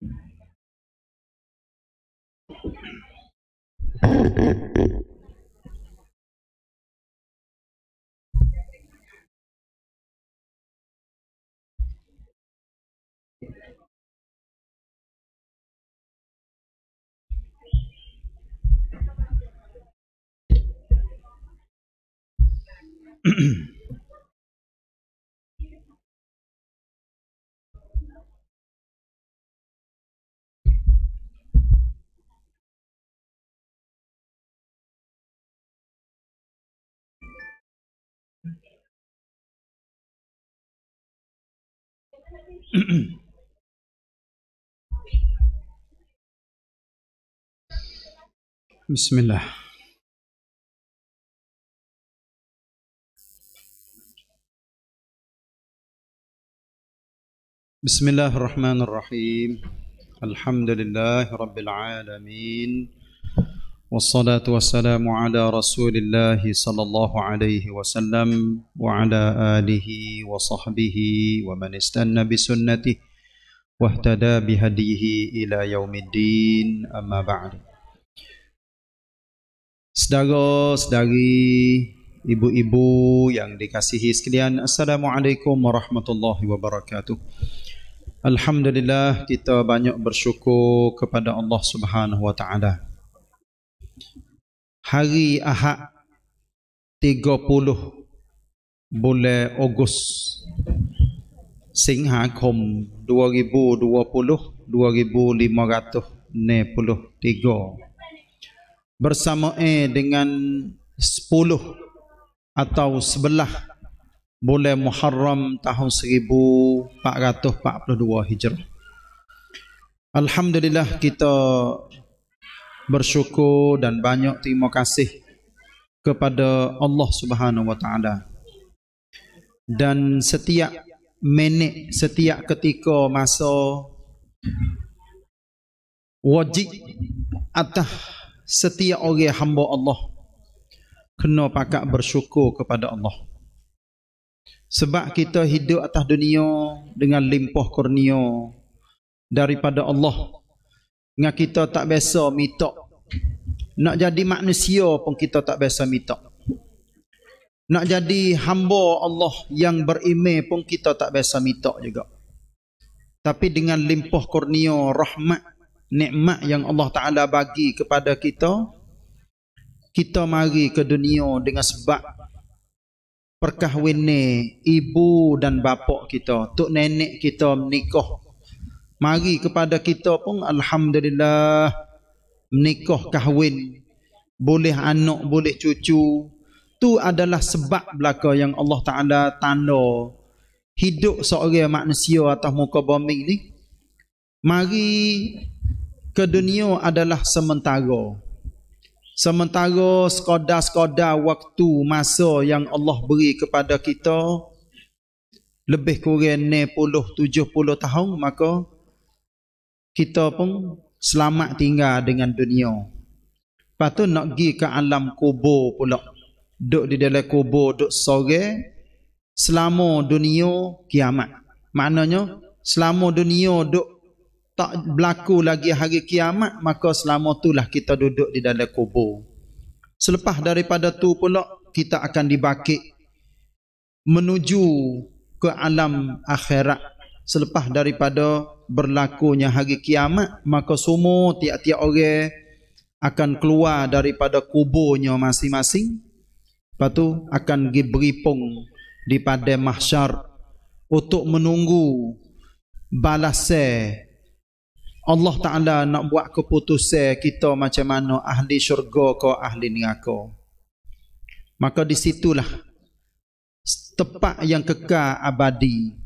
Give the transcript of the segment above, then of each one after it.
嗯。بسم الله بسم الله الرحمن الرحيم الحمد لله رب العالمين والصلاة والسلام على رسول الله صلى الله عليه وسلم وعلى آله وصحبه ومن استنى بسنته واهتدى بهديه إلى يوم الدين أما بعد Sedara, sedari, ibu-ibu yang dikasihi sekalian Assalamualaikum warahmatullahi wabarakatuh Alhamdulillah kita banyak bersyukur kepada Allah subhanahu wa ta'ala hari Ahad tiga puluh bulan Ogos Singhakom puluh tiga bersama eh dengan sepuluh atau sebelah bulan Muharram tahun seribu puluh dua Hijrah Alhamdulillah kita bersyukur dan banyak terima kasih kepada Allah Subhanahu wa taala. Dan setiap minit, setiap ketika masa wajib atas setiap orang hamba Allah kena pakat bersyukur kepada Allah. Sebab kita hidup atas dunia dengan limpah kurnia daripada Allah. Dengan kita tak biasa mitok nak jadi manusia pun kita tak biasa minta. Nak jadi hamba Allah yang berime pun kita tak biasa minta juga. Tapi dengan limpah kurnia, rahmat, nikmat yang Allah Ta'ala bagi kepada kita, kita mari ke dunia dengan sebab perkahwinan ibu dan bapa kita, tok nenek kita menikah. Mari kepada kita pun Alhamdulillah menikah kahwin boleh anak boleh cucu tu adalah sebab belaka yang Allah Taala tanda hidup seorang manusia atas muka bumi ni mari ke dunia adalah sementara sementara sekoda-sekoda waktu masa yang Allah beri kepada kita lebih kurang 70 70 tahun maka kita pun selamat tinggal dengan dunia. Lepas tu nak pergi ke alam kubur pula. Duduk di dalam kubur, duduk sore. Selama dunia kiamat. Maknanya, selama dunia duduk tak berlaku lagi hari kiamat, maka selama itulah kita duduk di dalam kubur. Selepas daripada tu pula, kita akan dibakit menuju ke alam akhirat. Selepas daripada berlakunya hari kiamat maka semua tiap-tiap orang akan keluar daripada kuburnya masing-masing lepas tu akan diberipung di pada mahsyar untuk menunggu balasan Allah Ta'ala nak buat keputusan kita macam mana ahli syurga ke ahli neraka. Maka disitulah situlah tempat yang kekal abadi.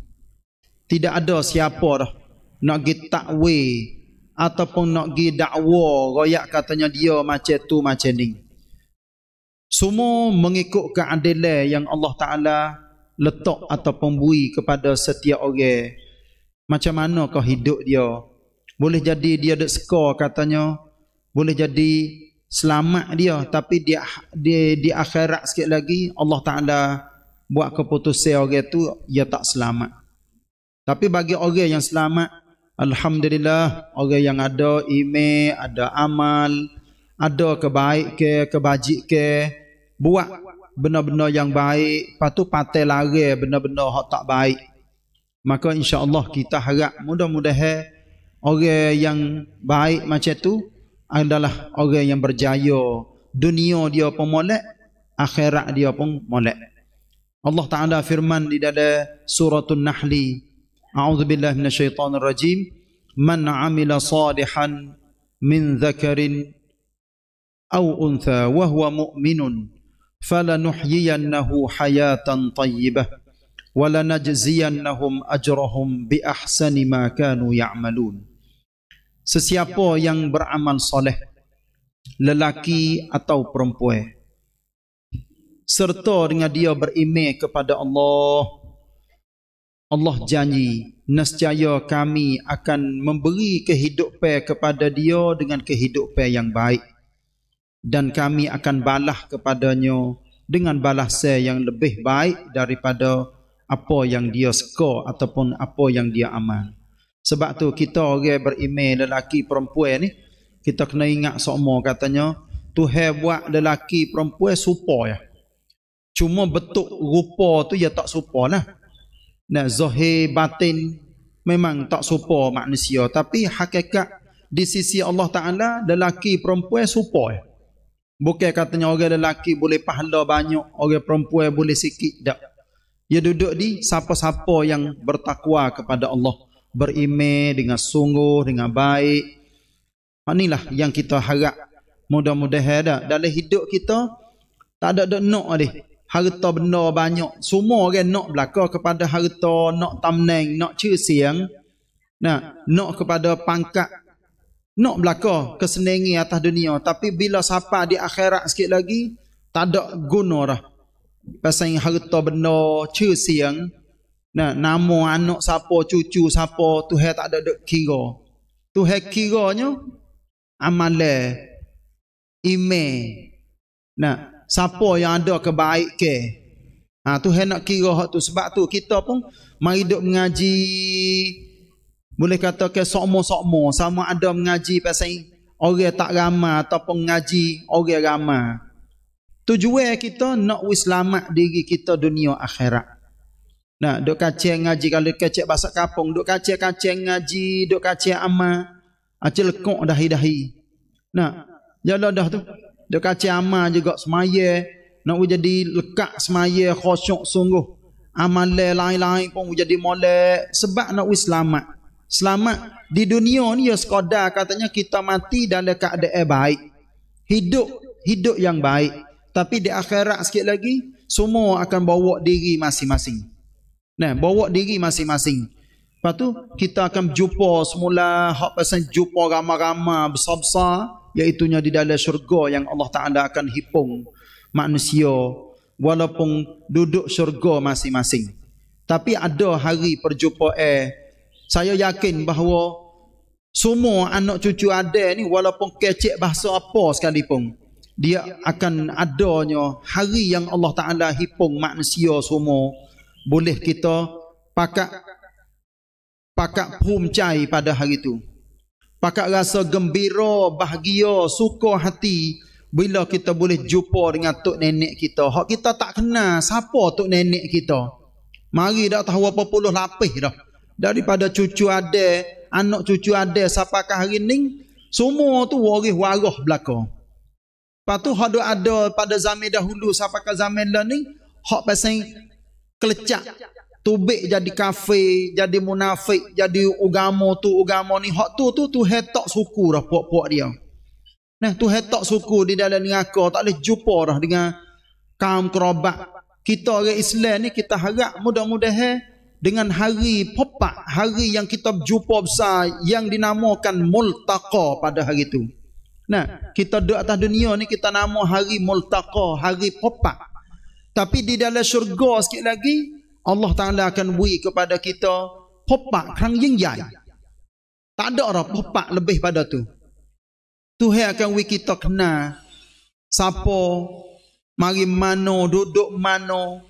Tidak ada siapa dah nak gi takwi ataupun nak gi dakwa royak katanya dia macam tu macam ni semua mengikut keadilan yang Allah Taala letak atau bui kepada setiap orang macam mana kau hidup dia boleh jadi dia dek skor katanya boleh jadi selamat dia tapi dia ah, di di akhirat sikit lagi Allah Taala buat keputusan orang tu dia tak selamat tapi bagi orang yang selamat Alhamdulillah orang yang ada ime, ada amal, ada kebaik ke, kebajik ke, buat benar-benar yang baik, Patu patel patah lari benar-benar yang tak baik. Maka insya Allah kita harap mudah-mudahan orang yang baik macam tu adalah orang yang berjaya. Dunia dia pun molek, akhirat dia pun molek. Allah Ta'ala firman di dalam suratul Nahli. أعوذ بالله من الشيطان الرجيم من عمل صالحا من ذكر أو أنثى وهو مؤمن فلنحيينه حياة طيبة ولنجزينهم أجرهم بأحسن ما كانوا يعملون Sesiapa yang beramal soleh lelaki atau perempuan serta dengan dia berime kepada Allah Allah janji nescaya kami akan memberi kehidupan kepada dia dengan kehidupan yang baik dan kami akan balah kepadanya dengan balasan yang lebih baik daripada apa yang dia suka ataupun apa yang dia aman sebab tu kita orang beriman lelaki perempuan ni kita kena ingat semua katanya tu buat lelaki perempuan supaya cuma bentuk rupa tu ya tak supalah lah Nah, zahir batin memang tak supo manusia. Tapi hakikat di sisi Allah Ta'ala, lelaki perempuan supo. Bukan katanya orang lelaki boleh pahala banyak, orang perempuan boleh sikit. Tak. Ya duduk di siapa-siapa yang bertakwa kepada Allah. berime dengan sungguh, dengan baik. Inilah yang kita harap. Mudah-mudahan ada. Dalam hidup kita, tak ada nak no, ada harta benda banyak semua orang nak berlaku kepada harta nak tamneng nak cusiang nah nak kepada pangkat nak berlaku kesenangi atas dunia tapi bila siapa di akhirat sikit lagi tak ada guna dah pasal harta benda cusiang nah nama anak siapa cucu siapa tu hai tak ada dek kira tu hai kiranya amal iman nah siapa yang ada kebaik ke ha, tu nak kira hak tu sebab tu kita pun mari duk mengaji boleh kata ke sokmo-sokmo sama ada mengaji pasal orang tak ramah ataupun mengaji orang ramah tujuan kita nak selamat diri kita dunia akhirat nah duk kacang ngaji kalau kacang bahasa kampung duk kacang-kacang ngaji duk kacang amal acil kok dahi-dahi nah jalan dah tu dia kacau amal juga semaya. Nak jadi lekat semaya khosyuk sungguh. Amal lain-lain pun jadi molek. Sebab nak selamat. Selamat di dunia ni ya sekadar katanya kita mati dalam keadaan baik. Hidup, hidup yang baik. Tapi di akhirat sikit lagi, semua akan bawa diri masing-masing. Nah, bawa diri masing-masing. Lepas tu, kita akan jumpa semula, hak pasal jumpa ramah ramai besar-besar iaitunya di dalam syurga yang Allah Ta'ala akan hipung manusia walaupun duduk syurga masing-masing. Tapi ada hari perjumpa eh, saya yakin bahawa semua anak cucu ada ni walaupun kecik bahasa apa sekalipun, dia akan adanya hari yang Allah Ta'ala hipung manusia semua boleh kita pakak pakak pumcai pada hari itu. Pakat rasa gembira, bahagia, suka hati bila kita boleh jumpa dengan tok nenek kita. Hak kita tak kenal siapa tok nenek kita. Mari dah tahu apa puluh lapis dah. Daripada cucu ade, anak cucu ade siapa kah hari ni, semua tu waris waroh belaka. Lepas tu ada ada pada zaman dahulu siapa zaman dah ni, hak pasang kelecak. kelecak tubik jadi kafe, jadi munafik, jadi ugamo tu, ugamo ni. Hak tu, tu, tu hetak suku dah puak-puak dia. Nah, tu hetak suku di dalam neraka. Tak boleh jumpa dah dengan kaum kerabat. Kita orang Islam ni, kita harap mudah-mudahan mudah eh, dengan hari popak, hari yang kita jumpa besar yang dinamakan multaqa pada hari itu. Nah, kita di atas dunia ni kita nama hari multaqa, hari popak. Tapi di dalam syurga sikit lagi, Allah Ta'ala akan beri kepada kita popak kerang yang jai. Tak ada orang popak lebih pada tu. Tuhan akan beri kita kena siapa mari mano duduk mano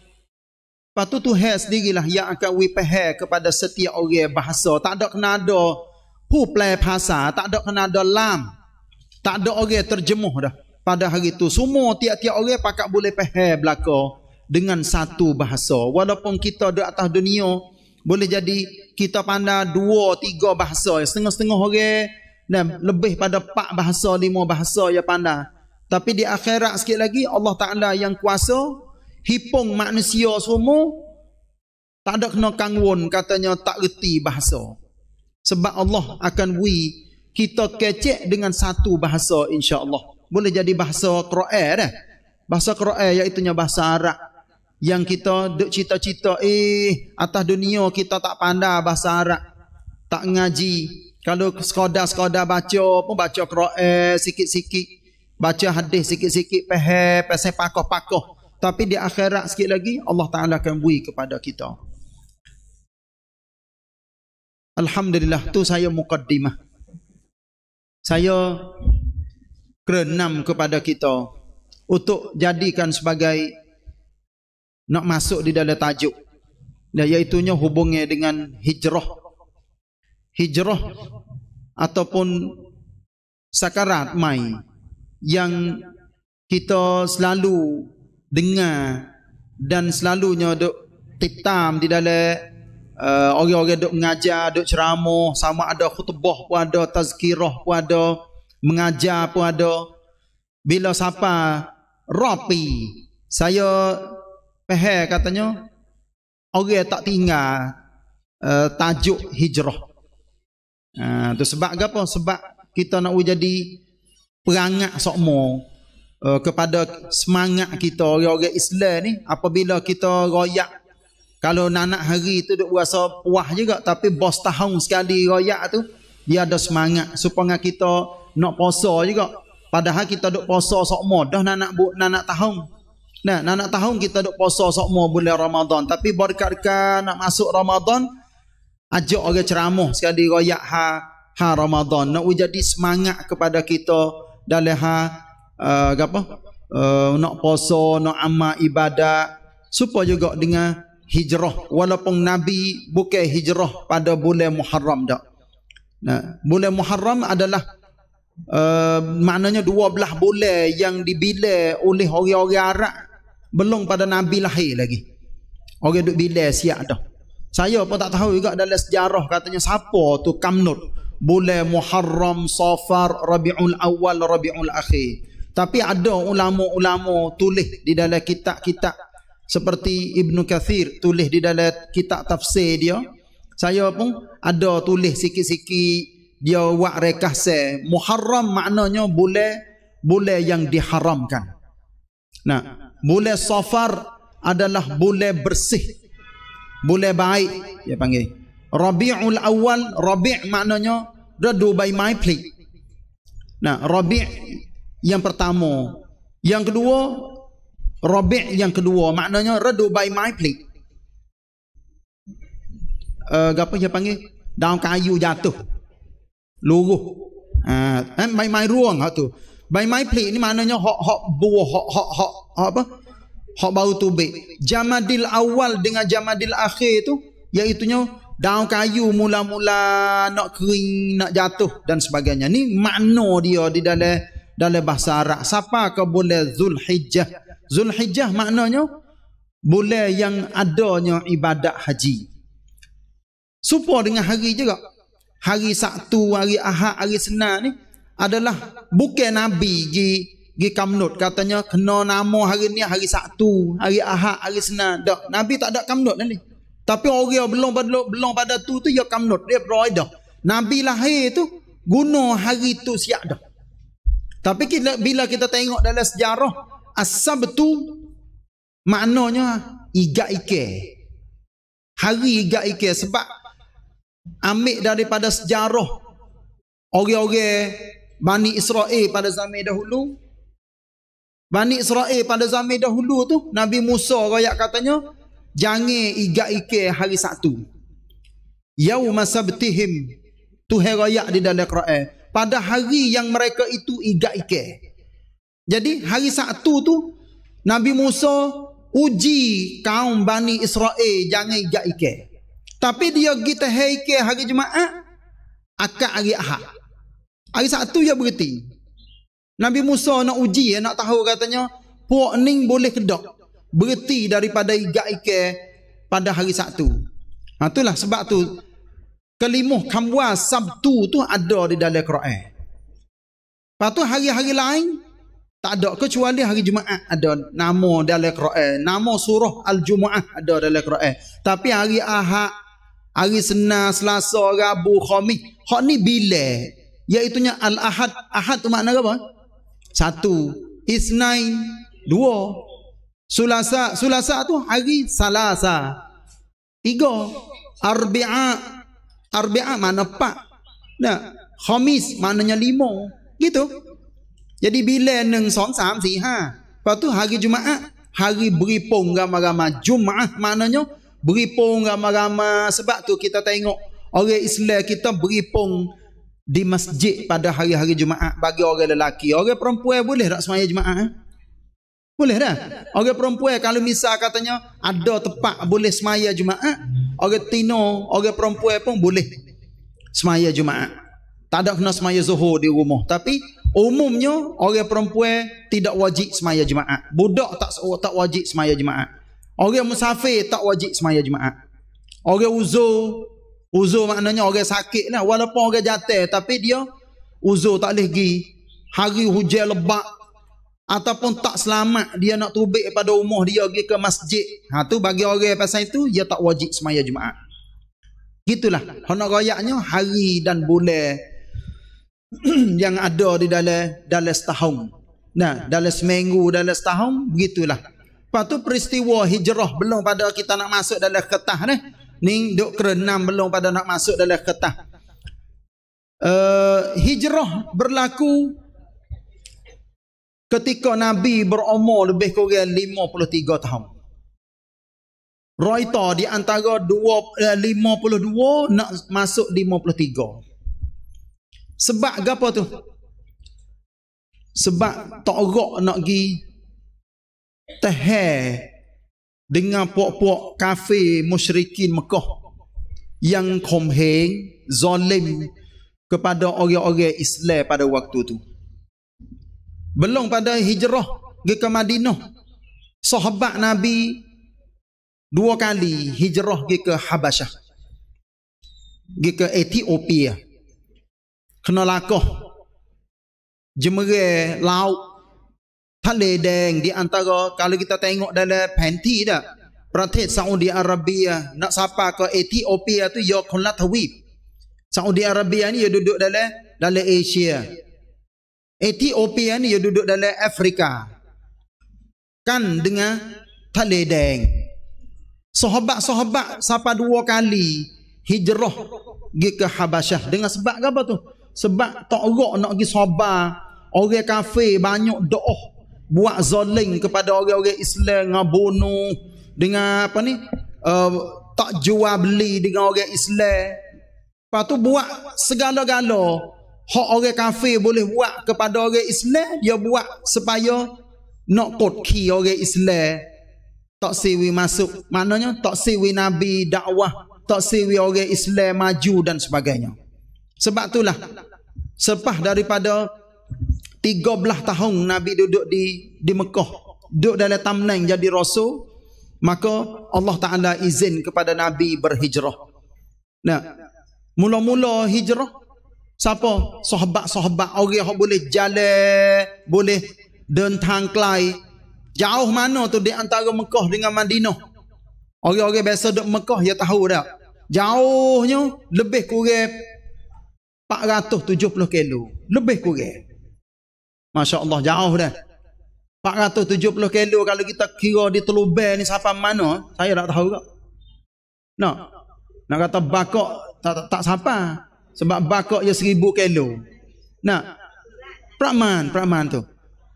Lepas tu Tuhan sendirilah yang akan beri peher kepada setiap orang bahasa. Tak ada kena ada pula bahasa. Tak ada kena ada lam. Tak ada orang terjemuh dah. Pada hari itu semua tiap-tiap orang pakat boleh peher belakang dengan satu bahasa. Walaupun kita di atas dunia, boleh jadi kita pandai dua, tiga bahasa. Setengah-setengah orang, dan lebih pada empat bahasa, lima bahasa ya pandai. Tapi di akhirat sikit lagi, Allah Ta'ala yang kuasa, hipung manusia semua, tak ada kena kangwon katanya tak reti bahasa. Sebab Allah akan wui kita kecek dengan satu bahasa insya Allah. Boleh jadi bahasa Qur'an dah. Bahasa Qur'an iaitu bahasa Arab yang kita duk cita-cita eh atas dunia kita tak pandai bahasa Arab tak ngaji kalau sekoda-sekoda baca pun baca Quran sikit-sikit baca hadis sikit-sikit pehe pese pakoh-pakoh tapi di akhirat sikit lagi Allah Taala akan bui kepada kita Alhamdulillah tu saya mukaddimah saya kerenam kepada kita untuk jadikan sebagai nak masuk di dalam tajuk dan iaitunya hubungnya dengan hijrah hijrah ataupun sakarat mai yang kita selalu dengar dan selalunya duk titam di dalam uh, orang-orang duk mengajar, duk ceramah, sama ada khutbah pun ada, tazkirah pun ada, mengajar pun ada. Bila siapa rapi, saya pehe katanya orang tak tinggal uh, tajuk hijrah. Ah uh, sebab apa? Sebab kita nak jadi perangak sokmo uh, kepada semangat kita orang-orang Islam ni apabila kita royak kalau nanak hari tu duk rasa puas juga tapi bos tahun sekali royak tu dia ada semangat supaya kita nak puasa juga padahal kita duk puasa sokmo dah nanak bu, nanak tahun Nah, nak, nak tahu kita duk puasa mau bulan Ramadan, tapi berkat-kat nak masuk Ramadan ajak orang ceramah sekali royak ha ha Ramadan. Nak jadi semangat kepada kita dalam ha uh, apa? Uh, nak puasa, nak amal ibadat supaya juga dengan hijrah walaupun nabi bukan hijrah pada bulan Muharram dak. Nah, bulan Muharram adalah Uh, maknanya belah bulan yang dibilang oleh orang-orang Arab belum pada Nabi lahir lagi. Orang duduk bila siap dah. Saya pun tak tahu juga dalam sejarah katanya siapa tu Kamnut. Bulan Muharram, Safar, Rabi'ul Awal, Rabi'ul Akhir. Tapi ada ulama-ulama tulis di dalam kitab-kitab seperti Ibn Kathir tulis di dalam kitab tafsir dia. Saya pun ada tulis sikit-sikit dia buat rekah se. Muharram maknanya boleh boleh yang diharamkan. Nah, Bule safar adalah bule bersih. Bule baik dia panggil. Rabiul Awal, Rabi' maknanya redu bai mai pli. Nah, Rabi' yang pertama. Yang kedua Rabi' yang kedua maknanya redu bai mai pli. uh, eh, apa dia panggil? Daun kayu jatuh. Luruh. Ah, uh, eh, mai mai ruang hatu. Lah By my plate ni maknanya hok hok buah hok hok hok apa? Hok bau be. Jamadil awal dengan jamadil akhir tu iaitu daun kayu mula-mula nak kering, nak jatuh dan sebagainya. Ni makna dia di dalam dalam bahasa Arab. Siapa ke boleh Zulhijjah? Zulhijjah maknanya boleh yang adanya ibadat haji. Supo dengan hari juga. Hari Sabtu, hari Ahad, hari Senin ni adalah bukan Nabi gi gi kamnut katanya kena nama hari ni hari Sabtu, hari Ahad, hari Senin. Dak Nabi tak ada kamnut ni. Tapi orang yang belum pada belum pada tu tu ya kamnut dia beroida. Nabi lahir tu guna hari tu siap dah. Tapi kita, bila kita tengok dalam sejarah asab tu maknanya igak ike. Hari igak ike sebab ambil daripada sejarah orang-orang Bani Israel pada zaman dahulu Bani Israel pada zaman dahulu tu Nabi Musa rakyat katanya Jangan igat ike hari Sabtu Yawma sabtihim Tu herayak di dalam Quran Pada hari yang mereka itu igat ike Jadi hari Sabtu tu Nabi Musa uji kaum Bani Israel Jangan igat ike Tapi dia gita hari Jumaat Akak hari Ahad Hari satu dia berhenti. Nabi Musa nak uji, eh, nak tahu katanya, puak ning boleh kedok. Berhenti daripada igak ike pada hari satu. Ha, itulah sebab tu kelimuh kamwa sabtu tu ada di dalam Quran. Lepas tu hari-hari lain, tak ada kecuali hari Jumaat ada nama dalam Quran. Nama surah Al-Jumaat ada dalam Quran. Tapi hari Ahad, hari Senin, Selasa, Rabu, Khamis. Hak ni bila? iaitunya al-ahad ahad tu makna apa satu isnain dua sulasa sulasa tu hari salasa tiga arbi'a arbi'a makna empat nah khamis maknanya lima gitu jadi bila 1 2 3 4 lepas tu hari jumaat hari beripung ramai-ramai jumaat maknanya beripung ramai-ramai sebab tu kita tengok orang Islam kita beripung di masjid pada hari-hari Jumaat bagi orang lelaki. Orang perempuan boleh tak semaya Jumaat? Eh? Boleh dah. Orang perempuan kalau misal katanya ada tempat boleh semaya Jumaat, eh? orang tino, orang perempuan pun boleh semaya Jumaat. Tak ada kena semaya Zuhur di rumah. Tapi umumnya orang perempuan tidak wajib semaya Jumaat. Budak tak tak wajib semaya Jumaat. Orang musafir tak wajib semaya Jumaat. Orang uzur Uzur maknanya orang sakit lah. Walaupun orang jatuh tapi dia uzur tak boleh pergi. Hari hujan lebat. Ataupun tak selamat dia nak tubik pada umur dia pergi ke masjid. Ha, tu bagi orang pasal itu, dia tak wajib semaya Jumaat. Gitulah. Honor rakyatnya hari dan bulan yang ada di dalam dalam setahun. Nah, dalam seminggu, dalam setahun, begitulah. Lepas tu peristiwa hijrah belum pada kita nak masuk dalam ketah ni. Eh? Ni duk kerenam belum pada nak masuk dalam kertas. Uh, eh, hijrah berlaku ketika Nabi berumur lebih kurang 53 tahun. Raita di antara 2, 52 eh, nak masuk 53. Sebab apa tu? Sebab tak nak pergi teher dengan puak-puak kafe musyrikin Mekah yang komheng zalim kepada orang-orang Islam pada waktu itu. Belum pada hijrah ke Madinah. Sahabat Nabi dua kali hijrah ke Habasyah. Ke Ethiopia. Kena lakuh jemere laut Deng di antara kalau kita tengok dalam panti dah. Perantik Saudi Arabia nak sapa ke Ethiopia tu ya kona tawib. Saudi Arabia ni ya duduk dalam dalam Asia. Ethiopia ni ya duduk dalam Afrika. Kan dengan Deng. Sahabat-sahabat sapa dua kali hijrah pergi ke Habasyah. Dengan sebab apa tu? Sebab tak nak pergi sabar. Orang kafir banyak doa buat zalim kepada orang-orang Islam ngabunuh dengan apa ni uh, tak jual beli dengan orang Islam lepas tu buat segala-gala hak orang kafir boleh buat kepada orang Islam dia buat supaya nak kotki orang Islam tak siwi masuk maknanya tak siwi Nabi dakwah tak siwi orang Islam maju dan sebagainya sebab itulah sepah daripada Tiga belah tahun Nabi duduk di di Mekah. Duduk dalam tamnan jadi Rasul. Maka Allah Ta'ala izin kepada Nabi berhijrah. Nah, mula-mula hijrah. Siapa? Sahabat-sahabat. Orang yang boleh jalan. Boleh dentang kelai. Jauh mana tu di antara Mekah dengan Madinah. Orang-orang biasa duduk Mekah, ya tahu tak? Jauhnya lebih kurang 470 kilo. Lebih kurang. Masya Allah jauh dah 470 kilo kalau kita kira di Telubai ni siapa mana saya tak tahu kak nak nak kata bakok tak, tak, tak siapa sebab bakok ia seribu kilo nak Praman Praman tu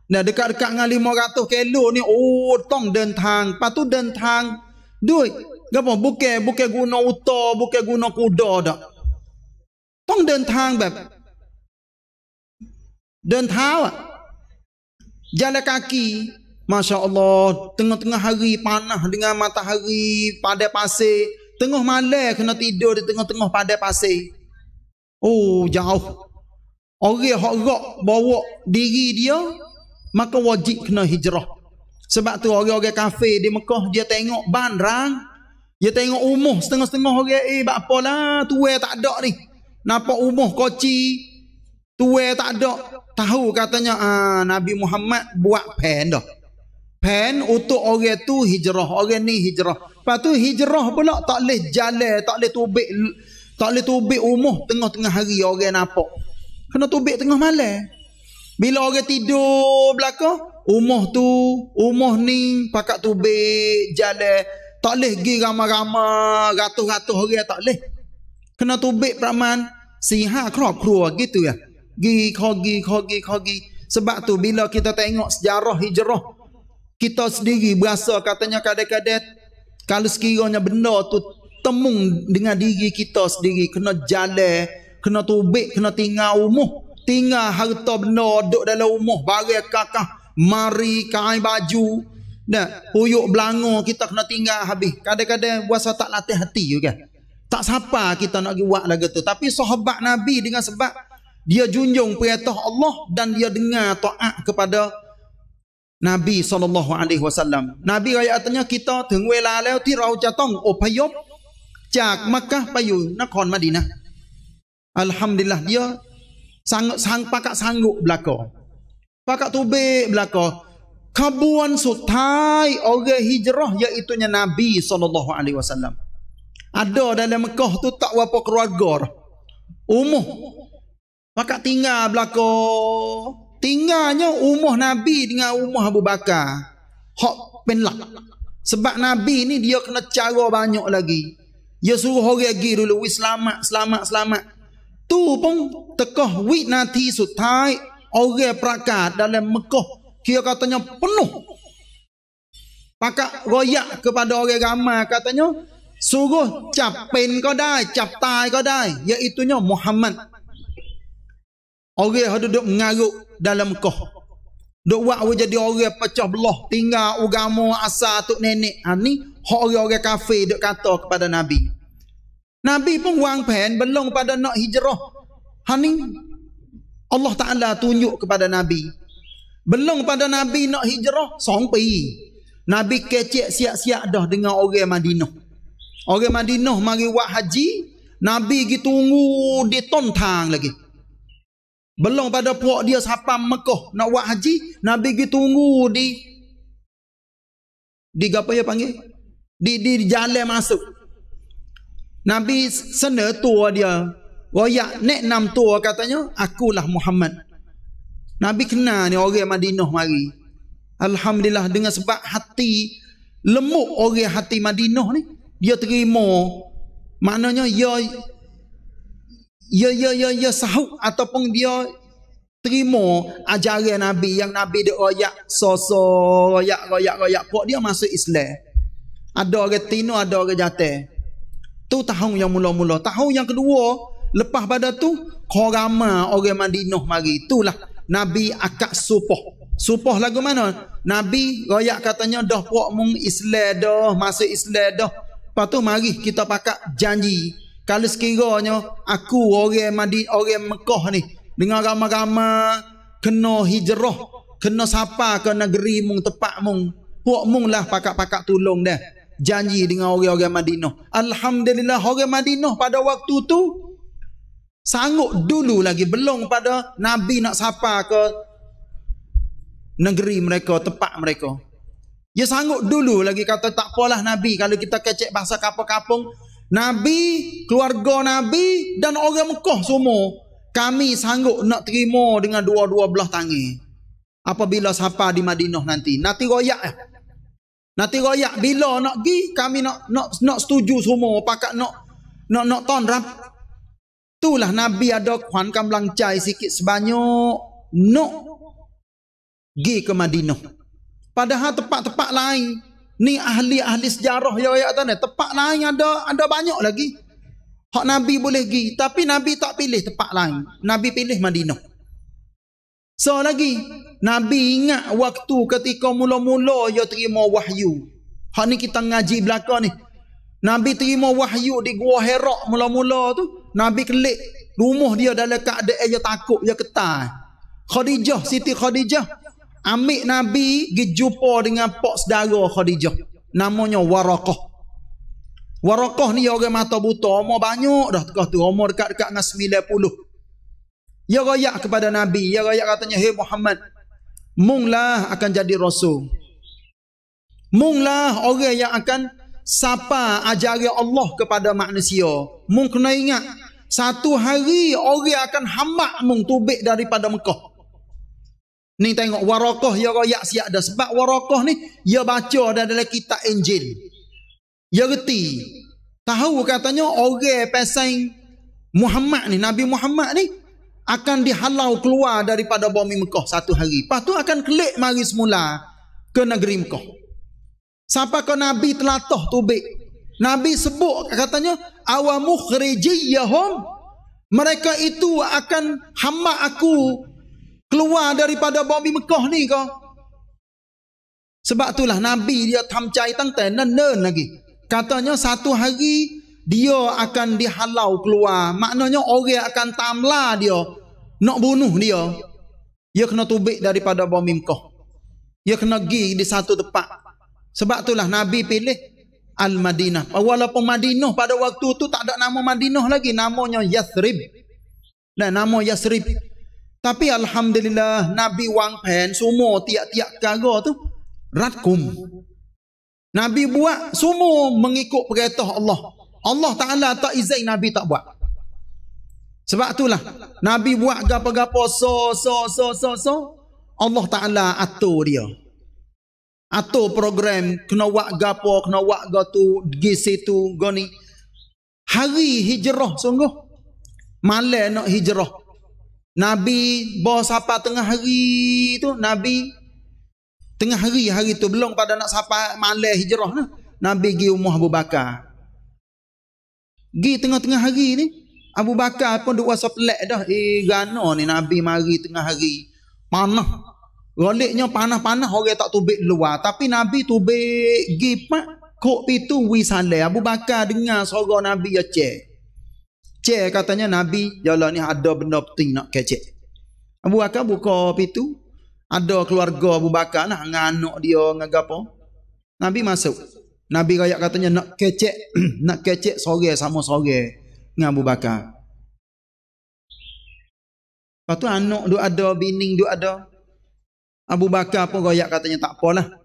Nah dekat-dekat dengan ratus kilo ni oh tong dentang patu dentang duit gapo bukan bukan guna uta bukan guna kuda dak tong dentang beb dentang ah jalan kaki Masya Allah tengah-tengah hari panah dengan matahari pada pasir tengah malam kena tidur di tengah-tengah pada pasir oh jauh orang hok rok bawa diri dia maka wajib kena hijrah sebab tu orang-orang kafe di Mekah dia tengok bandrang dia tengok umuh setengah-setengah orang eh bak apalah tuai tak ada ni nampak umuh koci tuai tak ada tahu katanya ah, Nabi Muhammad buat pen dah. Pen untuk orang tu hijrah, orang ni hijrah. Lepas tu hijrah pula tak boleh jalan, tak boleh tubik tak boleh tubik umuh tengah-tengah hari orang nampak. Kena tubik tengah malam. Bila orang tidur belaka, umuh tu, umuh ni pakat tubik jalan, tak boleh pergi ramai-ramai, ratus-ratus orang tak boleh. Kena tubik peraman sihat kerap kerua gitu ya gi kogi, kogi, kogi. sebab tu bila kita tengok sejarah hijrah kita sendiri berasa katanya kadang-kadang kalau sekiranya benda tu temung dengan diri kita sendiri kena jale, kena tubik kena tinggal umuh tinggal harta benda duduk dalam umuh barang kakak mari kain baju nah puyuk belango kita kena tinggal habis kadang-kadang buasa tak latih hati juga tak sapa kita nak buat lagu tu tapi sahabat nabi dengan sebab dia junjung perintah Allah dan dia dengar taat kepada Nabi sallallahu alaihi wasallam. Nabi ayat artinya kita ถึง waktu lalu ที่ kita จะต้องอพยพจาก Makkah ไปอยู่นคร Madinah. Alhamdulillah dia sang sang pakak sanggup belaka. Pakak tubik belaka. Kabuan sutai orang hijrah iaitu Nabi sallallahu alaihi wasallam. Ada dalam Mekah tu tak berapa keluarga. Umuh Pakak tinggal belako. Tinggalnya umah Nabi dengan umah Abu Bakar. Hak penlah. Sebab Nabi ni dia kena cara banyak lagi. Dia suruh orang pergi dulu. Wih selamat, selamat, selamat. Tu pun tekah wih nanti sutai. Orang prakat dalam Mekah. Kira katanya penuh. Pakak royak kepada orang ramai katanya. Suruh capin kau dah, cap tai kau dah. Iaitunya Muhammad. Orang yang duduk mengaruk dalam koh. Duk buat orang jadi orang pecah belah. Tinggal agama asal atuk nenek. Ha, ni orang-orang kafir duk kata kepada Nabi. Nabi pun wang pen belum pada nak hijrah. Ha ni Allah Ta'ala tunjuk kepada Nabi. Belum pada Nabi nak hijrah, sompi. Nabi kecik siap-siap dah dengan orang Madinah. Orang Madinah mari buat haji. Nabi pergi tunggu di tontang lagi. Belum pada puak dia siapa Mekah nak buat haji, Nabi pergi tunggu di di apa dia panggil? Di di, di jalan masuk. Nabi sana tua dia. Royak nek enam tua katanya, akulah Muhammad. Nabi kenal ni orang Madinah mari. Alhamdulillah dengan sebab hati lembut orang hati Madinah ni, dia terima. Maknanya ia ya, ya ya ya ya sahut ataupun dia terima ajaran Nabi yang Nabi dia royak sosok royak royak royak pok dia masuk Islam ada orang tino ada orang jatah tu tahun yang mula-mula tahun yang kedua lepas pada tu korama orang Madinah mari itulah Nabi akak supoh supoh lagu mana Nabi royak katanya dah pok mung Islam dah masuk Islam dah lepas tu mari kita pakai janji kalau sekiranya aku orang Madi orang Mekah ni dengan ramai-ramai kena hijrah, kena sapa ke negeri mung tepat mung. Puak mung lah pakak-pakak tolong dah. Janji dengan orang-orang Madinah. Alhamdulillah orang Madinah pada waktu tu sanggup dulu lagi belum pada Nabi nak sapa ke negeri mereka, tempat mereka. Ya sanggup dulu lagi kata tak apalah Nabi kalau kita kecek bahasa kapal kapung Nabi, keluarga Nabi dan orang Mekah semua kami sanggup nak terima dengan dua-dua belah tangi. Apabila sapa di Madinah nanti, nanti royak eh. Nanti royak bila nak pergi kami nak nak nak setuju semua pakak nak nak nak ton rap. Itulah Nabi ada kuan kam langcai sikit sebanyak nak pergi ke Madinah. Padahal tempat-tempat lain Ni ahli-ahli sejarah ya ayat tanda. Tempat lain ada ada banyak lagi. Hak Nabi boleh pergi. Tapi Nabi tak pilih tempat lain. Nabi pilih Madinah. So lagi. Nabi ingat waktu ketika mula-mula ia terima wahyu. Hak ni kita ngaji belakang ni. Nabi terima wahyu di Gua Herak mula-mula tu. Nabi kelik rumah dia dalam keadaan dia takut, dia ketar. Khadijah, Siti Khadijah ambil Nabi pergi jumpa dengan pak sedara Khadijah. Namanya Warakah. Warakah ni orang mata buta. Umur banyak dah tukar tu. Umur dekat-dekat dengan 90. Ya rakyat kepada Nabi. Ya rakyat katanya, Hei Muhammad, mung lah akan jadi Rasul. lah orang yang akan sapa ajari Allah kepada manusia. Mung kena ingat, satu hari orang akan hamak mung tubik daripada Mekah. Ni tengok warokoh ya royak siap ada Sebab warokoh ni, ya baca dah dalam kitab Injil. Ya reti. Tahu katanya orang pesaing Muhammad ni, Nabi Muhammad ni, akan dihalau keluar daripada bumi Mekah satu hari. Lepas tu akan kelik mari semula ke negeri Mekah. Siapa kau Nabi telatah tu baik? Nabi sebut katanya, awamukhrijiyahum, mereka itu akan hamba aku keluar daripada bumi Mekah ni kau. Sebab itulah Nabi dia tamcai tentang nenen lagi. Katanya satu hari dia akan dihalau keluar. Maknanya orang akan tamla dia. Nak bunuh dia. Dia kena tubik daripada bumi Mekah. Dia kena pergi di satu tempat. Sebab itulah Nabi pilih Al-Madinah. Walaupun Madinah pada waktu tu tak ada nama Madinah lagi. Namanya Yathrib. nah, nama Yathrib. Tapi Alhamdulillah Nabi wang pen semua tiap-tiap kargo tu ratkum. Nabi buat semua mengikut perintah Allah. Allah Ta'ala tak izin Nabi tak buat. Sebab itulah Nabi buat gapa-gapa so so so so so Allah Ta'ala atur dia. Atur program kena buat gapa, kena buat gatu, pergi situ, goni. Hari hijrah sungguh. Malah nak hijrah. Nabi bawa sapa tengah hari tu Nabi tengah hari hari tu belum pada nak sapa malam hijrah nah. Nabi pergi rumah Abu Bakar. Gi tengah-tengah hari ni Abu Bakar pun duk rasa pelak dah. Eh gano ni Nabi mari tengah hari. Panah. Roliknya panah-panah orang tak tubik luar tapi Nabi tubik gi pak kok pitu wi Abu Bakar dengar suara Nabi ya cek. Cek katanya Nabi, jalan Allah ni ada benda penting nak kecek. Abu Bakar buka pintu. Ada keluarga Abu Bakar nak lah, Dengan anak dia, dengan apa. Nabi masuk. Nabi kaya katanya nak kecek. nak kecek sore sama sore. Dengan Abu Bakar. Lepas tu anak duk ada, bining duk ada. Abu Bakar pun kaya katanya tak apalah.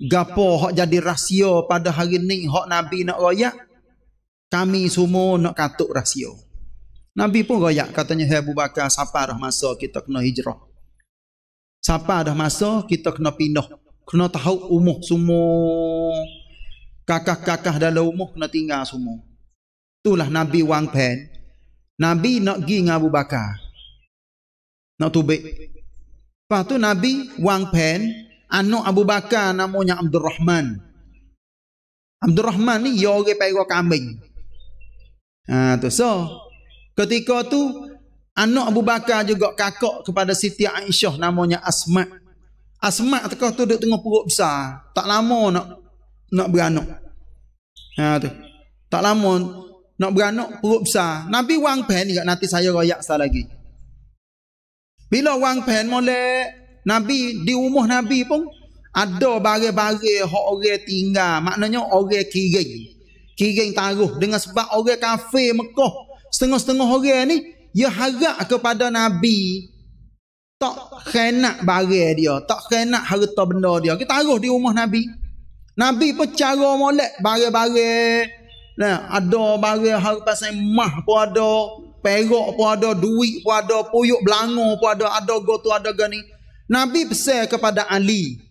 Gapo hak jadi rahsia pada hari ni hak Nabi nak royak. Kami semua nak katuk rahsia. Nabi pun royak katanya, Hei Abu Bakar, siapa dah masa kita kena hijrah? Siapa dah masa kita kena pindah? Kena tahu umuh semua. Kakak-kakak dalam umuh kena tinggal semua. Itulah Nabi Wang Pen. Nabi nak pergi dengan Abu Bakar. Nak tubik. Lepas tu Nabi Wang Pen, anak Abu Bakar namanya Abdul Rahman. Abdul Rahman ni, ya orang pergi kambing. Ha tu so. Ketika tu anak Abu Bakar juga kakak kepada Siti Aisyah namanya Asma. Asma teka tu duduk tengah perut besar. Tak lama nak nak beranak. Ha tu. Tak lama nak beranak perut besar. Nabi Wang Pen juga nanti saya royak sekali lagi. Bila Wang Pen molek Nabi di rumah Nabi pun ada barang-barang hak orang tinggal. Maknanya orang kiri kiring taruh dengan sebab orang kafe Mekah setengah-setengah orang ni dia harap kepada Nabi tak khianat barang dia tak khianat harta benda dia kita taruh di rumah Nabi Nabi pun cara molek barang-barang nah, ada barang harta pasal mah pun ada perak pun ada duit pun ada puyuk belango pun ada ada go tu ada go Nabi pesan kepada Ali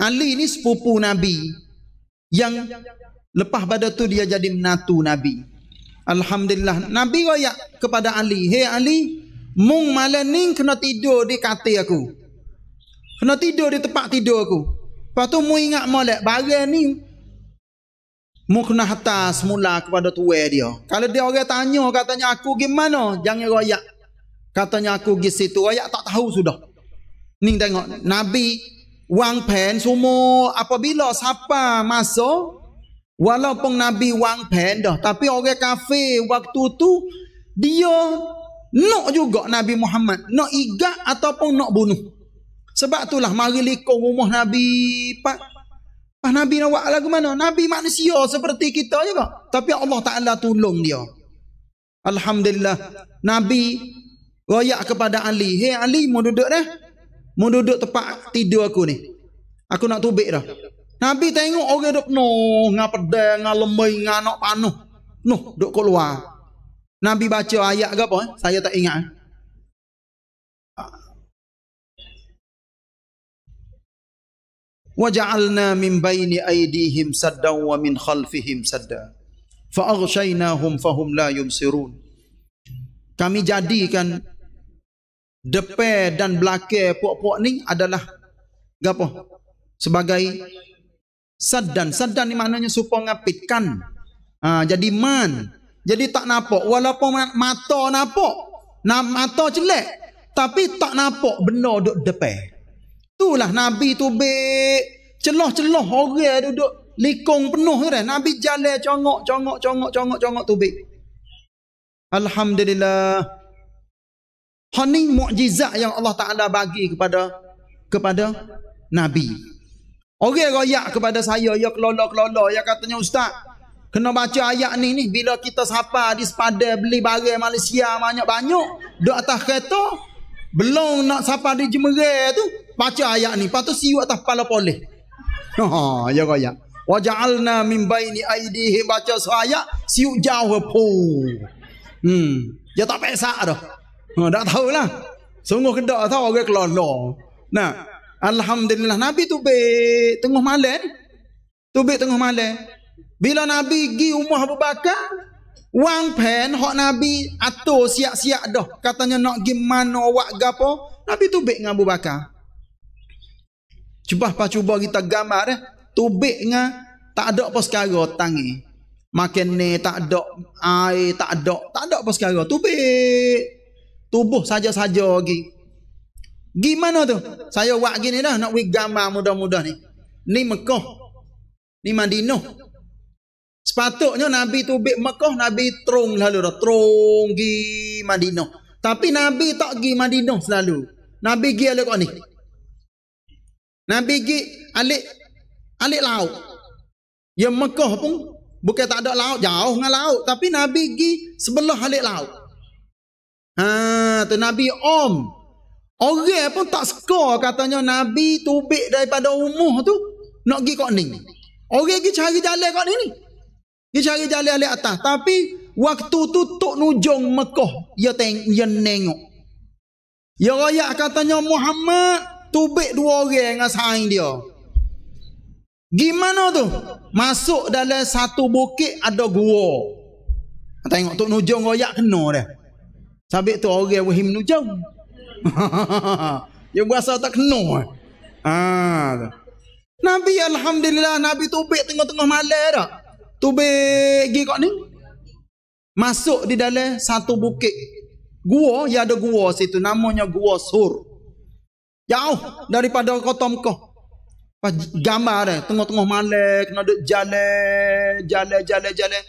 Ali ni sepupu Nabi yang. Lepas pada tu dia jadi menantu Nabi. Alhamdulillah. Nabi raya kepada Ali. Hei Ali, mung malam ni kena tidur di katil aku. Kena tidur di tempat tidur aku. Lepas tu mu ingat malam. Bagai ni, mu kena hantar semula kepada tuwe dia. Kalau dia orang tanya, katanya aku gimana? Jangan raya. Katanya aku pergi situ. Raya tak tahu sudah. Ni tengok. Nabi, wang pen semua apabila siapa masuk, Walaupun Nabi wang Pendah, Tapi orang kafir waktu tu dia nak juga Nabi Muhammad. Nak igat ataupun nak bunuh. Sebab itulah mari likung rumah Nabi. Pak. Pak ah, Nabi nak buat lagu mana? Nabi manusia seperti kita juga. Tapi Allah Ta'ala tolong dia. Alhamdulillah. Nabi royak kepada Ali. Hei Ali, mau duduk dah? Mau duduk tempat tidur aku ni. Aku nak tubik dah. Nabi tengok orang duk no ngapede ngalemai nak panuh. Noh duk keluar. Nabi baca ayat ke apa? Eh? Saya tak ingat. Eh. Wa ja'alna min baini aydihim saddan wa min khalfihim sadda. Fa aghshaynahum fahum la yumsirun. Kami jadikan depan dan belakang puak-puak ni adalah gapo? Sebagai saddan saddan ni maknanya supaya ngapitkan ha, jadi man jadi tak nampak walaupun mata nampak nak mata jelek tapi tak nampak benda duduk depan itulah nabi tu be celoh celoh orang duduk likung penuh kan nabi jalan congok congok congok congok congok tu be alhamdulillah hening ha, mukjizat yang Allah Taala bagi kepada kepada nabi Orang royak kepada saya, ya kelola-kelola, ya katanya ustaz. Kena baca ayat ni ni bila kita sapa di sepada beli barang Malaysia banyak-banyak di atas kereta belum nak sapa di jemerai tu baca ayat ni patut siu atas kepala polis. Oh, ya royak. Wa ja'alna min baini aidihi baca ayat siu jauh pu. Hmm ya tak pesak dah. Ha dak tahulah. Sungguh kedak tahu orang kelola. Nah Alhamdulillah Nabi tu be tengah malam. Tu be tengah malam. Bila Nabi pergi rumah Abu Bakar, wang pen hok Nabi atur siap-siap dah. Katanya nak pergi mana awak gapo? Nabi tu be dengan Abu Bakar. Cuba pas cuba kita gambar eh. Tu be dengan tak ada apa sekara tangi. Makan ni tak ada air, tak ada, tak ada apa sekara. Tu be tubuh saja-saja lagi. -saja, Gimana tu? Saya buat gini dah nak wig gambar mudah-mudah ni. Ni Mekah. Ni Madinah. Sepatutnya Nabi tu bik Mekah, Nabi terung lalu dah. Terung pergi Madinah. Tapi Nabi tak gi Madinah selalu. Nabi gi alik ni. Nabi gi alik, alik laut. Ya Mekah pun bukan tak ada laut. Jauh dengan laut. Tapi Nabi gi sebelah alik laut. Ha, tu Nabi Om. Orang pun tak suka katanya Nabi tubik daripada umuh tu nak pergi kot ni. Orang pergi cari jalan kot ni ni. Pergi cari jalan alih atas. Tapi waktu tu tok nujung Mekah. Ya teng, ya nengok. Ya raya katanya Muhammad tubik dua orang dengan saing dia. Gimana tu? Masuk dalam satu bukit ada gua. Tengok tok nujung raya kena dia. Sabik tu orang wahim nujung. Dia berasa tak kena. Eh. Ah. Nabi alhamdulillah Nabi tubik tengah-tengah malam dah. Eh, tubik pergi kat ni. Masuk di dalam satu bukit. Gua, ya ada gua situ namanya Gua Sur. Jauh daripada kota Mekah. Pas gambar dah tengah-tengah malam kena duk jalan, jalan, jalan, jalan.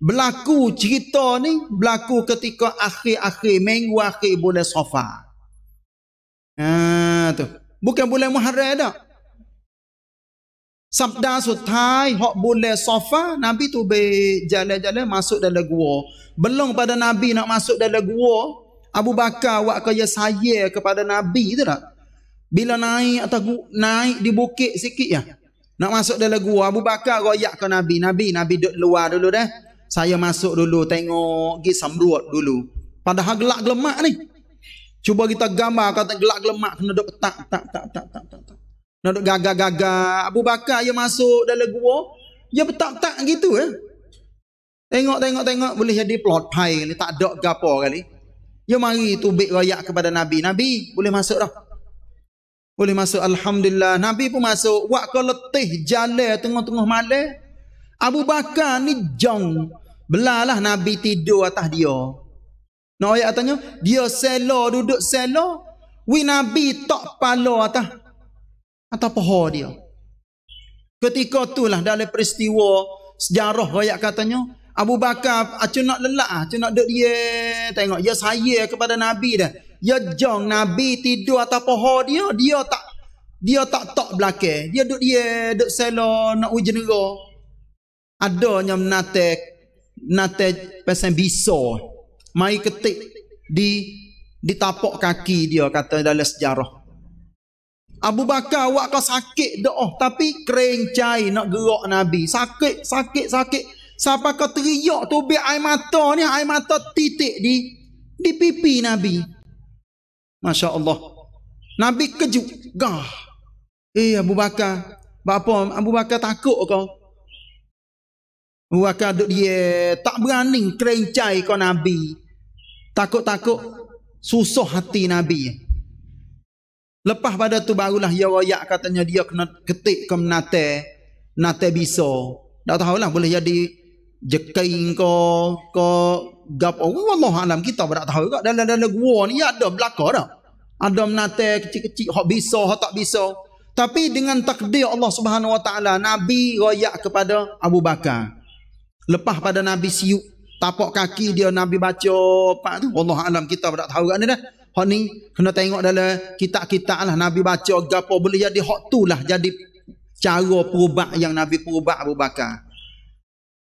Berlaku cerita ni berlaku ketika akhir-akhir minggu akhir bulan Safar. Ha tu. Bukan bulan Muharram dah. Sabda sutai hok bulan Safa Nabi tu be jalan-jalan masuk dalam gua. Belum pada Nabi nak masuk dalam gua, Abu Bakar wak kaya saya kepada Nabi tu tak? Bila naik atau naik di bukit sikit ya. Nak masuk dalam gua Abu Bakar royak ke Nabi. Nabi Nabi duduk luar dulu dah. Saya masuk dulu tengok pergi samruat dulu. Padahal gelak gelemak ni. Cuba kita gambar kata gelak gelemak kena dok tak tak tak tak tak tak. tak. Nak dok gagak gagak. Abu Bakar dia ya masuk dalam gua, dia ya betak tak gitu eh. Tengok tengok tengok boleh jadi plot pai ni tak ada gapo kali. Dia ya mari tubik rakyat kepada Nabi. Nabi boleh masuk dah. Boleh masuk alhamdulillah. Nabi pun masuk. Wak kau letih jale, tengah-tengah malam. Abu Bakar ni jong. Belalah Nabi tidur atas dia. No ayat katanya, dia selo duduk selo, wi nabi tok palo atas. Atau poho dia. Ketika tu lah dalam peristiwa sejarah ayat katanya, Abu Bakar aku ah, nak lelak aku ah, nak duduk dia tengok ya saya kepada nabi dah. Ya jong nabi tidur atas poho dia, dia tak dia tak tok belakang. Dia duduk dia duduk selo nak uji negara. Adanya menatek natek pesan bisa mai ketik di di tapak kaki dia kata dalam sejarah Abu Bakar awak kau sakit doh tapi kerencai nak gerak Nabi sakit sakit sakit siapa kau teriak tu be air mata ni air mata titik di di pipi Nabi Masya Allah Nabi kejut gah eh Abu Bakar Bapa Abu Bakar takut kau Waka duk dia tak berani kerencai kau Nabi. Takut-takut susah hati Nabi. Lepas pada tu barulah ya royak katanya dia kena ketik ke menate. Nate bisa. Tak tahu lah boleh jadi jekain kau. Kau gap orang. Oh, Allah Alam kita pun tak tahu juga. Dalam-dalam gua ni ada belakang dah. Ada menate kecil-kecil. Hak bisa, hak tak bisa. Tapi dengan takdir Allah Subhanahu Wa Taala Nabi royak kepada Abu Bakar. Lepas pada Nabi siuk. Tapak kaki dia Nabi baca. Apa tu? Allah Alam kita tak tahu kan ni dah. Hak ni kena tengok dalam kitab-kitab lah. Nabi baca gapo boleh jadi hak tu lah. Jadi cara perubah yang Nabi perubah Abu Bakar.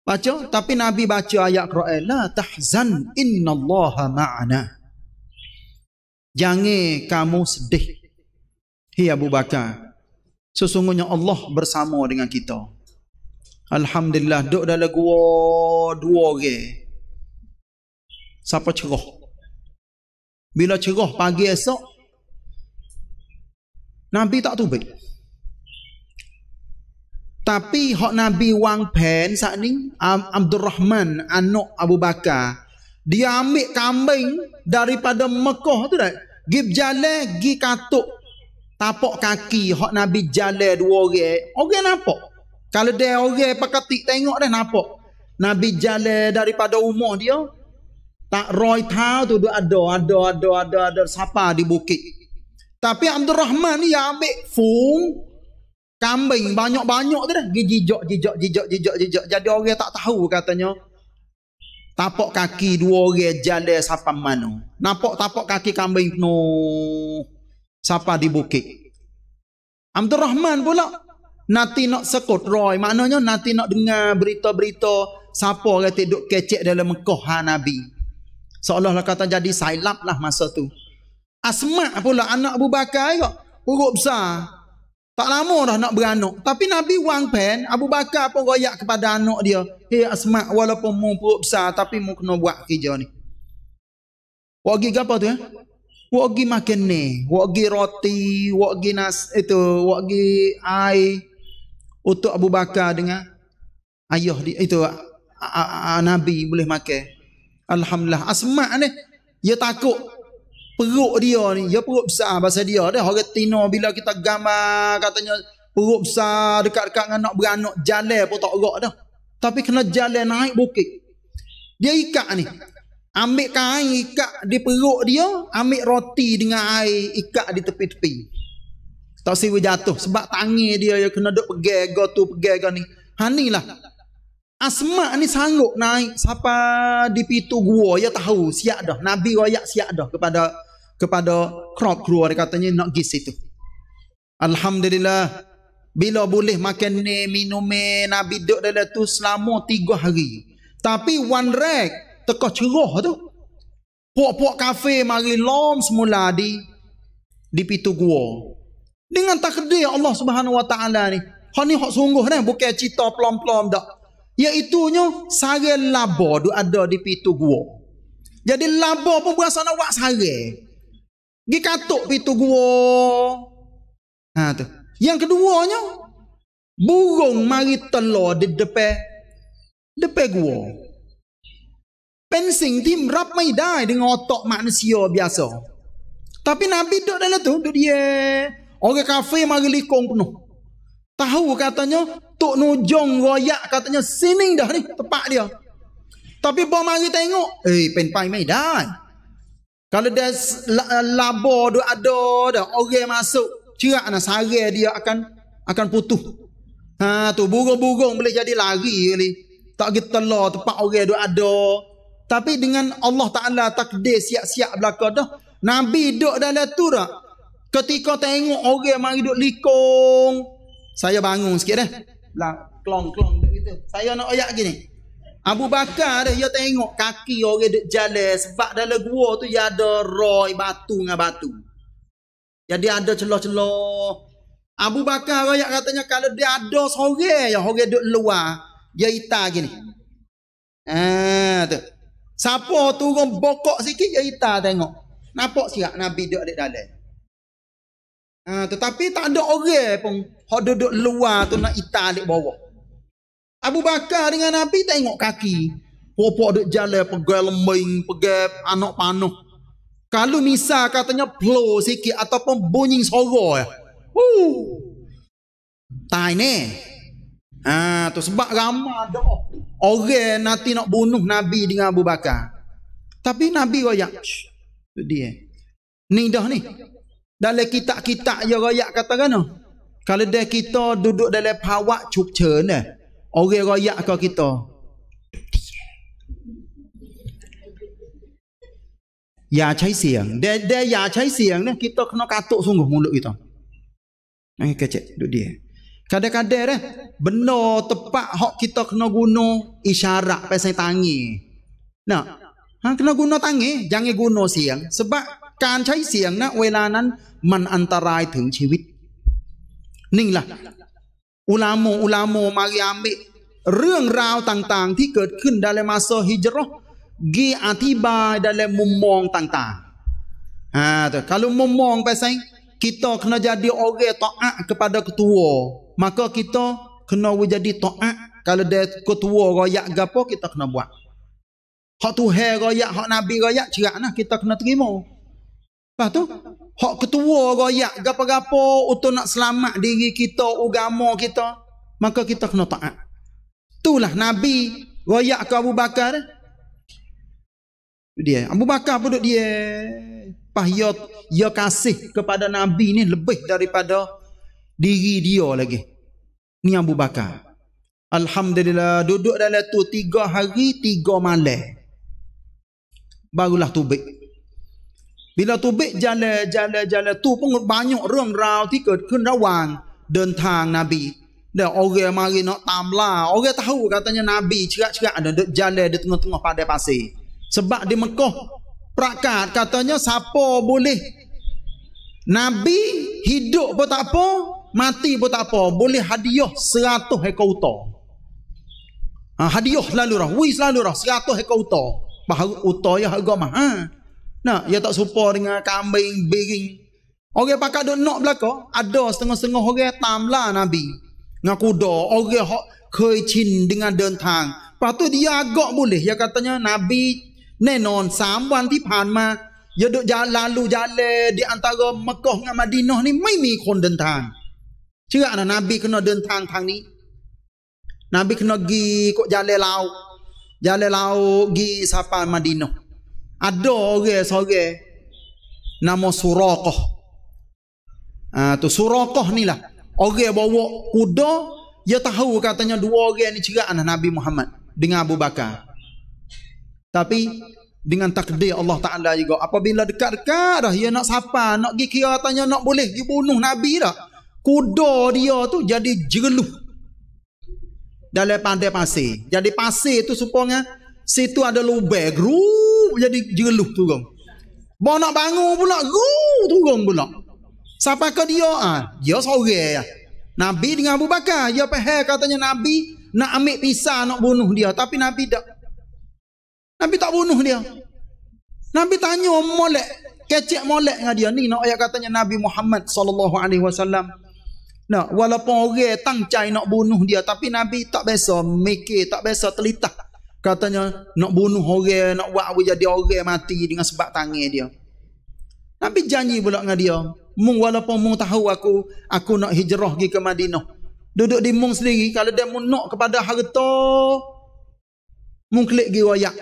Baca. Tapi Nabi baca ayat Quran. La tahzan inna allaha ma'ana. Jangan kamu sedih. Hei Abu Bakar. Sesungguhnya Allah bersama dengan kita. Alhamdulillah duk dalam gua dua orang. Siapa cerah? Bila cerah pagi esok Nabi tak tubik. Tapi hak Nabi wang pen saat ni Abdul Rahman anak Abu Bakar dia ambil kambing daripada Mekah tu dah. Gib jalan, gi katuk tapak kaki hak Nabi jalan dua orang. Orang nampak. Kalau dia orang pakai tengok dia nampak. Nabi jale daripada umur dia. Tak roi tau tu dia ada, ada, ada, ada, ada, ada siapa di bukit. Tapi Abdul Rahman ni ambil fung. Kambing banyak-banyak tu dah. Gijijok, jijok, jijok, jijok, jijok. Jadi orang tak tahu katanya. Tapak kaki dua orang jale siapa mana. Nampak tapak kaki kambing no Siapa di bukit. Abdul Rahman pula Nanti nak sekut roy. Maknanya nanti nak dengar berita-berita siapa kata duduk kecek dalam Mekah ha, Nabi. Seolah-olah kata jadi sailap lah masa tu. Asma pula anak Abu Bakar kot. Urut besar. Tak lama dah nak beranok, Tapi Nabi Wang Pen, Abu Bakar pun royak kepada anak dia. Hei Asma, walaupun mu perut besar, tapi mu kena buat kerja ni. Wagi apa tu ya? Eh? Wagi makan ni. Wagi roti, wagi nas, itu, wagi air. Untuk Abu Bakar dengan ayah dia itu a, a, a, nabi boleh makan. Alhamdulillah Asma ni dia takut perut dia ni, dia perut besar bahasa dia dah orang tino bila kita gambar katanya perut besar dekat-dekat dengan anak beranak jalan pun tak gerak dah. Tapi kena jalan naik bukit. Dia ikat ni. Ambil kain ikat di perut dia, ambil roti dengan air ikat di tepi-tepi. Tak siwi jatuh sebab tangi dia yang kena duk pegega tu pegega ni. Ha nilah. Asma ni sanggup naik siapa di pintu gua ya tahu siap dah. Nabi royak siap dah kepada kepada crop crew dia katanya nak gis itu. Alhamdulillah bila boleh makan ni minum ni Nabi duduk dalam tu selama tiga hari. Tapi one rack teka ceroh tu. Puak-puak kafe mari lom semula di di pintu gua. Dengan takdir Allah Subhanahu Wa Taala ni. Hak ni hak sungguh ni bukan cerita plom-plom dak. Iaitunya sare labo duk ada di pintu gua. Jadi labo pun berasa nak buat sare. Gi katuk pintu gua. Ha tu. Yang keduanya burung mari telur di depan depan gua. Pensing tim rap mai dai dengan otak manusia biasa. Tapi Nabi duduk dalam tu, duduk dia. Orang kafir mari likung penuh. Tahu katanya, Tok Nujung royak katanya, sini dah ni tempat dia. Tapi bawa mari tengok, eh penpai medan. Kalau dia labo dia ada dah, orang masuk, cerak nak sari dia akan akan putuh. Ha tu burung-burung boleh jadi lari ni. Tak kita telur tempat orang dia ada. Tapi dengan Allah Ta'ala takdir siap-siap belaka dah. Nabi duduk dalam tu dah. Ketika tengok orang mari duk likung, saya bangun sikit dah. Lah klong klong gitu. Saya nak oyak gini. Abu Bakar dia tengok kaki orang duk jalan sebab dalam gua tu ya ada roy batu dengan batu. Jadi ada celah-celah. Abu Bakar royak katanya kalau dia ada seorang yang orang duk luar, dia ita gini. Ah tu. Siapa turun bokok sikit dia ita tengok. Nampak siap Nabi duduk di dalam. Ha, tetapi tak ada orang pun hok duduk luar tu nak itali bawah. Abu Bakar dengan Nabi tengok kaki. Popok duk jalan pegal lembing, pegal anak panuh. Kalau misal katanya blow sikit ataupun bunyi suara ya. Eh. Hu. Tai ni. Ha, tu sebab ramai dah orang nanti nak bunuh Nabi dengan Abu Bakar. Tapi Nabi royak. Tu dia. Ni dah ni. Dalam kitab-kitab yang rakyat kata kan Kalau dah kita duduk dalam pawak cuk cerna Orang rakyat kau kita Ya cai siang Dia dia ya cai siang ni Kita kena katuk sungguh mulut kita Ini kecek duduk dia Kadang-kadang dah Benar tepat hak kita kena guna Isyarat pasang tangi Nak Ha, kena guna tangi Jangan guna siang Sebab kan cai siang nak Wailanan มันอันตรายถึงชีวิตนิ่งละ่ะอุลามโอุลามโมารยามิเรื่องราวต่างๆที่เกิดขึ้นดาเลมาโซฮิจโรกีอธิบายดาเลมุมมองต่างๆอ่าแต่คารุมุมมองไปไซกิตโตขณะจะดีโอเกตอะกับปดักตัวมาก็กิตโตขณะวิจะดีโตอะกาลเดตกตัวก็ยากกับพวกกิตตขณะบวกเขาตัเฮก็ยากเขานาบีก็ยากเชื่อนะกิตตขณะที่ม Lepas tu, hak ketua royak gapa-gapa untuk nak selamat diri kita, agama kita, maka kita kena taat. Itulah Nabi royak ke Abu Bakar. Dia, Abu Bakar pun duduk dia. Pah ya, ya kasih kepada Nabi ni lebih daripada diri dia lagi. Ni Abu Bakar. Alhamdulillah duduk dalam tu tiga hari, tiga malam. Barulah tubik. Bila tu bek jale jale jale tu pun banyak ruang rau ti kert kun rawang dan tang nabi. Dan orang mari nak tamla. Orang tahu katanya nabi cerak-cerak ada dek jale di tengah-tengah pada pasir. Sebab di Mekah prakat katanya siapa boleh nabi hidup pun tak apa, mati pun tak apa, boleh hadiah 100 ekor uta. Ha, hadiah lalu rah, wis lalu rah 100 ekor uta. Bahar uta ya harga mahal. Ha. Nah, ia ya tak serupa dengan kambing, bering. Orang pakai duk nak belaka, ada setengah-setengah orang tamla Nabi. Dengan kuda, orang hok kecin dengan dentang. Lepas tu dia agak boleh. Dia katanya Nabi nenon sambuan di panma. Dia ya duk jalan, lalu jalan di antara Mekah dengan Madinah ni, mai ada orang dentang. Cerak anak Nabi kena dentang tang ni. Nabi kena pergi kok jalan laut. Jalan laut pergi sapa Madinah ada orang seorang nama Suraqah. Ah ha, tu Suraqah ni lah. Orang bawa kuda dia tahu katanya dua orang ni cerak anak Nabi Muhammad dengan Abu Bakar. Tapi dengan takdir Allah Taala juga apabila dekat-dekat dah dia nak sapa, nak gi kira tanya nak boleh gi bunuh Nabi dah. Kuda dia tu jadi jeluh dalam pandai pasir. Jadi pasir tu supongnya situ ada lubang, Gup jadi jereluh turun. Bah nak bangun pula, gup turun pula. Siapa ke dia? Ha, dia sore. Ah. Nabi dengan Abu Bakar. Dia pahal katanya Nabi nak ambil pisau nak bunuh dia. Tapi Nabi tak. Nabi tak bunuh dia. Nabi tanya molek. Kecik molek dengan dia. Ni nak ayat katanya Nabi Muhammad Sallallahu Alaihi SAW. Nah, walaupun orang tangcai nak bunuh dia. Tapi Nabi tak biasa mikir, tak biasa telitah. Katanya nak bunuh orang, nak buat apa jadi orang mati dengan sebab tangan dia. Nabi janji pula dengan dia, mung walaupun mung tahu aku, aku nak hijrah pergi ke Madinah. Duduk di mung sendiri, kalau dia mung nak kepada harta, mung klik pergi royak.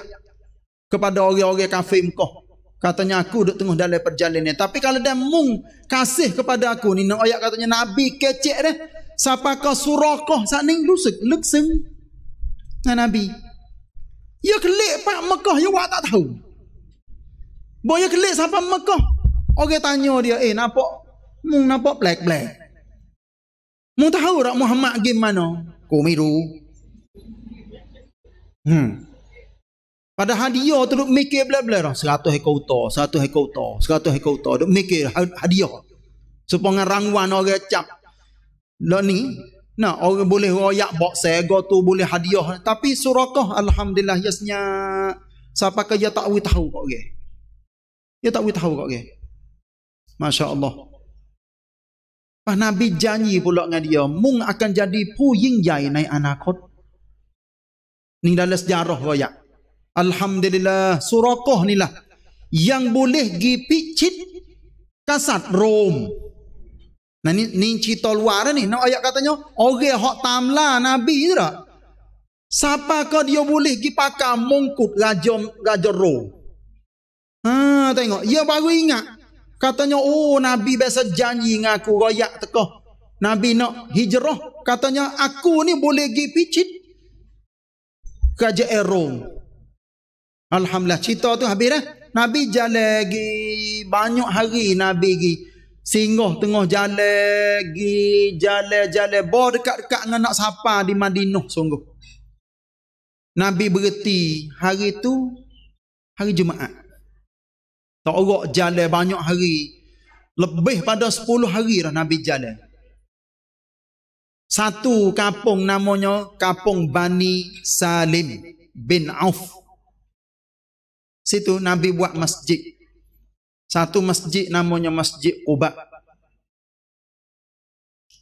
Kepada orang-orang kafir Mekah. Katanya aku duduk tengah dalam perjalanan. Tapi kalau dia mung kasih kepada aku ni, nak royak katanya Nabi kecek dia. Siapakah surah kau saat ni? Lusik, leksing. Nabi. Ya kelik Pak Mekah ya awak tak tahu. Boleh ya kelik sampai Mekah. Orang tanya dia, "Eh, nampak mung nampak black-black." Mung tahu tak Muhammad gimana? Kau miru. Hmm. Padahal dia tu duk mikir bla-bla dah. Seratus ekor utah, seratus ekor utah, seratus ekor utah. Duk mikir ha-, hadiah. Supongan rangwan orang cap. Lo lah ni, Nah, orang boleh royak box sego tu boleh hadiah tapi surakah alhamdulillah yasnya siapa ke dia tak tahu kok ge. Dia tak tahu kok ge. Masya-Allah. Pak Nabi janji pula dengan dia, mung akan jadi puying jai naik anakot. Ni dalam sejarah royak. Alhamdulillah surakah nilah yang boleh gi kasat Rom. Nah ni, ni cerita luar ni. Nak ayat katanya, orang hak tamla Nabi je tak? Siapakah dia boleh pergi pakar mungkut raja, raja roh? Ha, tengok. Dia baru ingat. Katanya, oh Nabi biasa janji dengan aku rakyat teka. Nabi nak hijrah. Katanya, aku ni boleh pergi picit. Raja Erom. Alhamdulillah. Cerita tu habis dah. Nabi jalan lagi. Banyak hari Nabi pergi. Singoh, tengah jalan gi jalan-jalan bo dekat-dekat dengan nak sapa di Madinah sungguh. Nabi bererti hari tu hari Jumaat. Tak orok jalan banyak hari. Lebih pada 10 hari lah Nabi jalan. Satu kampung namanya Kampung Bani Salim bin Auf. Situ Nabi buat masjid. Satu masjid namanya Masjid Quba.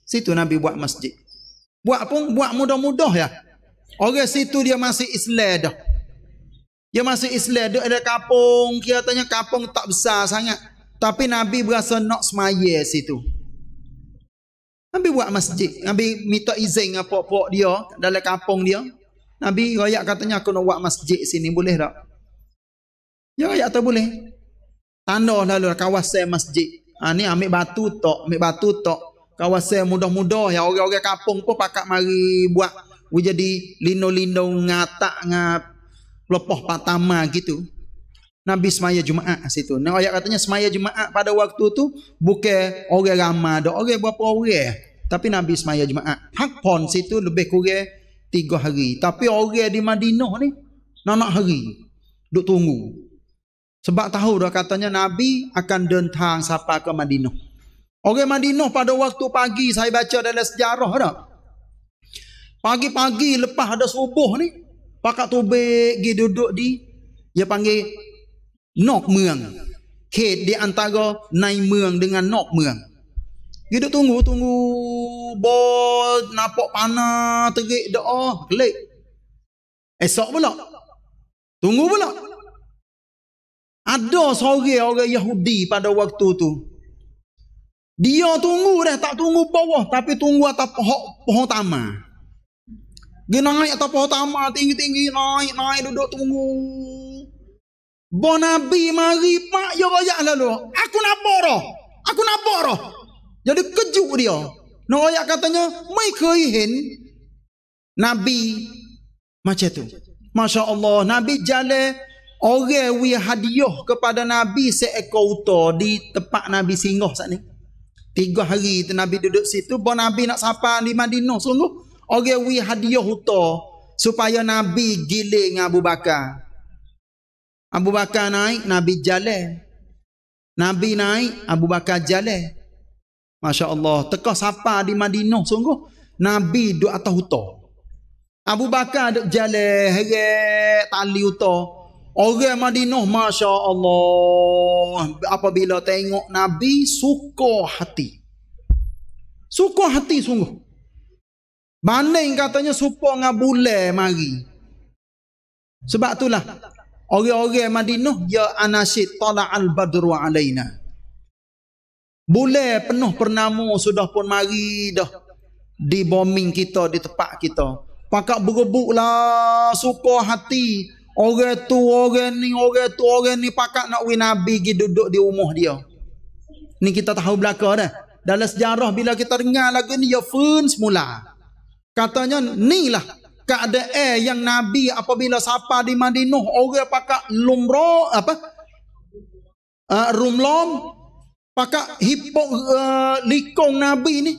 Situ Nabi buat masjid. Buat pun buat mudah-mudah ya. Orang situ dia masih Islam dah. Dia masih Islam dia ada kapung, dia kapung tak besar sangat. Tapi Nabi berasa nak semaya situ. Nabi buat masjid. Nabi minta izin apa-apa dia dalam kampung dia. Nabi rakyat katanya aku nak buat masjid sini boleh tak? Ya, ya atau boleh? tanah lalu kawasan masjid. Ha, ni ambil batu tok, ambil batu tok. Kawasan mudah-mudah yang orang-orang kampung pun pakak mari buat. We jadi lino-lino ngata ngap lepoh patama gitu. Nabi semaya Jumaat situ. Nah, ayat katanya semaya Jumaat pada waktu tu bukan orang ramai, ada orang berapa orang. Tapi Nabi semaya Jumaat. Hak pon situ lebih kurang tiga hari. Tapi orang di Madinah ni nak hari duk tunggu. Sebab tahu dah katanya Nabi akan dentang sampai ke Madinah. Orang Madinah pada waktu pagi saya baca dalam sejarah dah. Pagi-pagi lepas ada subuh ni. Pakat tubik pergi duduk di. Dia panggil Nok Meang. Ket di antara Nai Meang dengan Nok Meang. Dia tunggu, tunggu. Bol, nampak panah, terik, doa, oh, klik. Esok pula. Tunggu pula. Tunggu pula. Ada seorang orang Yahudi pada waktu tu. Dia tunggu dah, tak tunggu bawah tapi tunggu atas pohon, pohon tama. Dia naik atas pohon tama tinggi-tinggi naik naik duduk tunggu. Bo Nabi mari pak ya royak lalu. Aku nak boro. Aku nak boro. Jadi kejuk dia. Nak no, royak katanya, "Mai kehin Nabi macam tu. Masya-Allah, Nabi jale. Orang we hadiah kepada Nabi seekor uta di tempat Nabi singgah saat ni. Tiga hari tu Nabi duduk situ. Bawa Nabi nak sapa di Madinah sungguh. Orang we hadiah uta supaya Nabi giling Abu Bakar. Abu Bakar naik, Nabi jalan. Nabi naik, Abu Bakar jalan. Masya Allah. Teka sapa di Madinah sungguh. Nabi duduk atas uta. Abu Bakar duduk jalan. Heret tali uta. Orang Madinah Masya Allah Apabila tengok Nabi Suka hati Suka hati sungguh Banding katanya Suka dengan bulan mari Sebab itulah Orang-orang Madinah Ya anasyid tala'al badru alaina Bulan penuh Pernama sudah pun mari dah Di bombing kita Di tempat kita Pakak berebuk lah Suka hati Orang tu orang ni orang tu orang ni pakak nak wi nabi gi duduk di rumah dia. Ni kita tahu belaka dah. Dalam sejarah bila kita dengar lagu ni ya fun semula. Katanya ni lah keadaan yang nabi apabila sapa di Madinah orang pakak lumro apa? Uh, rumlom pakak hipo uh, ah, likong nabi ni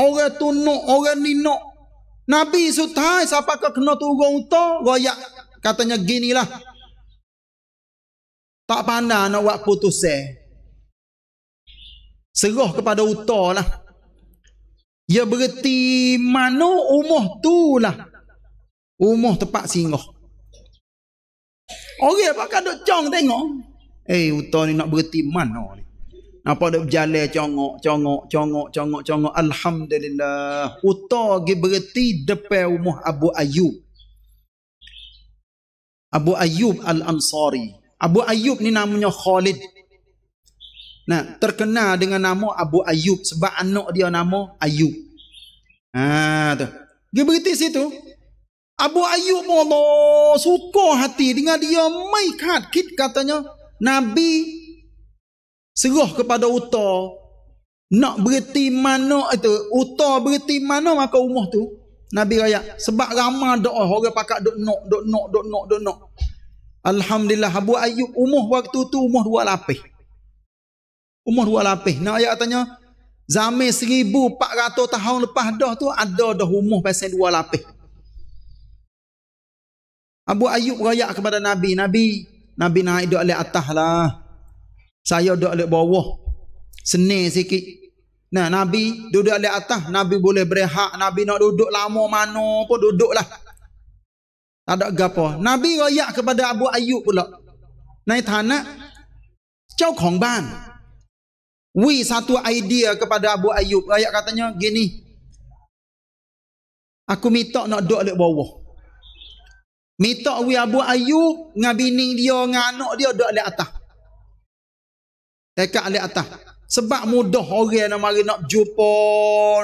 orang tu nak orang ni nak Nabi sutai siapa ke kena turun unta royak Katanya ginilah. Tak pandai nak buat putus saya Serah kepada utah lah. Ia ya bererti mana umuh tu lah. Umuh tempat singgah. Orang okay, pakai duk cong tengok. Eh hey, utah ni nak bererti mana ni. Nampak dia berjalan congok, congok, congok, congok, congok. Alhamdulillah. Uta pergi berhenti depan rumah Abu Ayub. Abu Ayyub Al-Ansari. Abu Ayyub ni namanya Khalid. Nah, terkenal dengan nama Abu Ayyub sebab anak dia nama Ayyub. Ha tu. Dia berhenti situ. Abu Ayyub Allah suka hati dengan dia mai kit katanya Nabi serah kepada uta nak berhenti mana itu uta berhenti mana maka umur tu Nabi kaya sebab ramai doa oh, orang pakak duk nok duk nok duk nok duk nok. Alhamdulillah Abu Ayyub umur waktu tu umur dua lapis. Umur 2 lapis. Nak ayat tanya zaman 1400 tahun lepas dah tu ada dah umur pasal dua lapis. Abu Ayyub raya kepada Nabi. Nabi, Nabi naik duk alik atas lah. Saya duk alik bawah. Senir sikit. Nah, Nabi duduk di atas, Nabi boleh berehat, Nabi nak duduk lama mana pun duduklah. Tak ada gapo. Nabi royak kepada Abu Ayyub pula. Naik tanah Chow Kong Ban. Wi satu idea kepada Abu Ayyub. Ayat katanya gini. Aku minta nak duduk di bawah. Minta wi Abu Ayyub dengan dia, dengan dia duduk di atas. Dekat di atas. Sebab mudah orang nak mari nak jumpa,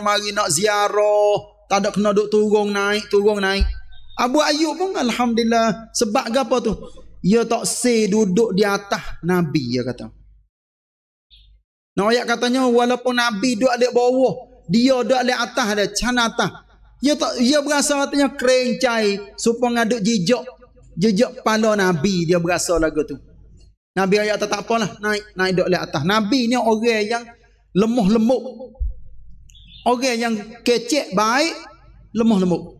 mari nak ziarah, tak ada kena duk turun naik, turun naik. Abu Ayub pun alhamdulillah sebab apa tu? Ia ya tak se duduk di atas Nabi ya kata. Nah katanya walaupun Nabi duduk di bawah, dia duduk di atas dia, canata. atas. Ya tak dia ya berasa katanya kerencai supaya ngaduk jejak jejak pala Nabi dia berasa lagu tu. Nabi ayat tak tak apalah naik naik dok lihat atas. Nabi ni orang yang lemah lembut. Orang yang kecek baik lemah lembut.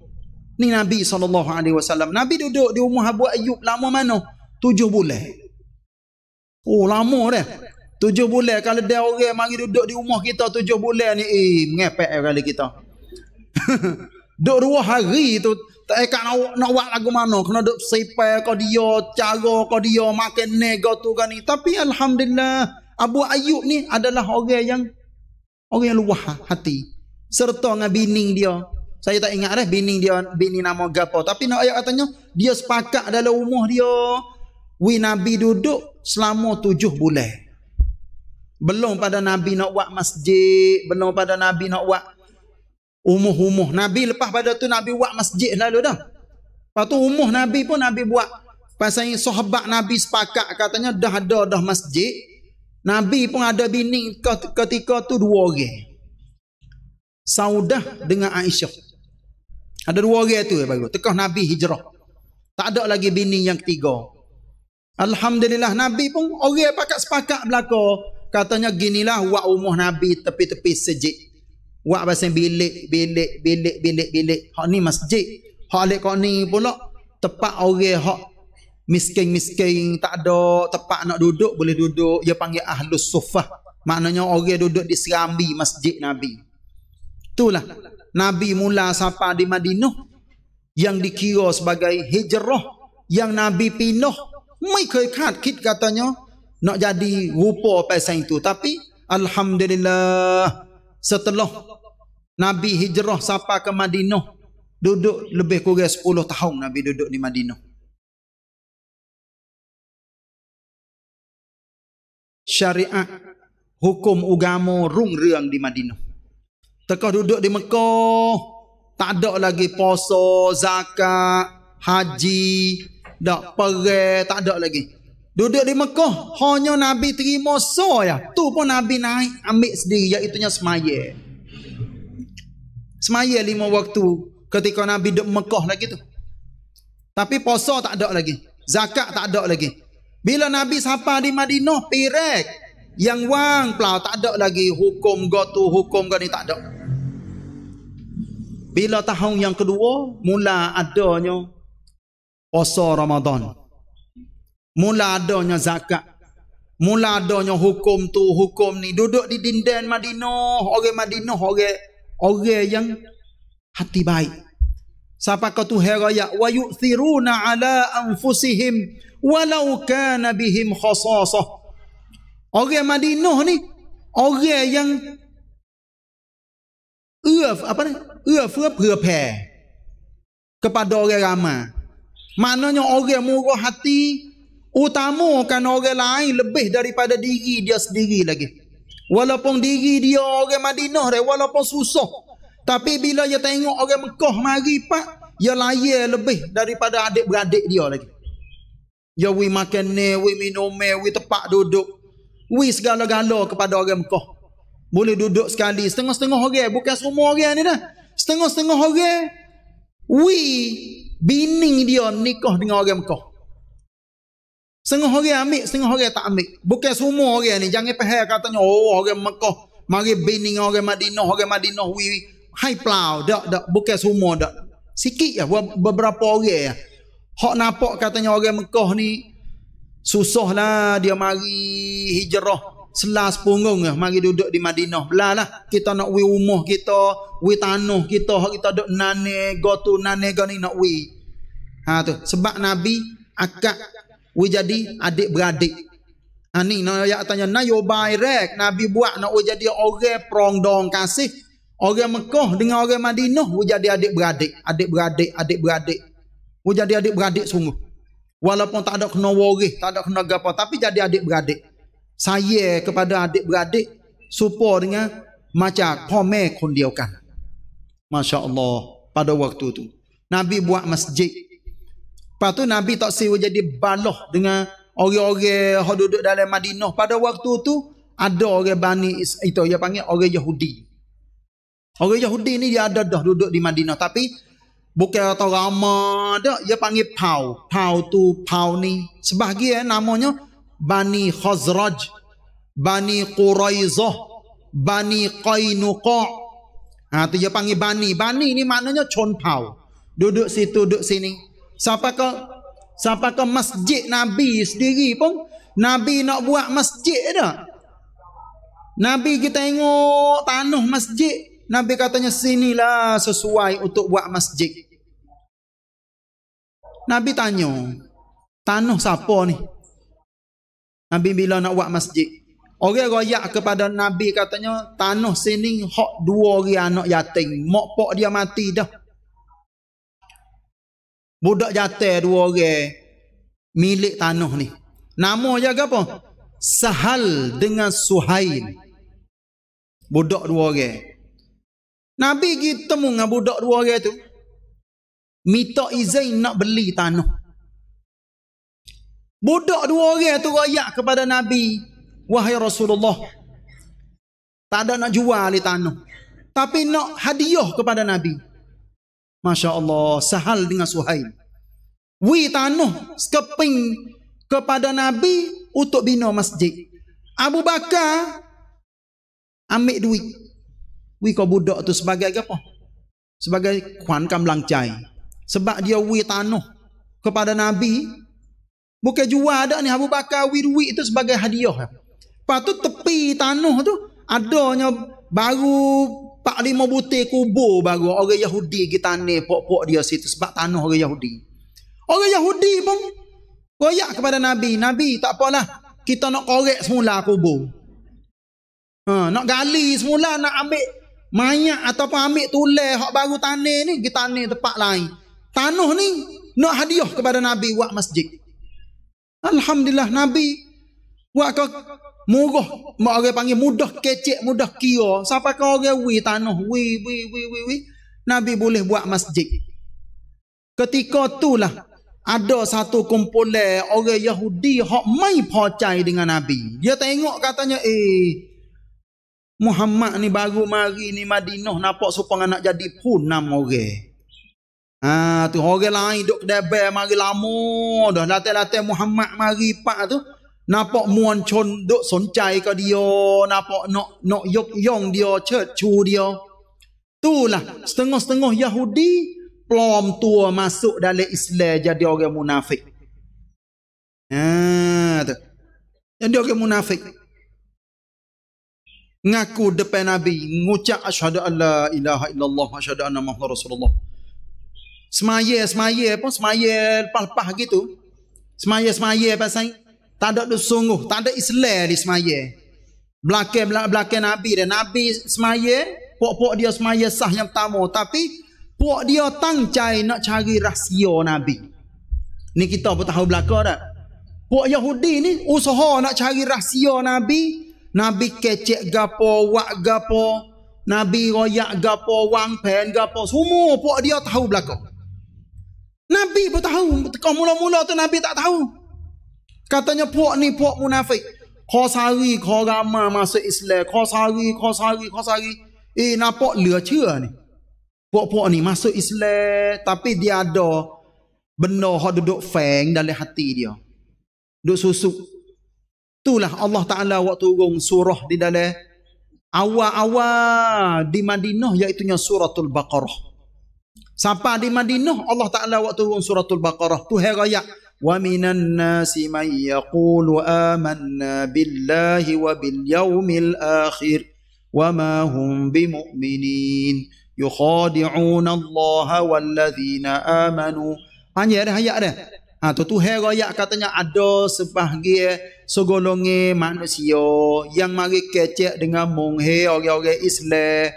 Ni Nabi sallallahu alaihi wasallam. Nabi duduk di rumah Abu Ayyub lama mana? Tujuh bulan. Oh lama dah. Tujuh bulan kalau dia orang mari duduk di rumah kita tujuh bulan ni eh mengepek kali kita. duduk dua hari tu tak eh, kak nak, nak buat lagu mana. Kena duduk sipai kau dia. Cara kau dia. Makin nego tu kan ni. Tapi Alhamdulillah. Abu Ayub ni adalah orang yang. Orang yang luah hati. Serta dengan bining dia. Saya tak ingat dah bining dia. Bini nama gapo. Tapi nak ayat katanya. Dia sepakat dalam umur dia. Wi Nabi duduk selama tujuh bulan. Belum pada Nabi nak buat masjid. Belum pada Nabi nak buat Umuh-umuh Nabi lepas pada tu Nabi buat masjid lalu dah. Lepas tu umuh Nabi pun Nabi buat. Pasal ni sahabat Nabi sepakat katanya dah ada dah masjid. Nabi pun ada bini ketika tu dua orang. Saudah dengan Aisyah. Ada dua orang tu baru. Tekah Nabi hijrah. Tak ada lagi bini yang ketiga. Alhamdulillah Nabi pun orang pakat sepakat belaka. Katanya ginilah wak umuh Nabi tepi-tepi sejik buat pasal bilik bilik bilik bilik bilik hak ni masjid hak lek kau ni pula tepat orang hak miskin-miskin tak ada tepat nak duduk boleh duduk dia panggil ahlus sufah maknanya orang duduk di serambi masjid nabi itulah nabi mula sapa di madinah yang dikira sebagai hijrah yang nabi pinuh mai ke kat kit katanya nak jadi rupa pasal itu tapi alhamdulillah setelah Nabi hijrah sapa ke Madinah duduk lebih kurang 10 tahun Nabi duduk di Madinah. Syariat hukum agama rung reang di Madinah. Tekah duduk di Mekah tak ada lagi puasa, zakat, haji, dak perang, tak ada lagi. Duduk di Mekah hanya Nabi terima so ya. Tu pun Nabi naik ambil sendiri iaitu nya semaya. Semaya lima waktu ketika Nabi di Mekah lagi tu. Tapi puasa tak ada lagi. Zakat tak ada lagi. Bila Nabi sapa di Madinah pirek yang wang pula tak ada lagi hukum go tu hukum go ni tak ada. Bila tahun yang kedua mula adanya puasa Ramadan. Mula adanya zakat. Mula adanya hukum tu, hukum ni. Duduk di dinding Madinah. Orang Madinah, orang, orang yang hati baik. Siapa kau tu heraya? Wa yu'thiruna ala anfusihim walau kana bihim khasasah. Orang Madinah ni, orang yang ia apa ni? Ia fuh fuh kepada orang ramah. Mana orang murah hati, utamakan orang lain lebih daripada diri dia sendiri lagi. Walaupun diri dia orang Madinah dia, walaupun susah. Tapi bila dia tengok orang Mekah mari pak, dia layak lebih daripada adik-beradik dia lagi. Dia wui makan ni, wui minum ni, wui tepak duduk. Wui segala-gala kepada orang Mekah. Boleh duduk sekali, setengah-setengah orang. Bukan semua orang ni dah. Setengah-setengah orang, wui bini dia nikah dengan orang Mekah. Setengah orang ambil, setengah orang tak ambil. Bukan semua orang ni. Jangan faham katanya, oh orang Mekah, mari bini orang Madinah, orang Madinah, wi, hai plau. Tak, tak. Bukan semua, tak. Sikit ya, beberapa orang ya. Hak nampak katanya orang Mekah ni, susah lah dia mari hijrah. Selas punggung ya, mari duduk di Madinah. Belah lah, kita nak wi rumah kita, wi tanah kita, hak kita duduk nane, gotu, nane, gani nak wi. Ha tu, sebab Nabi akak We jadi adik-beradik. Ha ni nak ayat tanya nayobai rek Nabi buat nak we jadi orang dong kasih. Orang Mekah dengan orang Madinah we jadi adik-beradik, adik-beradik, adik-beradik. We jadi adik-beradik sungguh. Walaupun tak ada kena waris, tak ada kena gapo tapi jadi adik-beradik. Saya kepada adik-beradik supo dengan macam pome kon dia kan. Masya-Allah pada waktu tu Nabi buat masjid Lepas tu Nabi tak sewa jadi baloh dengan orang-orang yang duduk dalam Madinah. Pada waktu tu ada orang Bani itu dia panggil orang Yahudi. Orang Yahudi ni dia ada dah duduk di Madinah tapi bukan atau ramah dah dia panggil Pau. Pau tu Pau ni sebahagian namanya Bani Khazraj, Bani Quraizah, Bani Qainuqa. Ha tu dia panggil Bani. Bani ni maknanya Chon Pau. Duduk situ duduk sini ke, Siapakah ke masjid Nabi sendiri pun Nabi nak buat masjid dah. Nabi kita tengok tanah masjid, Nabi katanya sinilah sesuai untuk buat masjid. Nabi tanya, tanah siapa ni? Nabi bila nak buat masjid? Orang royak kepada Nabi katanya, tanah sini hak dua orang anak yatim. Mak pak dia mati dah. Budak jatah dua orang milik tanah ni. Nama dia apa? Sahal dengan Suhail. Budak dua orang. Nabi pergi temu dengan budak dua orang tu. Minta izin nak beli tanah. Budak dua orang tu rakyat kepada Nabi. Wahai Rasulullah. Tak ada nak jual di tanah. Tapi nak hadiah kepada Nabi. Nabi. Masya Allah, sehal dengan Suhaib. Wi tanuh keping kepada Nabi untuk bina masjid. Abu Bakar ambil duit. Wih kau budak tu sebagai apa? Sebagai kuan kam langcai. Sebab dia wi tanuh kepada Nabi. Bukan jual ada ni Abu Bakar wi duit tu sebagai hadiah. Lepas tu tepi tanuh tu adanya baru Pak lima butir kubur baru orang Yahudi kita ni pok-pok dia situ sebab tanah orang Yahudi. Orang Yahudi pun koyak kepada Nabi. Nabi tak apalah. Kita nak korek semula kubur. Ha, nak gali semula nak ambil mayat ataupun ambil tulis hak baru tanah ni kita ni tempat lain. Tanah ni nak hadiah kepada Nabi buat masjid. Alhamdulillah Nabi Buat kau murah, mak orang panggil mudah kecek, mudah kira. Siapa kau orang wi tanah, wi wi wi wi wi. Nabi boleh buat masjid. Ketika itulah ada satu kumpulan orang Yahudi hok mai pocai dengan Nabi. Dia tengok katanya, "Eh, Muhammad ni baru mari ni Madinah nampak supang anak jadi pun enam orang. Ah ha, tu orang lain duk kedai mari lama dah lata lata Muhammad mari pak tu. Nampak muan chon duk sonjai ke dia. Nampak nak no, no yuk yong dia, cercu dia. lah, setengah-setengah Yahudi plom tua masuk dalam Islam jadi orang munafik. Ah, Ha, jadi orang munafik. Ngaku depan Nabi. Ngucap asyadu Allah ilaha illallah asyadu anna mahluk Rasulullah. Semaya, semaya pun semaya lepas-lepas gitu. Semaya, semaya pasang. Tak ada sungguh, tak ada Islam di semaya. Belakang-belakang Nabi dia. Nabi semaya, puak-puak dia semaya sah yang pertama. Tapi, puak dia tangcai nak cari rahsia Nabi. Ni kita pun tahu belakang tak? Puak Yahudi ni usaha nak cari rahsia Nabi. Nabi kecek gapo, wak gapo. Nabi royak gapo, wang pen gapo. Semua puak dia tahu belakang. Nabi pun tahu. Kau mula-mula tu Nabi tak tahu. Katanya puak ni puak munafik. Kho sari, kho gama masuk Islam. Kho sari, kho sari, kho sari. Eh, nampak lea cia ni. Puak-puak ni masuk Islam. Tapi dia ada benda yang duduk feng dalam hati dia. Duduk susuk. Itulah Allah Ta'ala waktu turun surah di dalam awal-awal di Madinah iaitu suratul Baqarah. Sampai di Madinah Allah Ta'ala waktu turun suratul Baqarah. Itu herayat. ومن الناس من يقول آمنا بالله وباليوم الآخر وما هم بمؤمنين يخادعون الله والذين آمنوا Hanya ah, ada hayat ada. Ha, tu tu hera katanya ada sebahagia segolongi manusia yang mari kecek dengan munghe orang-orang Islam.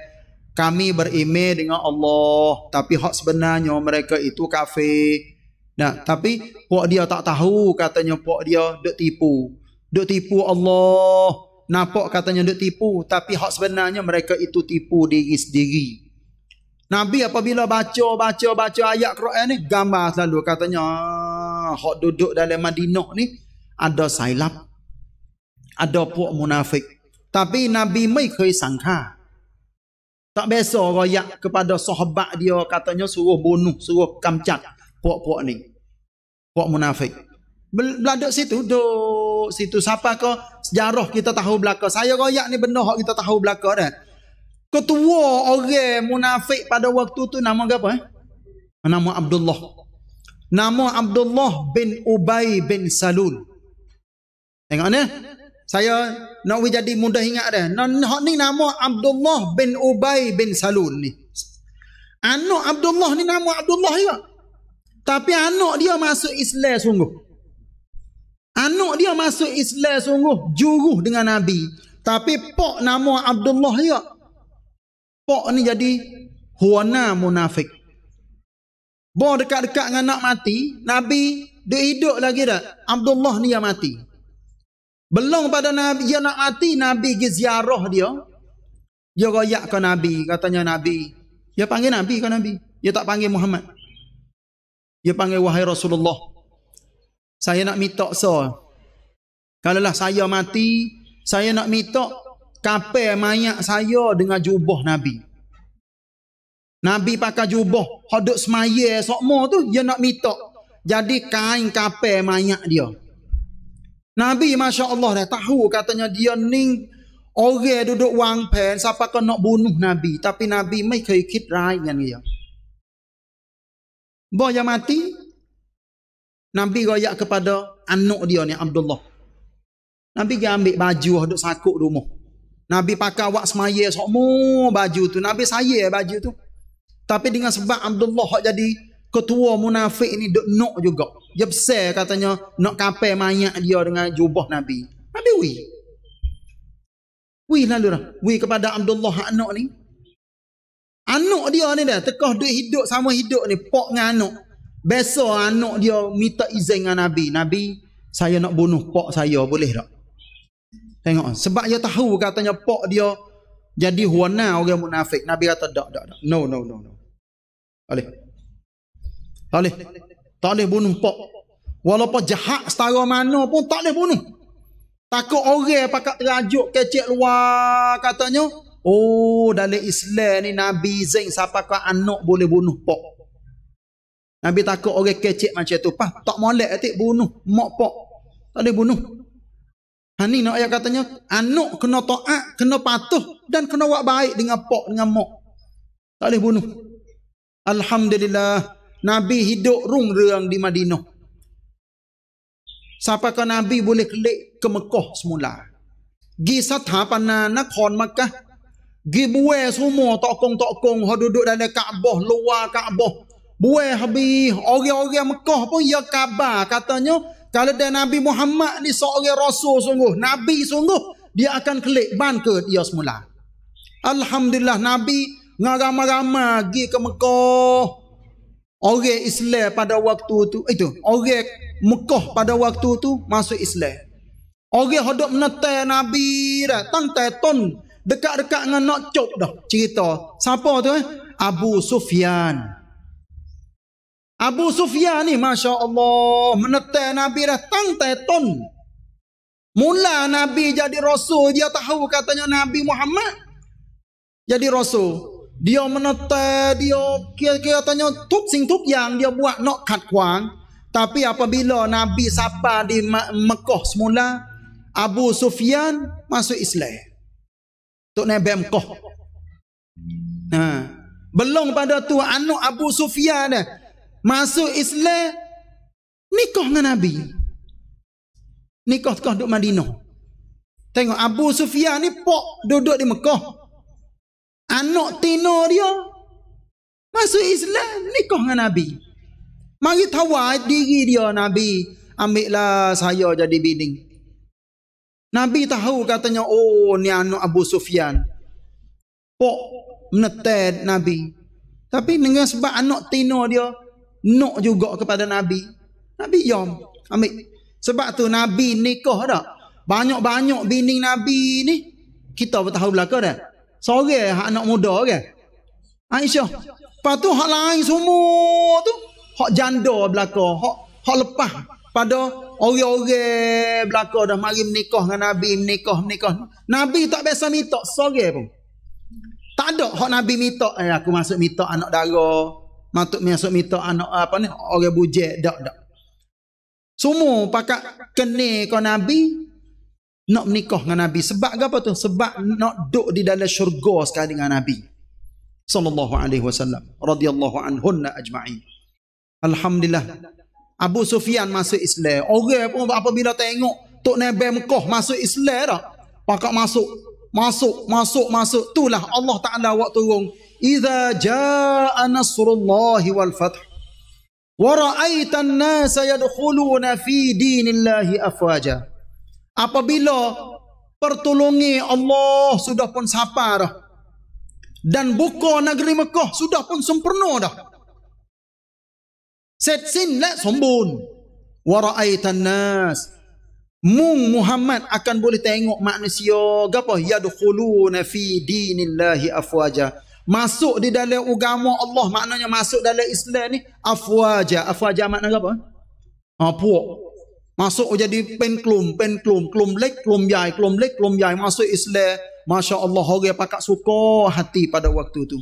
Kami berime dengan Allah tapi hak sebenarnya mereka itu kafir. Nah, tapi pok dia tak tahu katanya pok dia duk tipu. Duk tipu Allah. Nampak katanya duk tipu, tapi hak sebenarnya mereka itu tipu diri sendiri. Nabi apabila baca baca baca ayat Quran ni gambar selalu katanya ah, hak duduk dalam Madinah ni ada sailap. Ada pok munafik. Tapi Nabi mai kai sangka. Tak biasa royak kepada sahabat dia katanya suruh bunuh, suruh kamcat puak-puak ni. Puak munafik. Beladuk situ, duduk situ. Siapa kau? Sejarah kita tahu belaka. Saya royak ni benda yang kita tahu belaka dah. Ketua orang munafik pada waktu tu nama apa? Eh? Nama Abdullah. Nama Abdullah bin Ubay bin Salul. Tengok ni. Saya nak jadi mudah ingat dah. Nak ni nama Abdullah bin Ubay bin Salul ni. Anak Abdullah ni nama Abdullah juga. Ya? Tapi anak dia masuk Islam sungguh. Anak dia masuk Islam sungguh juruh dengan Nabi. Tapi pok nama Abdullah dia. Ya. Pok ni jadi huwana munafik. Bo dekat-dekat dengan nak mati, Nabi dia hidup lagi dah. Abdullah ni yang mati. Belum pada Nabi dia nak mati, Nabi pergi ziarah dia. Dia royak ke Nabi, katanya Nabi. Dia panggil Nabi ke Nabi? Dia tak panggil Muhammad. Dia panggil wahai Rasulullah. Saya nak minta so. Kalaulah saya mati, saya nak minta kapal mayat saya dengan jubah Nabi. Nabi pakai jubah, hodok semaya sokmo tu, dia nak minta. Jadi kain kapal mayat dia. Nabi Masya Allah dah tahu katanya dia ning orang duduk wang pen, siapa kau nak bunuh Nabi. Tapi Nabi tidak kira-kira dengan dia. Bah yang mati, Nabi raya kepada anak dia ni Abdullah. Nabi dia ambil baju duk sakuk rumah. Nabi pakai awak semaya semua baju tu. Nabi saya baju tu. Tapi dengan sebab Abdullah hak jadi ketua munafik ni duk nok juga. Dia besar katanya nak kapai mayat dia dengan jubah Nabi. Nabi wi. Wi lalu dah. Wi kepada Abdullah anak ni. Anak dia ni dah tekah duit hidup sama hidup ni pok dengan anak. Biasa anak dia minta izin dengan Nabi. Nabi, saya nak bunuh pok saya boleh tak? Tengok. Sebab dia tahu katanya pok dia jadi huwana orang munafik. Nabi kata tak, tak, tak. No, no, no. no. Alih. Alih. Tak boleh bunuh pok. Walaupun jahat setara mana pun tak boleh bunuh. Takut orang pakak terajuk kecil luar katanya. Oh dalam Islam ni Nabi Zain siapa kau anak boleh bunuh pok. Nabi takut orang kecil macam tu. Pah, tak molek hati bunuh. Mok pok. Tak boleh bunuh. Ha ni nak ayat katanya. Anak kena taat, kena patuh dan kena buat baik dengan pok, dengan mok. Tak boleh bunuh. Alhamdulillah. Nabi hidup rung reang di Madinah. Siapa kau Nabi boleh klik ke Mekah semula. Gisat hapana nakon Mekah Gi buai semua tokong-tokong ha duduk dalam Kaabah luar Kaabah. Buai habis orang-orang Mekah pun ya kabar katanya kalau dan Nabi Muhammad ni seorang rasul sungguh, nabi sungguh dia akan kelik ban ke dia semula. Alhamdulillah Nabi ngarama-rama gi ke Mekah. Orang Islam pada waktu tu itu eh, orang Mekah pada waktu tu masuk Islam. Orang hendak menetai Nabi dah tentai ton dekat-dekat dengan nak cop dah cerita. Siapa tu eh? Abu Sufyan. Abu Sufyan ni Masya Allah menetai Nabi dah tang ton. Mula Nabi jadi Rasul dia tahu katanya Nabi Muhammad jadi Rasul. Dia menetai dia kira-kira tanya tuk sing tuk yang dia buat nak kat kuang. Tapi apabila Nabi sapa di Mekah semula Abu Sufyan masuk Islam. Tok nembek Mekah. Ha. Belong pada tu anak Abu Sufyan dah. Masuk Islam nikah dengan Nabi. Nikah tengah duduk Madinah. Tengok Abu Sufyan ni pok duduk di Mekah. Anak tino dia masuk Islam nikah dengan Nabi. Mari tawa diri dia Nabi. Ambillah saya jadi bini. Nabi tahu katanya, oh ni anak Abu Sufyan. Pok menetet Nabi. Tapi dengan sebab anak tino dia, nak juga kepada Nabi. Nabi yom. Ambil. Sebab tu Nabi nikah tak? Banyak-banyak bini Nabi ni, kita tahu belakang dah. Sore anak muda kan? Okay? Aisyah. Lepas tu hak lain semua tu, hak janda belakang, hak, hak lepas pada orang-orang belaka dah mari menikah dengan Nabi, menikah, menikah. Nabi tak biasa minta sore pun. Tak ada hak Nabi minta, eh aku masuk minta anak dara, masuk masuk minta anak apa ni, orang bujek, dak dak. Semua pakak kene kau Nabi nak menikah dengan Nabi. Sebab apa tu? Sebab nak duduk di dalam syurga sekali dengan Nabi. Sallallahu alaihi wasallam. Radiyallahu anhunna ajma'in. Alhamdulillah. Abu Sufyan masuk Islam. Orang pun apabila tengok Tok Nabi Mekah masuk Islam dah. Pakak masuk. Masuk, masuk, masuk. Itulah Allah Ta'ala waktu turun. Iza ja'a nasrullahi wal fath. Wa ra'aita an-nasa yadkhuluna fi dinillahi afwaja. Apabila pertolongi Allah sudah pun sampai dah. Dan buka negeri Mekah sudah pun sempurna dah. เสร็จสิ้นและสมบูรณ์วรอัยทันนัสมุ่งมุฮัมมัดอากันบริเตงกมนุษย์กับพยาดคลูนฟีดีนิลลาฮิอัฟวาจามาสุดิดาเลอุกามอัลลอฮ์มานะยามาสุดาเลอิสลามนี่อัฟวาจาอัฟวาจามานะกับพอพวกมาสุจะดีเป็นกลุ่มเป็นกลุ่มกลุ่มเล็กกลุ่มใหญ่กลุ่มเล็กกลุ่มใหญ่มาสุอิสลามมาชาอัลลอฮ์เขาเกี่ยปากกาสุโกฮัตตีพัดวัตตุตุ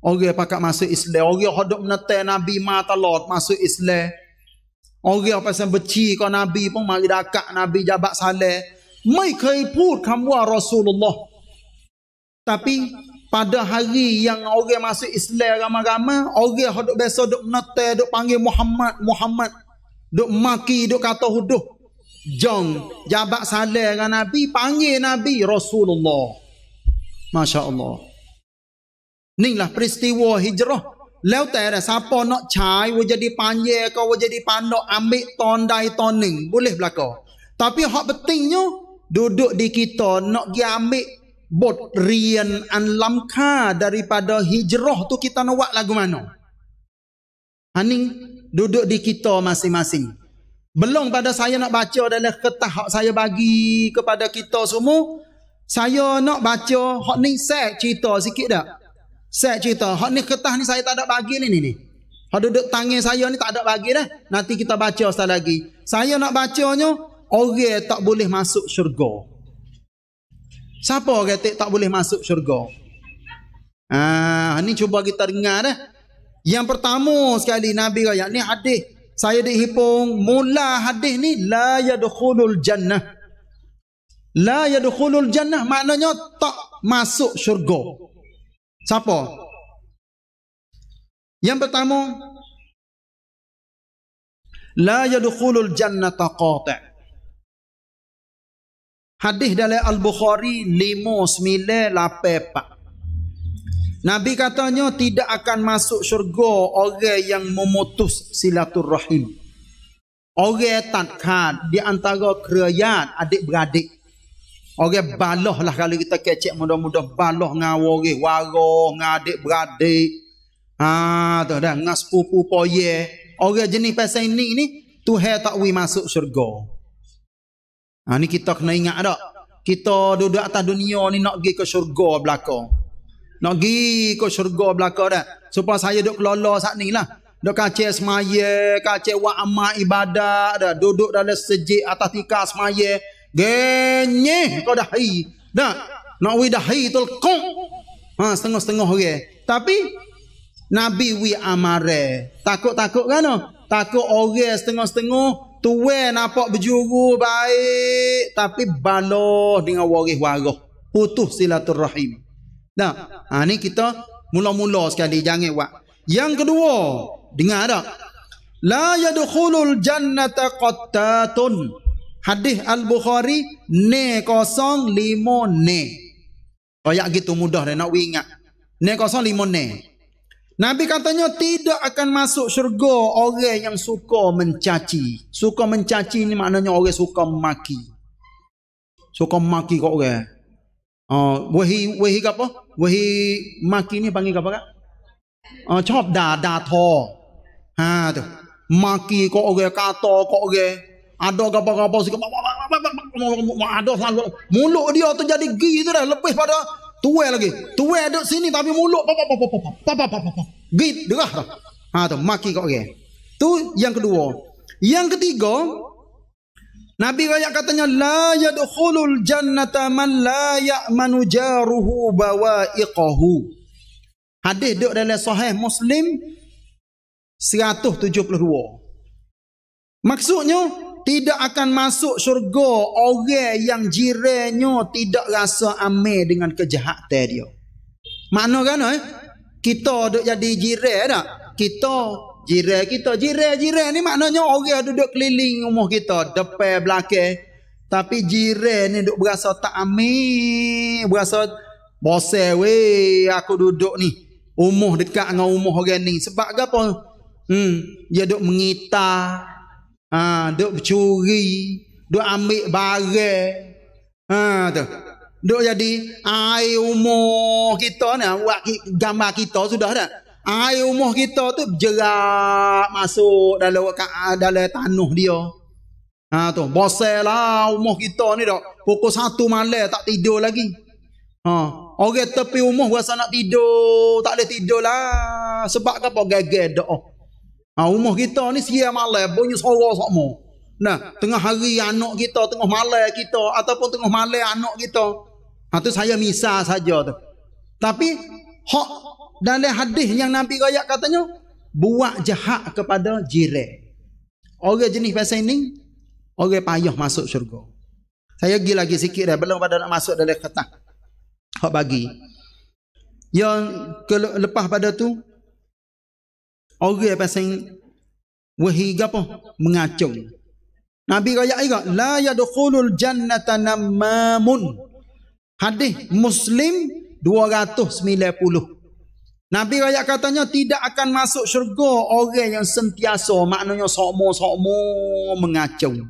Orang pakak masuk Islam. Orang hodok menetek Nabi Matalot masuk Islam. Orang pasal beci kau Nabi pun mari dakak Nabi jabat salih. Mai kai put kamu ah, Rasulullah. Tapi pada hari yang orang masuk Islam ramai-ramai, orang hodok biasa dok menetek, dok panggil Muhammad, Muhammad. Dok maki, dok kata hodok. Jong jabat salih dengan Nabi, panggil Nabi Rasulullah. Masya-Allah. Inilah peristiwa hijrah. Lalu tak siapa nak cai, wajah di panjir kau, wajah jadi pandok, ambil ton dari ton ning. Boleh berlaku. Tapi hak pentingnya, duduk di kita nak pergi ambil bot rian an lamka daripada hijrah tu kita nak buat lagu mana? Haning duduk di kita masing-masing. Belum pada saya nak baca dalam ketah hak saya bagi kepada kita semua. Saya nak baca hak ni set cerita sikit tak? Saya cerita, hak ni kertas ni saya tak ada bagi ni ni. ni. Hak duduk tangan saya ni tak ada bagi dah. Nanti kita baca ustaz lagi. Saya nak bacanya orang tak boleh masuk syurga. Siapa orang tak boleh masuk syurga? Ah, ni cuba kita dengar dah. Yang pertama sekali Nabi kata, ni hadis. Saya dihipung mula hadis ni la yadkhulul jannah. La yadkhulul jannah maknanya tak masuk syurga. Sapo Yang pertama la yadkhulul jannata qati. Hadis dari Al-Bukhari 5984. Nabi katanya tidak akan masuk syurga orang yang memutus silaturahim. Orang tak kan, di antara kerayat adik-beradik. Orang baloh lah kalau kita kecek mudah-mudah baloh dengan orang waro, ngadik beradik. Ha, tu ada dengan sepupu poye. Orang jenis pasal ini ni Tuhan tak wi masuk syurga. Ha ni kita kena ingat dak? Kita duduk atas dunia ni nak pergi ke syurga belaka. Nak pergi ke syurga belaka dah. Supaya saya duduk kelola saat ni lah. Duduk kacau semaya, kacau wa'amah ibadah dah. Duduk dalam sejik atas tikar semaya. Genye kau dah dahi. Dah. Nak wi dahi tul kong. Ha setengah-setengah orang. Tapi Nabi wi amare. Takut-takut kan no? Takut orang setengah-setengah tua nampak berjuru baik tapi baloh dengan waris warah. Putus silaturahim. Dah. Ha ni kita mula-mula sekali jangan buat. Yang kedua, dengar tak? La yadkhulul jannata qattatun. Hadis Al-Bukhari ne kosong limo ne. Kayak gitu mudah dah nak ingat. Ne kosong limo ne. Nabi katanya tidak akan masuk syurga orang yang suka mencaci. Suka mencaci ni maknanya orang suka maki. Suka maki kau, orang. Uh, oh, wahi wahi apa? Wahi maki ni panggil apa kak? Uh, oh, chop da da tho. Ha tu. Maki kau orang kata kok orang ada apa-apa sikit ada selalu mulut dia tu jadi gi tu dah lebih pada tua lagi tua ada sini tapi mulut apa apa apa apa apa gi derah dah ha tu maki kau okay. tu yang kedua yang ketiga Nabi kaya katanya la yadkhulul jannata man la ya'manu jaruhu bawa'iqahu. Hadis duk dalam sahih Muslim 172. Maksudnya tidak akan masuk syurga orang yang jirannya tidak rasa amir dengan kejahatan dia. Mana kan? Eh? Kita duduk jadi jire, eh, tak? Kita, jire, kita. jire jire ni maknanya orang duduk keliling rumah kita. Depan, belakang. Tapi jire ni duduk berasa tak amir. Berasa bose weh aku duduk ni. Umuh dekat dengan umuh orang ni. Sebab apa? Hmm, dia duduk mengitar ha duk bercuri duk ambil barang ha tu duk jadi air umur kita ni ha, buat gambar kita sudah dah air umur kita tu jerak masuk dalam dalam tanah dia ha tu bosalah umur kita ni dok pukul satu malam tak tidur lagi ha orang tepi umur rasa nak tidur tak boleh tidur lah sebab apa gagal doa Ha, umur kita ni siya malai, bunyi suara sokmo. Nah, tengah hari anak kita, tengah malai kita, ataupun tengah malai anak kita. Ha, tu saya misal saja tu. Tapi, hak dalam hadis yang Nabi Raya katanya, buat jahat kepada jireh. Orang jenis pasal ini, orang payah masuk syurga. Saya pergi lagi sikit dah, belum pada nak masuk dalam kertas. Hak bagi. Yang ke, lepas pada tu, orang pasang wahi gapo mengacung nabi kaya iga la yadkhulul jannata namamun hadis muslim 290 Nabi kaya katanya tidak akan masuk syurga orang yang sentiasa maknanya sokmo-sokmo mengacung.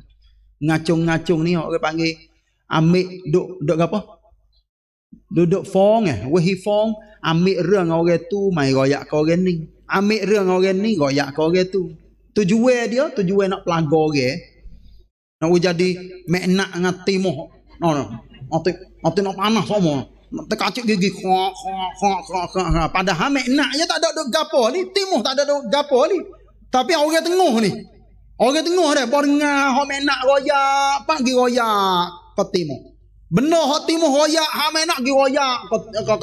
Ngacung-ngacung ni orang panggil ambil duk duk apa? Duduk fong eh, wehi fong, ambil reng orang tu mai royak ke orang ni ambil reng orang ni royak ke orang tu tujuan dia tujuan nak pelaga orang nak jadi meknak dengan timoh no no mati mati nak panas semua mati kacik gigi padahal meknak dia tak ada duk gapo ni timoh tak ada duk gapo ni tapi orang tengah ni orang tengah dah berengah hok meknak royak pak gi royak ke timoh benar hok timoh royak ha meknak gi royak ke ke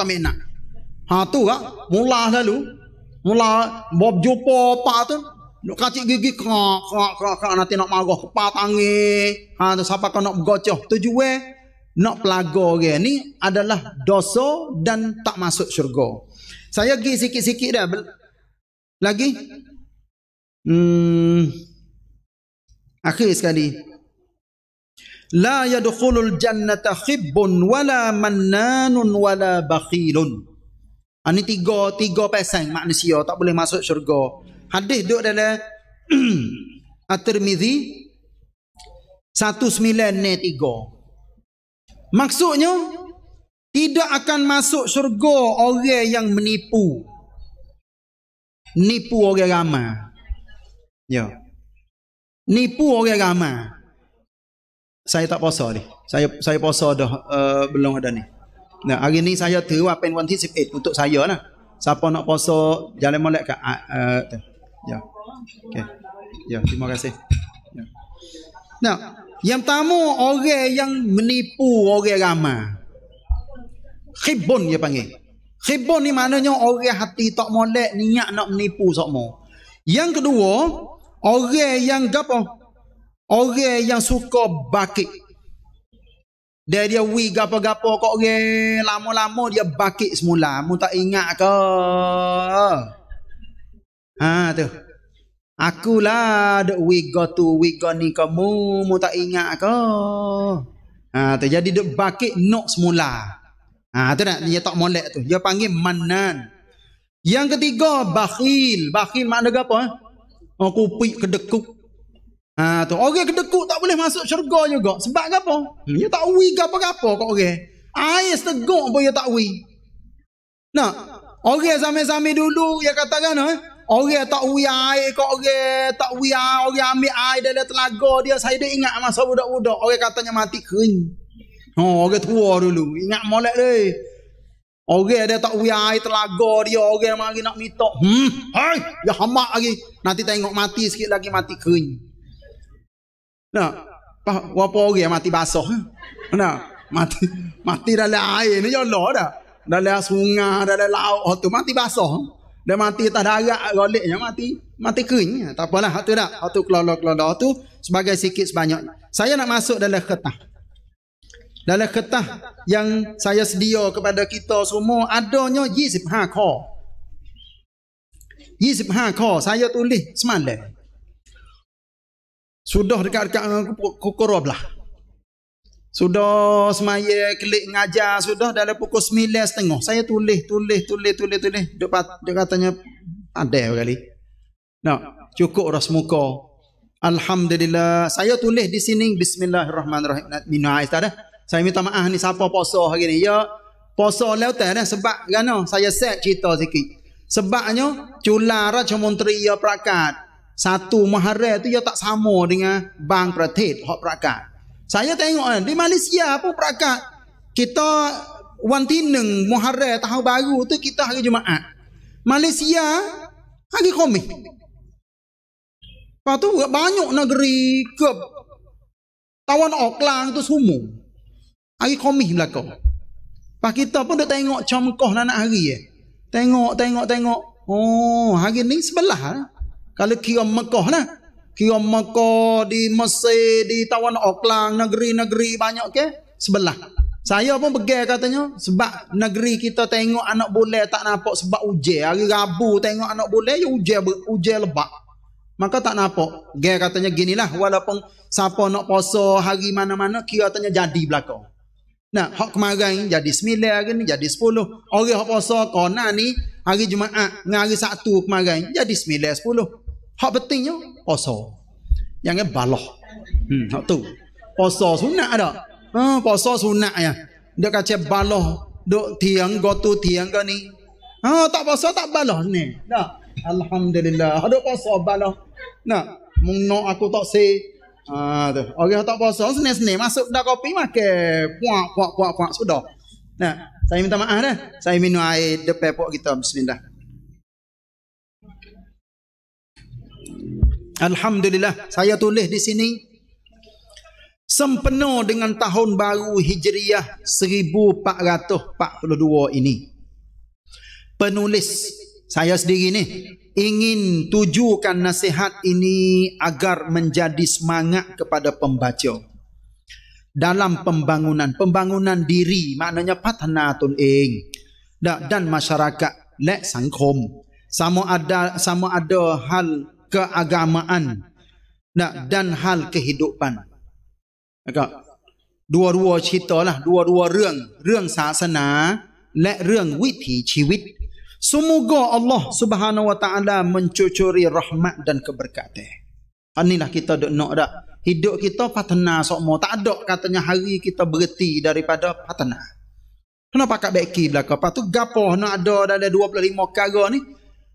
ha tu kak mula lalu Mula bob jumpa Pak tu nak kacik gigi kak kak kak kak nanti nak marah kepala tangi ha tu siapa kau nak bergocoh tujuwe nak pelago ke ni adalah doso dan tak masuk syurga saya gi sikit-sikit dah lagi hmm akhir sekali la yadkhulul jannata khibbun wala mannanun wala bakhilun ini ah, tiga, tiga pesan manusia tak boleh masuk syurga. Hadis duduk dalam At-Tirmidhi 1903. Maksudnya, tidak akan masuk syurga orang yang menipu. Nipu orang ramai. Ya. Nipu orang ramai. Saya tak puasa ni. Saya saya puasa dah uh, belum ada ni. Nah, hari ni saya terima pen 118 untuk saya lah. Siapa nak puasa jalan molek ke? Uh, ah, eh, ya. Yeah. Okay. Yeah, terima kasih. Yeah. Nah, yang tamu orang yang menipu orang ramai. Khibun dia panggil. Khibun ni mana maknanya orang hati tak molek niat nak menipu sokmo. Yang kedua, orang yang apa? Orang yang suka bakit. Dia dia wi gapo-gapo kok ge lama-lama dia bakit semula. Mu tak ingat ke? Ha tu. Akulah dok wi go tu wi go ni kamu mu tak ingat ke? Ha tu jadi dok bakit nok semula. Ha tu nak dia tak molek tu. Dia panggil manan. Yang ketiga bakhil. Bakhil makna gapo? Ha? Aku eh? oh, pi kedekuk. Ha tu orang kedekut tak boleh masuk syurga juga. Sebab apa? Dia tak wi ke apa-apa kok orang. Air seteguk pun dia tak wi. Nah, orang zaman-zaman dulu dia kata kan eh? Orang tak wi air kok orang, tak wi air, orang ambil air dari telaga dia. Saya dah ingat masa budak-budak orang katanya mati kering. Oh, orang tua dulu ingat molek deh. Orang dia tak wi air telaga dia, orang mari nak minta. Hmm, hai, ya hamak lagi. Nanti tengok mati sikit lagi mati kering. Nah, apa wapo orang mati basah. Ha? Nah, mati mati dalam air ni yo ya lo dah. Dalam sungai, dalam laut, oh tu mati basah. Ha? Dia mati tak darat goliknya mati, mati kering. Ha? Tak apalah, hatu dah. Hatu kelola-kelola tu sebagai sikit sebanyak. Saya nak masuk dalam kertas. Dalam kertas yang saya sedia kepada kita semua adanya 25 kor. 25 kor saya tulis semalam. Sudah dekat-dekat dengan kukur belah. Sudah semaya klik ngajar sudah dalam pukul sembilan setengah. Saya tulis, tulis, tulis, tulis, tulis. Dia, dia katanya ada kali. No. Cukup ras Alhamdulillah. Saya tulis di sini. Bismillahirrahmanirrahim. Minuais tak ada. Saya minta maaf ni siapa poso hari ni. Ya, poso lewat dah sebab kan saya set cerita sikit. Sebabnya cula raja menteri ya prakat satu maharal tu ya tak sama dengan bank pratet hak prakat. Saya tengok kan di Malaysia pun prakat. Kita wanti neng muharrar tahun baru tu kita hari Jumaat. Malaysia hari komik. Lepas tu banyak negeri ke tawan oklang tu sumung. Hari Khamis belaka. Pak kita pun dah tengok comkoh nanak hari ya. Tengok tengok tengok. Oh, hari ni sebelah lah. Kalau kiam Mekah nah. Kiam Mekah di Mesir, di Tawan Oklang, negeri-negeri banyak ke? Sebelah. Saya pun pergi katanya sebab negeri kita tengok anak boleh tak nampak sebab ujian. Hari Rabu tengok anak boleh ya ujian ujian lebat. Maka tak nampak. Gaya katanya gini lah. Walaupun siapa nak poso hari mana-mana, kira katanya jadi belakang. Nah, hak kemarin jadi sembilan hari ni, jadi sepuluh. Orang hak poso kona ni, hari Jumaat dengan hari Sabtu kemarin, jadi sembilan sepuluh. Hak pentingnya poso. Yang kan baloh, Hmm, hak tu. Poso sunat ada. Ha, oh, poso sunat ya. Dia kata baloh, dok tiang go tu tiang ke ni. Ha, oh, tak poso tak baloh ni. Dak. Alhamdulillah. Ada ha, poso baloh, Nah, mung no aku tak se. Ha, tu. Orang ha, tak poso senes-senes masuk dah kopi makan. Puak puak puak puak sudah. Nah, saya minta maaf dah. Saya minum air depan pok kita bismillah. Alhamdulillah saya tulis di sini sempena dengan tahun baru Hijriah 1442 ini. Penulis saya sendiri ni ingin tujukan nasihat ini agar menjadi semangat kepada pembaca dalam pembangunan pembangunan diri maknanya patnatun ing dan masyarakat le sangkom sama ada sama ada hal keagamaan nah, dan hal kehidupan. Maka dua-dua cerita lah, dua-dua ruang, ruang sasana dan ruang witi ciwit. Semoga Allah subhanahu wa ta'ala mencucuri rahmat dan keberkatan. Ha, inilah kita duk nak dah Hidup kita patena sokmo. Tak ada katanya hari kita berhenti daripada patena. Kenapa kat beki belakang? Lepas tu gapoh nak ada dalam 25 kara ni.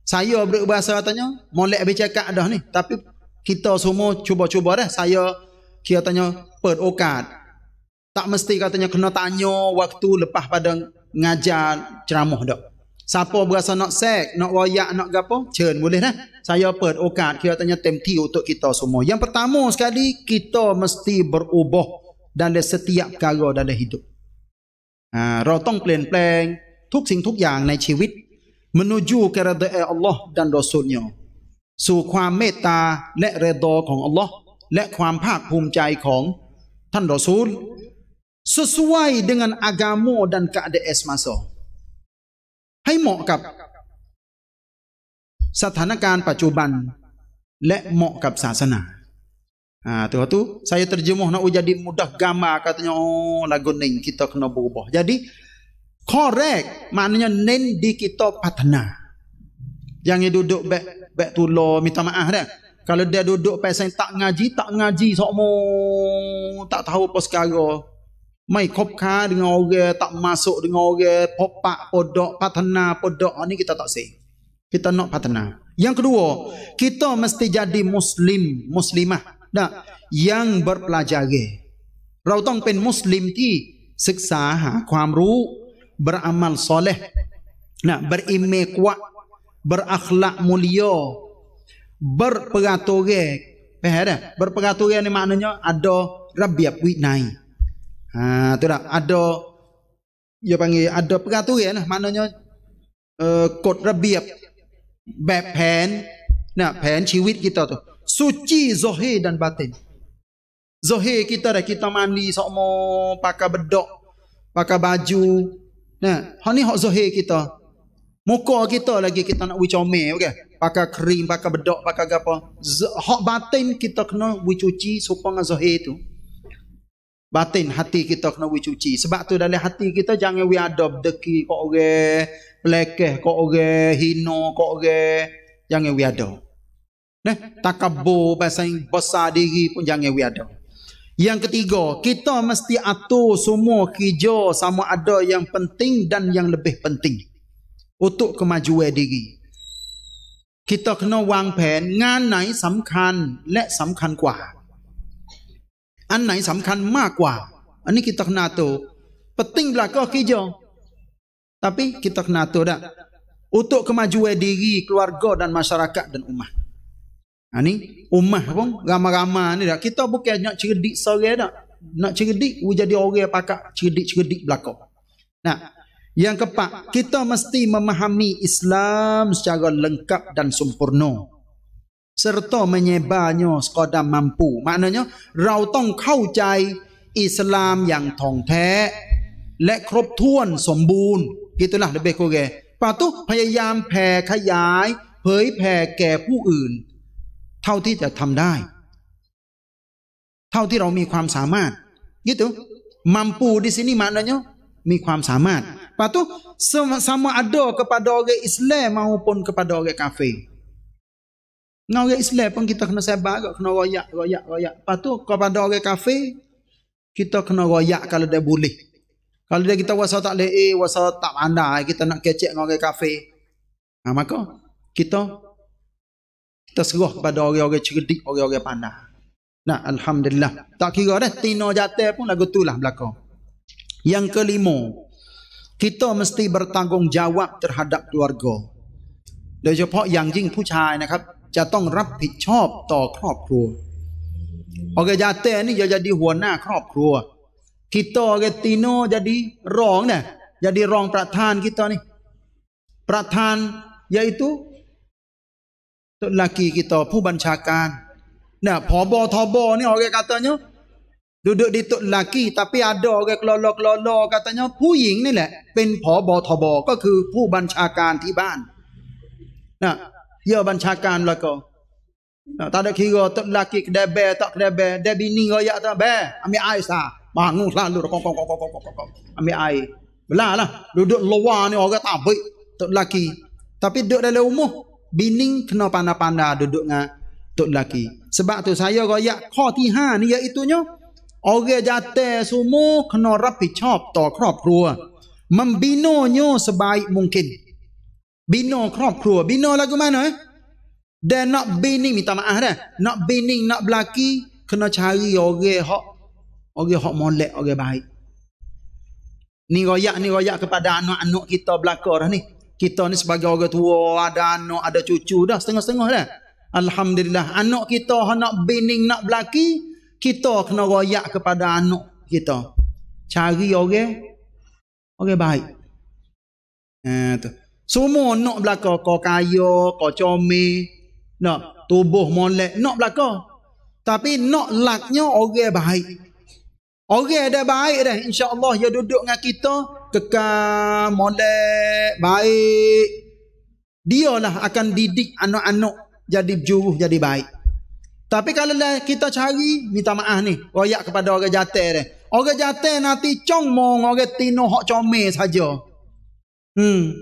Saya berbahasa katanya, molek habis cakap dah ni. Tapi kita semua cuba-cuba dah. Saya kira tanya, per okat. Tak mesti katanya kena tanya waktu lepas pada ngajar ceramah dah. Siapa berasa nak sek, nak wayak, nak gapo, Cen boleh dah. Saya per okat, kira tanya temti untuk kita semua. Yang pertama sekali, kita mesti berubah dalam setiap perkara dalam hidup. Ah, Ha, rotong plan-plan, tuk sing tuk yang hidup menuju ke redha eh Allah dan Rasulnya Rasul sesuai dengan agama dan keadaan hai semasa ha, tu saya terjemuh nak jadi mudah gambar katanya oh lagu ning kita kena berubah jadi Korek maknanya nen di kita patna. Jangan duduk bek bek tulo minta maaf dah. Kalau dia duduk pasal tak ngaji, tak ngaji sokmo, tak tahu apa sekarang. Mai kop ka dengan orang tak masuk dengan orang popak podok patna podok ni kita tak sih. Kita nak patna. Yang kedua, kita mesti jadi muslim, muslimah. Dak yang berpelajar. Rautong pen muslim ti seksa ha, kuamru beramal soleh nak berime kuat berakhlak mulia berperaturan faham tak berperaturan ni maknanya ada rabiat winai ha tu dah ada dia panggil ada peraturan lah maknanya uh, eh, kod rabiat bab pen nah pen ciwit kita tu suci zahir dan batin zahir kita dah kita mandi sok mau pakai bedok pakai baju Nah, hak ni hak zahir kita. Muka kita lagi kita nak wicome, okey. Pakai krim, pakai bedak, pakai apa. Hak batin kita kena wicuci supaya dengan zahir itu. Batin hati kita kena wicuci. Sebab tu dalam hati kita jangan we adop deki kok orang, pelekeh kok orang, hina kok orang. Jangan we adop. Nah, takabur pasal besar diri pun jangan we adop. Yang ketiga, kita mesti atur semua kerja sama ada yang penting dan yang lebih penting untuk kemajuan diri. Kita kena wang pen ngan nai samkan lek samkan kwa. An nai samkan ma kwa. Ini kita kena tu. Penting belaka kerja. Tapi kita kena tu dah. Untuk kemajuan diri, keluarga dan masyarakat dan umat. Ha ni umah pun ramai-ramai ni dah. Kita bukan nak cerdik seorang dah. Nak cerdik we jadi orang pakak cerdik-cerdik belaka. Nah. Yang keempat, kita mesti memahami Islam secara lengkap dan sempurna. Serta menyebarnya sekadar mampu. Maknanya, rau tong kau cai Islam yang tong teh. Lek krop tuan sombun. Gitulah lebih kurang. Patu, payayam pe kayai, pe pe ke pu un. ท่าที่จะทําได้เท่าที่เรามีความสามารถยึดตัวมัมปูดิสินีมานะเนาะมีความสามารถปะตุสมสมอดอ kepada orang Islam maupun kepada orang kafir นอกจากอิสลามพวกเราต้องเสบากต้องรอยักรอยักรอยักปะตุ kepada orang kafir kita kena royak kalau dia boleh. Kalau dia kita wasa tak leh, wasa eh, tak pandai, kita nak kecek dengan orang kafe. Ha, maka kita kita serah kepada orang-orang cerdik, orang-orang pandai. Nah, Alhamdulillah. Tak kira dah, tino jatuh pun lagu tu lah belakang. Yang kelima, kita mesti bertanggungjawab terhadap keluarga. yang yang yang yang yang nak? nak? nak? nak? nak? bertanggungjawab bertanggungjawab bertanggungjawab bertanggungjawab bertanggungjawab terhadap terhadap terhadap terhadap terhadap keluarga. keluarga. keluarga. keluarga. โดยเฉพาะอย่างยิ่งผู้ชายนะครับจะต้องรับผิดชอบต่อครอบครัวโอเคจะเต้นี่จะดีหัวหน้าครอบครัวคิโตโอเคติโนจะดีรองเนี่ยจะดีรองประธานคิโตนี่ประธานยาอิตุลากีกี่ต่อผู้บัญชาการนี่ยผอทบนี่โอเคกัตเนาะดูดูดิตุลากีแต่พี่อาดอกกลอลอกลอลอกัตเนาะผู้หญิงนี่แหละเป็นผอบทบก็คือผู้บัญชาการที่บ้านนะเยอะบัญชาการแล้วก็ตาดกีก็ตุลากีเดบเบตักเดบเบเดบินิงก็ยาตาเบอเมียไอซาบางุ่งลาลูร์กงกงกงกงกงกงกงอเมียไอเวลาละดูดูลวานี่โอกคตาบิตุลากีแต่พี่ดูได้เลยอุ้ม bining kena panda-panda duduk dengan tok lelaki. Sebab tu saya raya khatiha ni ya iaitu nya orang jatuh semua kena rapi chop to krop krua. Membino nyo sebaik mungkin. Bino krop krua. Bino lagu mana eh? Dan nak bining minta maaf dah. Eh? Nak bining nak belaki kena cari orang hak orang hak molek orang baik. Ni royak ni royak kepada anak-anak kita belaka orang ni. Kita ni sebagai orang tua, ada anak, ada cucu dah setengah-setengah dah. Alhamdulillah. Anak kita nak bining, nak belaki, kita kena royak kepada anak kita. Cari orang, orang baik. Eh, Semua nak belaka, kau kaya, kau comel, nak tubuh molek, nak belaka. Tapi nak laknya orang baik. Orang ada baik dah, Allah dia duduk dengan kita, kekal, molek, baik. Dialah akan didik anak-anak jadi juruh, jadi baik. Tapi kalau lah kita cari, minta maaf ni. Royak kepada orang jatah ni. Orang jatah nanti cong mong, orang tino hok comel saja. Hmm.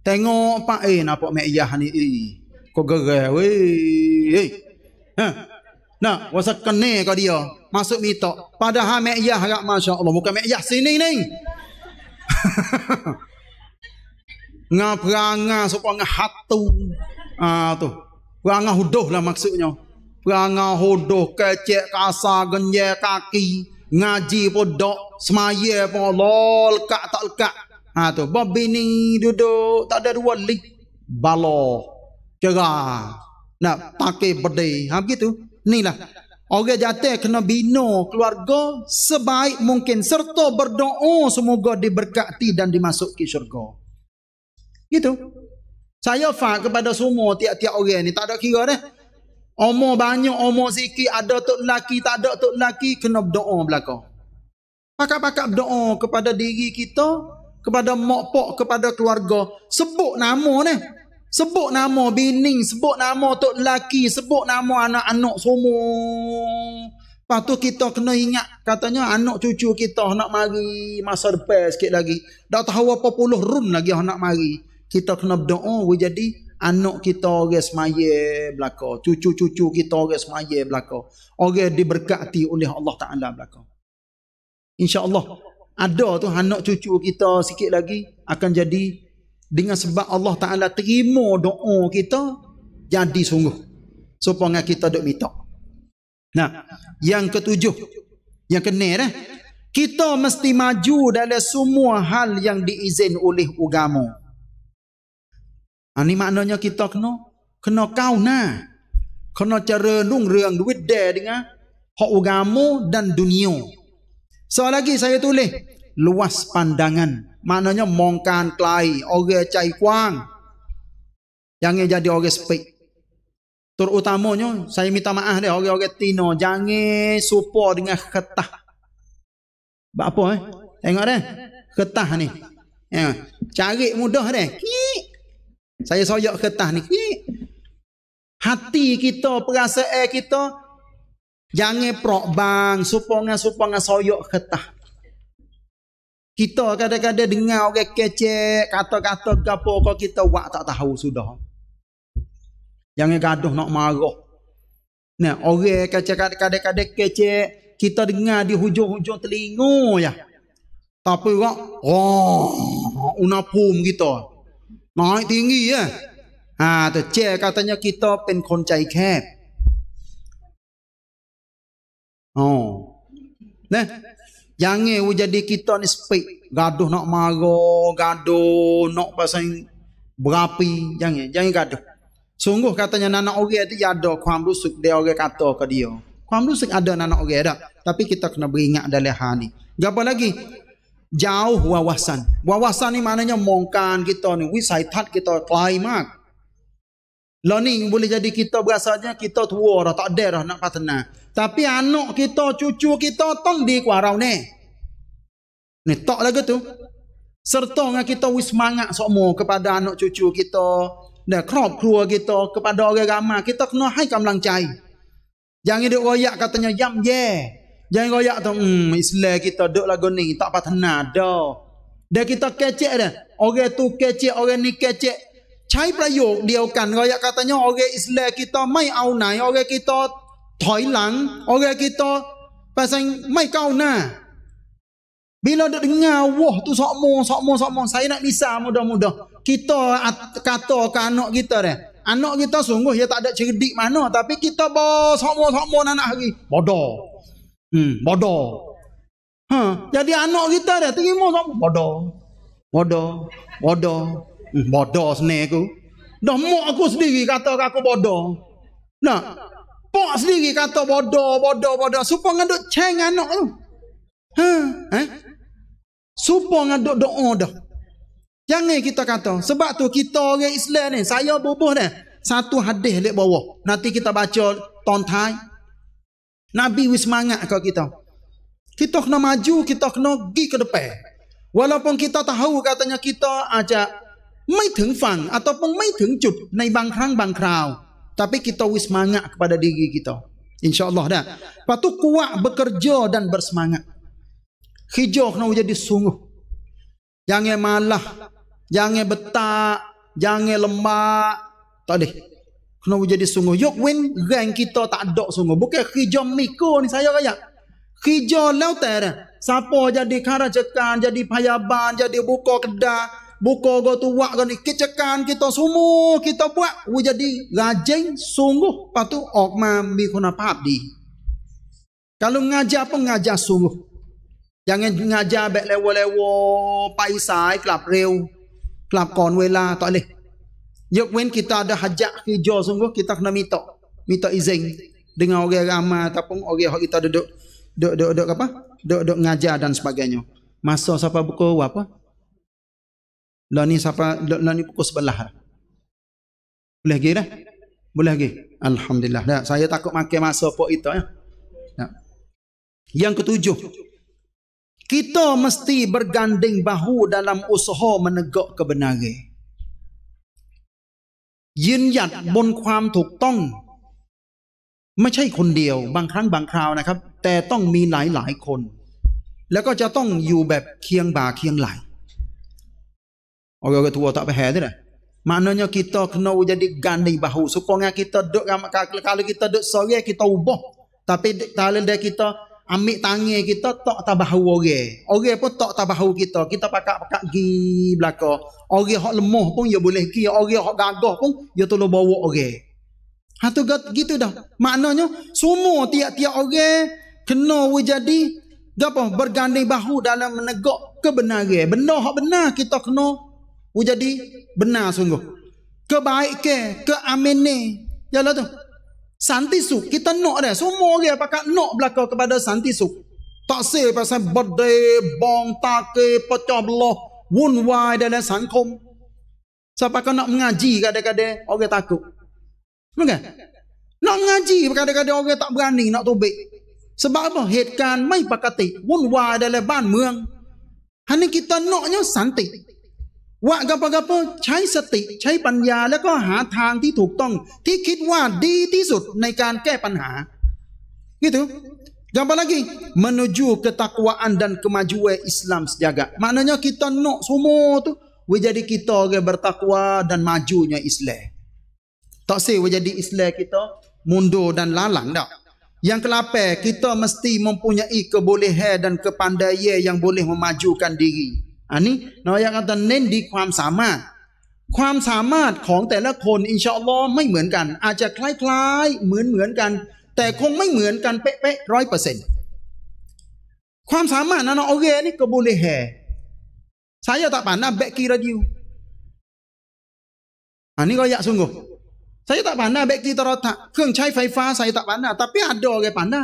Tengok pak eh nampak mek yah ni. Eh. Kau gerai weh. Eh. Huh. Ha. Nah, wasak kene kau dia. Masuk mitok. Padahal mek yah agak masya Allah. Bukan mek yah sini ni. Ngah perangah sopan ngah Ah tu. Perangah hodoh lah maksudnya. Perangah hodoh kecek kasar genye kaki. Ngaji podok semaya pun lol kak tak lekak. Ha ah, tu. Babi ni duduk tak ada dua lik. Balo. Cerah. Nak pakai berdeh. Ha begitu. Inilah. Orang jatuh kena bina keluarga sebaik mungkin serta berdoa semoga diberkati dan dimasuki syurga. Gitu. Saya faham kepada semua tiap-tiap orang ni tak ada kira dah. Umur banyak, umur sikit, ada tu lelaki, tak ada tu lelaki, kena berdoa belaka. Pakat-pakat berdoa kepada diri kita, kepada mokpok, kepada keluarga. Sebut nama ni. Sebut nama bini, sebut nama tok lelaki, sebut nama anak-anak semua. Lepas kita kena ingat katanya anak cucu kita nak mari masa depan sikit lagi. Dah tahu apa puluh run lagi nak mari. Kita kena berdoa we jadi anak kita orang semaya belaka, cucu-cucu kita orang semaya belaka. Orang diberkati oleh Allah Taala belaka. Insya-Allah ada tu anak cucu kita sikit lagi akan jadi dengan sebab Allah Ta'ala terima doa kita jadi sungguh supaya kita duduk minta nah, yang ketujuh yang kena eh? kita mesti maju dalam semua hal yang diizin oleh agama ini ah, maknanya kita kena kena kau na eh. kena cara nung reang duit de dengan hak agama dan dunia soal lagi saya tulis luas pandangan maknanya mongkan kelai oge cai kuang jangan jadi orang sepik terutamanya saya minta maaf dia oge oge tino jangan supo dengan ketah Bak apa eh tengok dah ketah ni ya cari mudah dah saya soyok ketah ni Kik. hati kita perasaan kita jangan prok bang supo dengan supo dengan soyok ketah kita kadang-kadang dengar orang kecek, kata-kata gapo kau kita buat tak tahu sudah. Jangan gaduh nak marah. Nah, orang kecek kadang-kadang kecek, kita dengar di hujung-hujung telingu ya. Tapi kok oh, unapum kita. Naik tinggi ya. Ha, tu cek katanya kita pen kon cai Oh. Nah, Jangan we jadi kita ni speak. Gaduh nak marah, gaduh nak pasal berapi. Jangan, jangan gaduh. Sungguh katanya anak orang itu ada kuam rusuk dia orang kata ke dia. Kuam rusuk ada anak orang tak? Tapi kita kena beringat dalam hal ni. Gapa lagi? Jauh wawasan. Wawasan ni maknanya mongkan kita ni. We saitat kita klimak. Learning boleh jadi kita berasanya kita tua dah. Tak ada dah nak patenang. Tapi anak kita, cucu kita tak di kuarau ni. Ni tak lagi tu. Serta dengan kita wis semangat semua kepada anak cucu kita. Dan kerop keluar kita kepada orang ramai. Kita kena hai kamlang cai. Jangan duk royak katanya yam ye. Jangan royak tu, hmm, islah kita duk lagu ni. Tak patah nada. Dan kita kecek dah. Orang tu kecek, orang ni kecek. Cai prayuk dia kan. Royak katanya orang islah kita mai au nai. Orang kita ถอยหลังโอเคกิโตแปลงไม่ก้าวหน้าบิลอดงาวตุสอมงสอมงสอมงไซนักนิสามดมดกิโตกาโตกานกิโตเรอานกกิโตสุงกุยตาดะชิดิมานอแต่กิโตบอสอมงสอมงนันอะกิบอดออืมบอดอฮะยาดิอานกกิโตเรติมงสอมบอดอบอดอบอดอบอดอสเนกูดอมมอกุสดีกาโตกาโกบอดอนะ Pak sendiri kata bodoh, bodoh, bodoh. Supaya dengan duk ceng anak tu. Ha? Eh? Supaya dengan duk doa dah. Jangan kita kata. Sebab tu kita orang Islam ni, saya bubuh ni. Satu hadis di bawah. Nanti kita baca tontai. Nabi wismangat kau kita. Kita kena maju, kita kena pergi ke depan. Walaupun kita tahu katanya kita ajak ไม่ถึงฝั่งอาตอปงไม่ถึงจุดในบางครั้งบางคราว tapi kita wis semangat kepada diri kita. InsyaAllah dah. Lepas tu kuat bekerja dan bersemangat. Hijau kena jadi sungguh. Jangan malah. Jangan betak. Jangan lembak, Tak boleh. Kena jadi sungguh. Yuk win, gang kita tak ada sungguh. Bukan hijau miko ni saya kaya. Hijau lautan. Siapa jadi karajakan, jadi payaban, jadi buka kedai buka go tu wak go ni kecekan kita semua kita buat we jadi rajin sungguh patu ok ma bi kuna di kalau ngajar apa ngajar sungguh jangan ngajar bek lewo-lewo pai sai kelap rew kelap kon wela tak leh yok wen kita ada hajat kerja sungguh kita kena minta minta izin dengan orang ramai ataupun orang hok kita duduk duduk duduk apa duduk duduk ngajar dan sebagainya masa siapa buku apa lah ni siapa lah ni pukul sebelah dah. Boleh pergi dah? Boleh pergi. Alhamdulillah. Dah, saya takut makan masa pok itu ya. Dah. Yang ketujuh. Kita mesti berganding bahu dalam usaha menegak kebenaran. Yin yat bon kuam tuk tong. Macai kun diau, bang kang bang kau nak, tapi tong mi lai lai kun. Lepas tu tong yu beb kiang ba kiang lai. Orang-orang tua tak faham tu dah. Maknanya kita kena jadi gani bahu. Supaya kita duduk ramai kalau kita duduk sore kita ubah. Tapi dalil dia kita ambil tangan kita tak tabahu orang. Orang pun tak tabahu kita. Kita pakak-pakak gi belaka. Orang hak lemah pun dia ya boleh gi, orang hak gagah pun dia ya tolong bawa orang. Ha gitu dah. Maknanya semua tiap-tiap orang kena jadi apa berganding bahu dalam menegak kebenaran. Benda hak benar kita kena u jadi benar sungguh kebaik ke ke amene jalan tu santi suk kita nok dah semua dia pakai nok belakang kepada santi suk tak se pasal birthday bong take pecah belah wun wai dalam sangkom siapa kau nak mengaji kada-kada orang takut bukan nak mengaji kada-kada orang tak berani nak tobek sebab apa? Hidkan mai pakati. Wun wa dalam ban meang. Hanya kita noknya santik ว่ากระเพาะกระเพาะใช้สติใช้ปัญญาแล้วก็หาทางที่ถูกต้องที่คิดว่าดีที่สุดในการแก้ปัญหานี่ถูกกลับ ha, kan ha. menuju ketakwaan dan kemajuan Islam sejaga maknanya kita nok semua tu we kita ke bertakwa dan majunya Islam tak sih we Islam kita mundur dan lalang tak yang kelapa kita mesti mempunyai kebolehan dan kepandaian yang boleh memajukan diri อันนี้นายากจัเน้นดีความสามารถ ความสามารถของแต่ละคนอินชาอัลลอฮ์ไม่เหมือนกัน อาจจะคล้ายๆเหมือนเหมือนกัน แต่คงไม่เหมือนกันเป๊ะๆร้อยเปอร์เซ็นต์ความสามารถนั้นเอาเยนี่กบุเลแห่ใช้ตาป k นาเบกีร back k ัน a dia ha, ni ก o y a ก sungguh นาเบกีต p อ n d a n g เครื่องใช้ไฟฟ้า s า y ตาปาน a าแต่ g t a p ดดอ a เ r a n าน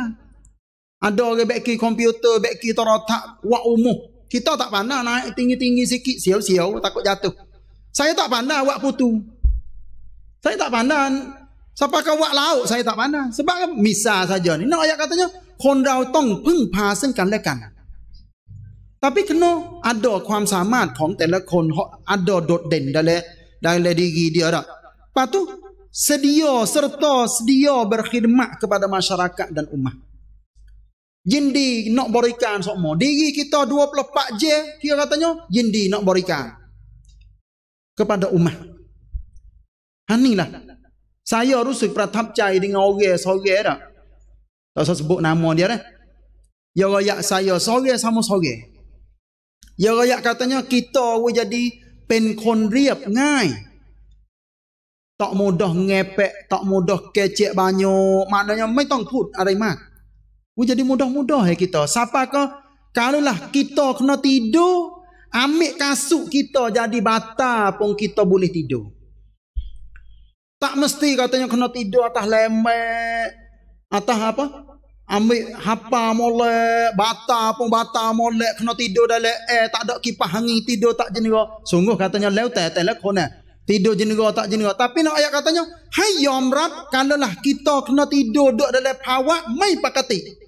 a n d a n g ada orang back k i เ a k o m เ u t e r b อ c k kira rotak Kita tak pandai naik tinggi-tinggi sikit, siau-siau takut jatuh. Saya tak pandai awak putu. Saya tak pandai. Siapa kau awak laut? saya tak pandai. Sebab misal saja ni. Nak ayat katanya, Kondau tong peng pasang kandekan. Tapi kena ada kuam samad kong tela kon ada dot den dale dale digi dia dah. Patu sedia serta sedia berkhidmat kepada masyarakat dan umat. Yindi nak berikan semua. Diri kita 24 je, dia katanya, Yindi nak berikan. Kepada umat. Ini ha, lah. Saya rusuk pratap cahaya dengan orang sore dah. Tak usah sebut nama dia dah. Ya rakyat saya sore sama sore. Ya rakyat katanya, kita boleh jadi penkon riap ngai. Tak mudah ngepek, tak mudah kecek banyak. Maknanya, tak perlu ada mak. Wu jadi mudah-mudah ya kita. Siapa ke? Kalau lah kita kena tidur, ambil kasut kita jadi bata pun kita boleh tidur. Tak mesti katanya kena tidur atas lemak. Atas apa? Ambil hapa molek, bata pun bata molek, kena tidur dah dalam Eh, tak ada kipah hangi, tidur tak jenis. Sungguh katanya, lew teh, teh eh. lew Tidur jenis tak jenis. Tapi nak ayat katanya, hai yom rab, kalau lah kita kena tidur duduk dalam pawak, mai pakati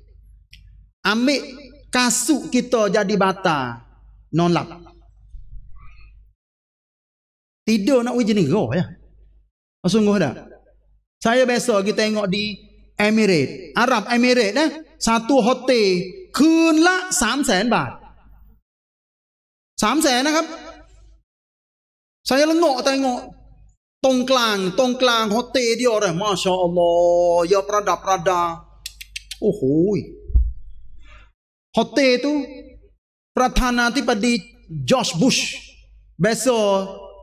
ambil kasut kita jadi bata nolak tidur nak wujud ni negara ya oh, sungguh dah saya biasa kita tengok di Emirate Arab Emirate eh? satu hotel kun la 300,000 baht 300,000 nak? kan saya lengok tengok tongklang tongklang hotel dia orang. Ya? masya-Allah ya prada-prada Oh, hoi hotel tu Perdana Tipadi Josh Bush beso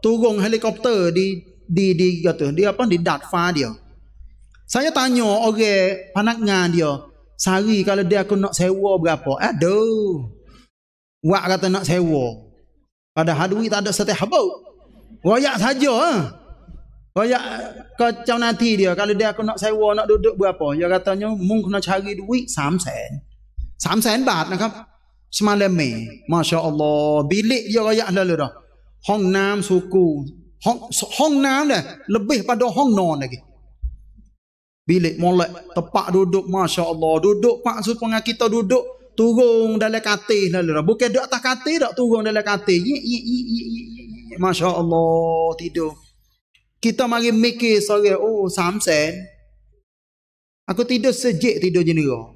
turun helikopter di di di kata dia apa di Dartfa dia. Saya tanya orang ngan dia, sehari kalau dia aku nak sewa berapa? Aduh. Wak kata nak sewa. pada hadui tak ada setiap habuk. Royak saja ah. Royak kacau nanti dia kalau dia aku nak sewa nak duduk berapa? Dia katanya mung kena cari duit 3 sen. สามแสนบาทนะครับสมาเลมเมมาชาอัลลอฮ์บิลิยอยยะเลยหรอห้องน้ำสุกูห้องห้องน้ำเนี่ยระเบิดประตูห้องนอนเลยบิลิมอลเลตปะดูดุมาชาอัลลอฮ์ดูดุปะสุดพงกิตาดูดุตูกงดัลเลกาตีเลยหรอบุกเดือดตะกาตีดอกตูกงดัลเลกาตียี่ยี่ยี่ยี่ยี่มาชาอัลลอฮ์ที่ดู kita mari mikir sore oh 300 aku tidur sejik tidur jenera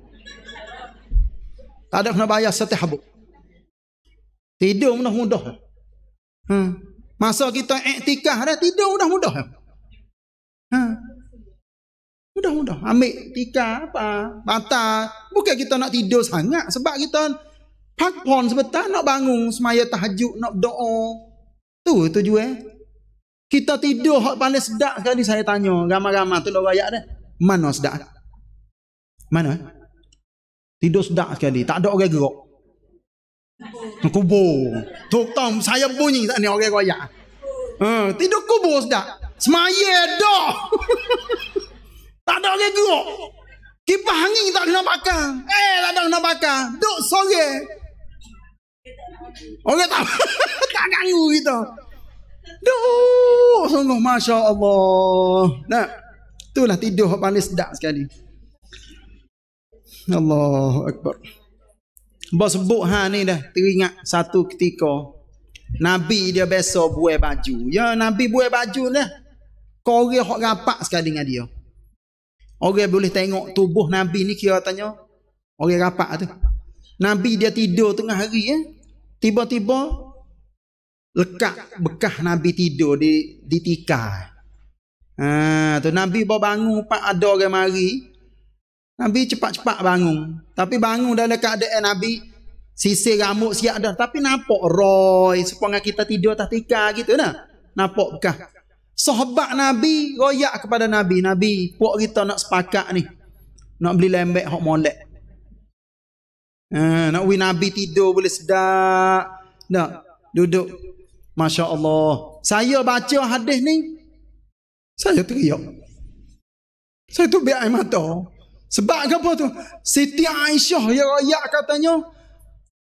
tak ada kena bayar setiap habuk. Tidur mudah mudah. Hmm. Masa kita iktikah dah tidur mudah mudah. Hmm. Mudah mudah. Ambil tika apa? Batal. Bukan kita nak tidur sangat sebab kita pak pon sebentar nak bangun semaya tahajud nak doa. Tu tu Eh? Kita tidur hak paling sedap kali saya tanya ramai-ramai tu lorayak dah. Mana sedap? Mana? Eh? Tidur sedap sekali. Tak ada orang gerak. Kubur. Tok tom saya bunyi tak ni orang koyak. Ha, uh, tidur kubur sedap. Semaya dah. tak ada orang gerak. Kipas hangi tak kena bakar. Eh, tak ada kena bakar. Duk sore. Orang tak tak ganggu kita. Duh, sungguh masya-Allah. Nah, itulah tidur paling sedap sekali. Allahu Akbar. bawa sebut ha ni dah teringat satu ketika Nabi dia besok buai baju. Ya Nabi buai baju dah. Kau hok rapat sekali dengan dia. Orang boleh tengok tubuh Nabi ni kira tanya orang rapat tu. Nabi dia tidur tengah hari ya. Tiba-tiba lekak bekah Nabi tidur di di tikar. Ha, tu Nabi bawa bangun pak ada orang mari. Nabi cepat-cepat bangun. Tapi bangun dah dalam keadaan Nabi sisi rambut siap dah. Tapi nampak roy. supaya kita tidur atas tika gitu nah. Nampak bukah. Sahabat Nabi royak kepada Nabi. Nabi puak kita nak sepakat ni. Nak beli lembek hok molek. Eh, nak wih Nabi tidur boleh sedap. Nak duduk. Masya Allah. Saya baca hadis ni. Saya teriak. Saya tu biar air mata. Sebab apa tu? Siti Aisyah ya raya katanya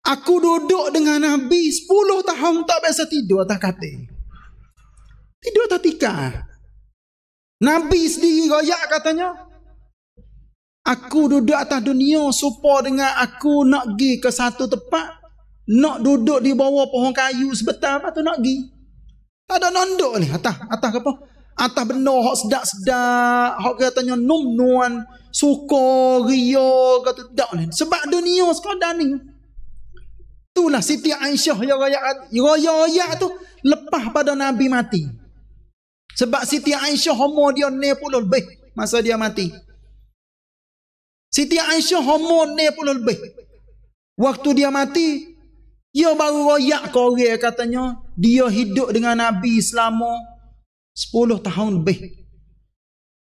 Aku duduk dengan Nabi 10 tahun tak biasa tidur atas katil. Tidur tak tika. Nabi sendiri raya katanya. Aku duduk atas dunia supaya dengan aku nak pergi ke satu tempat. Nak duduk di bawah pohon kayu sebentar. Lepas tu nak pergi. Tak ada nondok ni atas, atas apa? Atas benar hok sedak-sedak, hok katanya num-nuan, suka, ria, kata tak boleh. Sebab dunia sekadar ni. Itulah Siti Aisyah yang raya raya raya tu lepas pada Nabi mati. Sebab Siti Aisyah homo dia ne puluh lebih masa dia mati. Siti Aisyah homo ne puluh lebih. Waktu dia mati, dia baru raya korea katanya. Dia hidup dengan Nabi selama Sepuluh tahun lebih.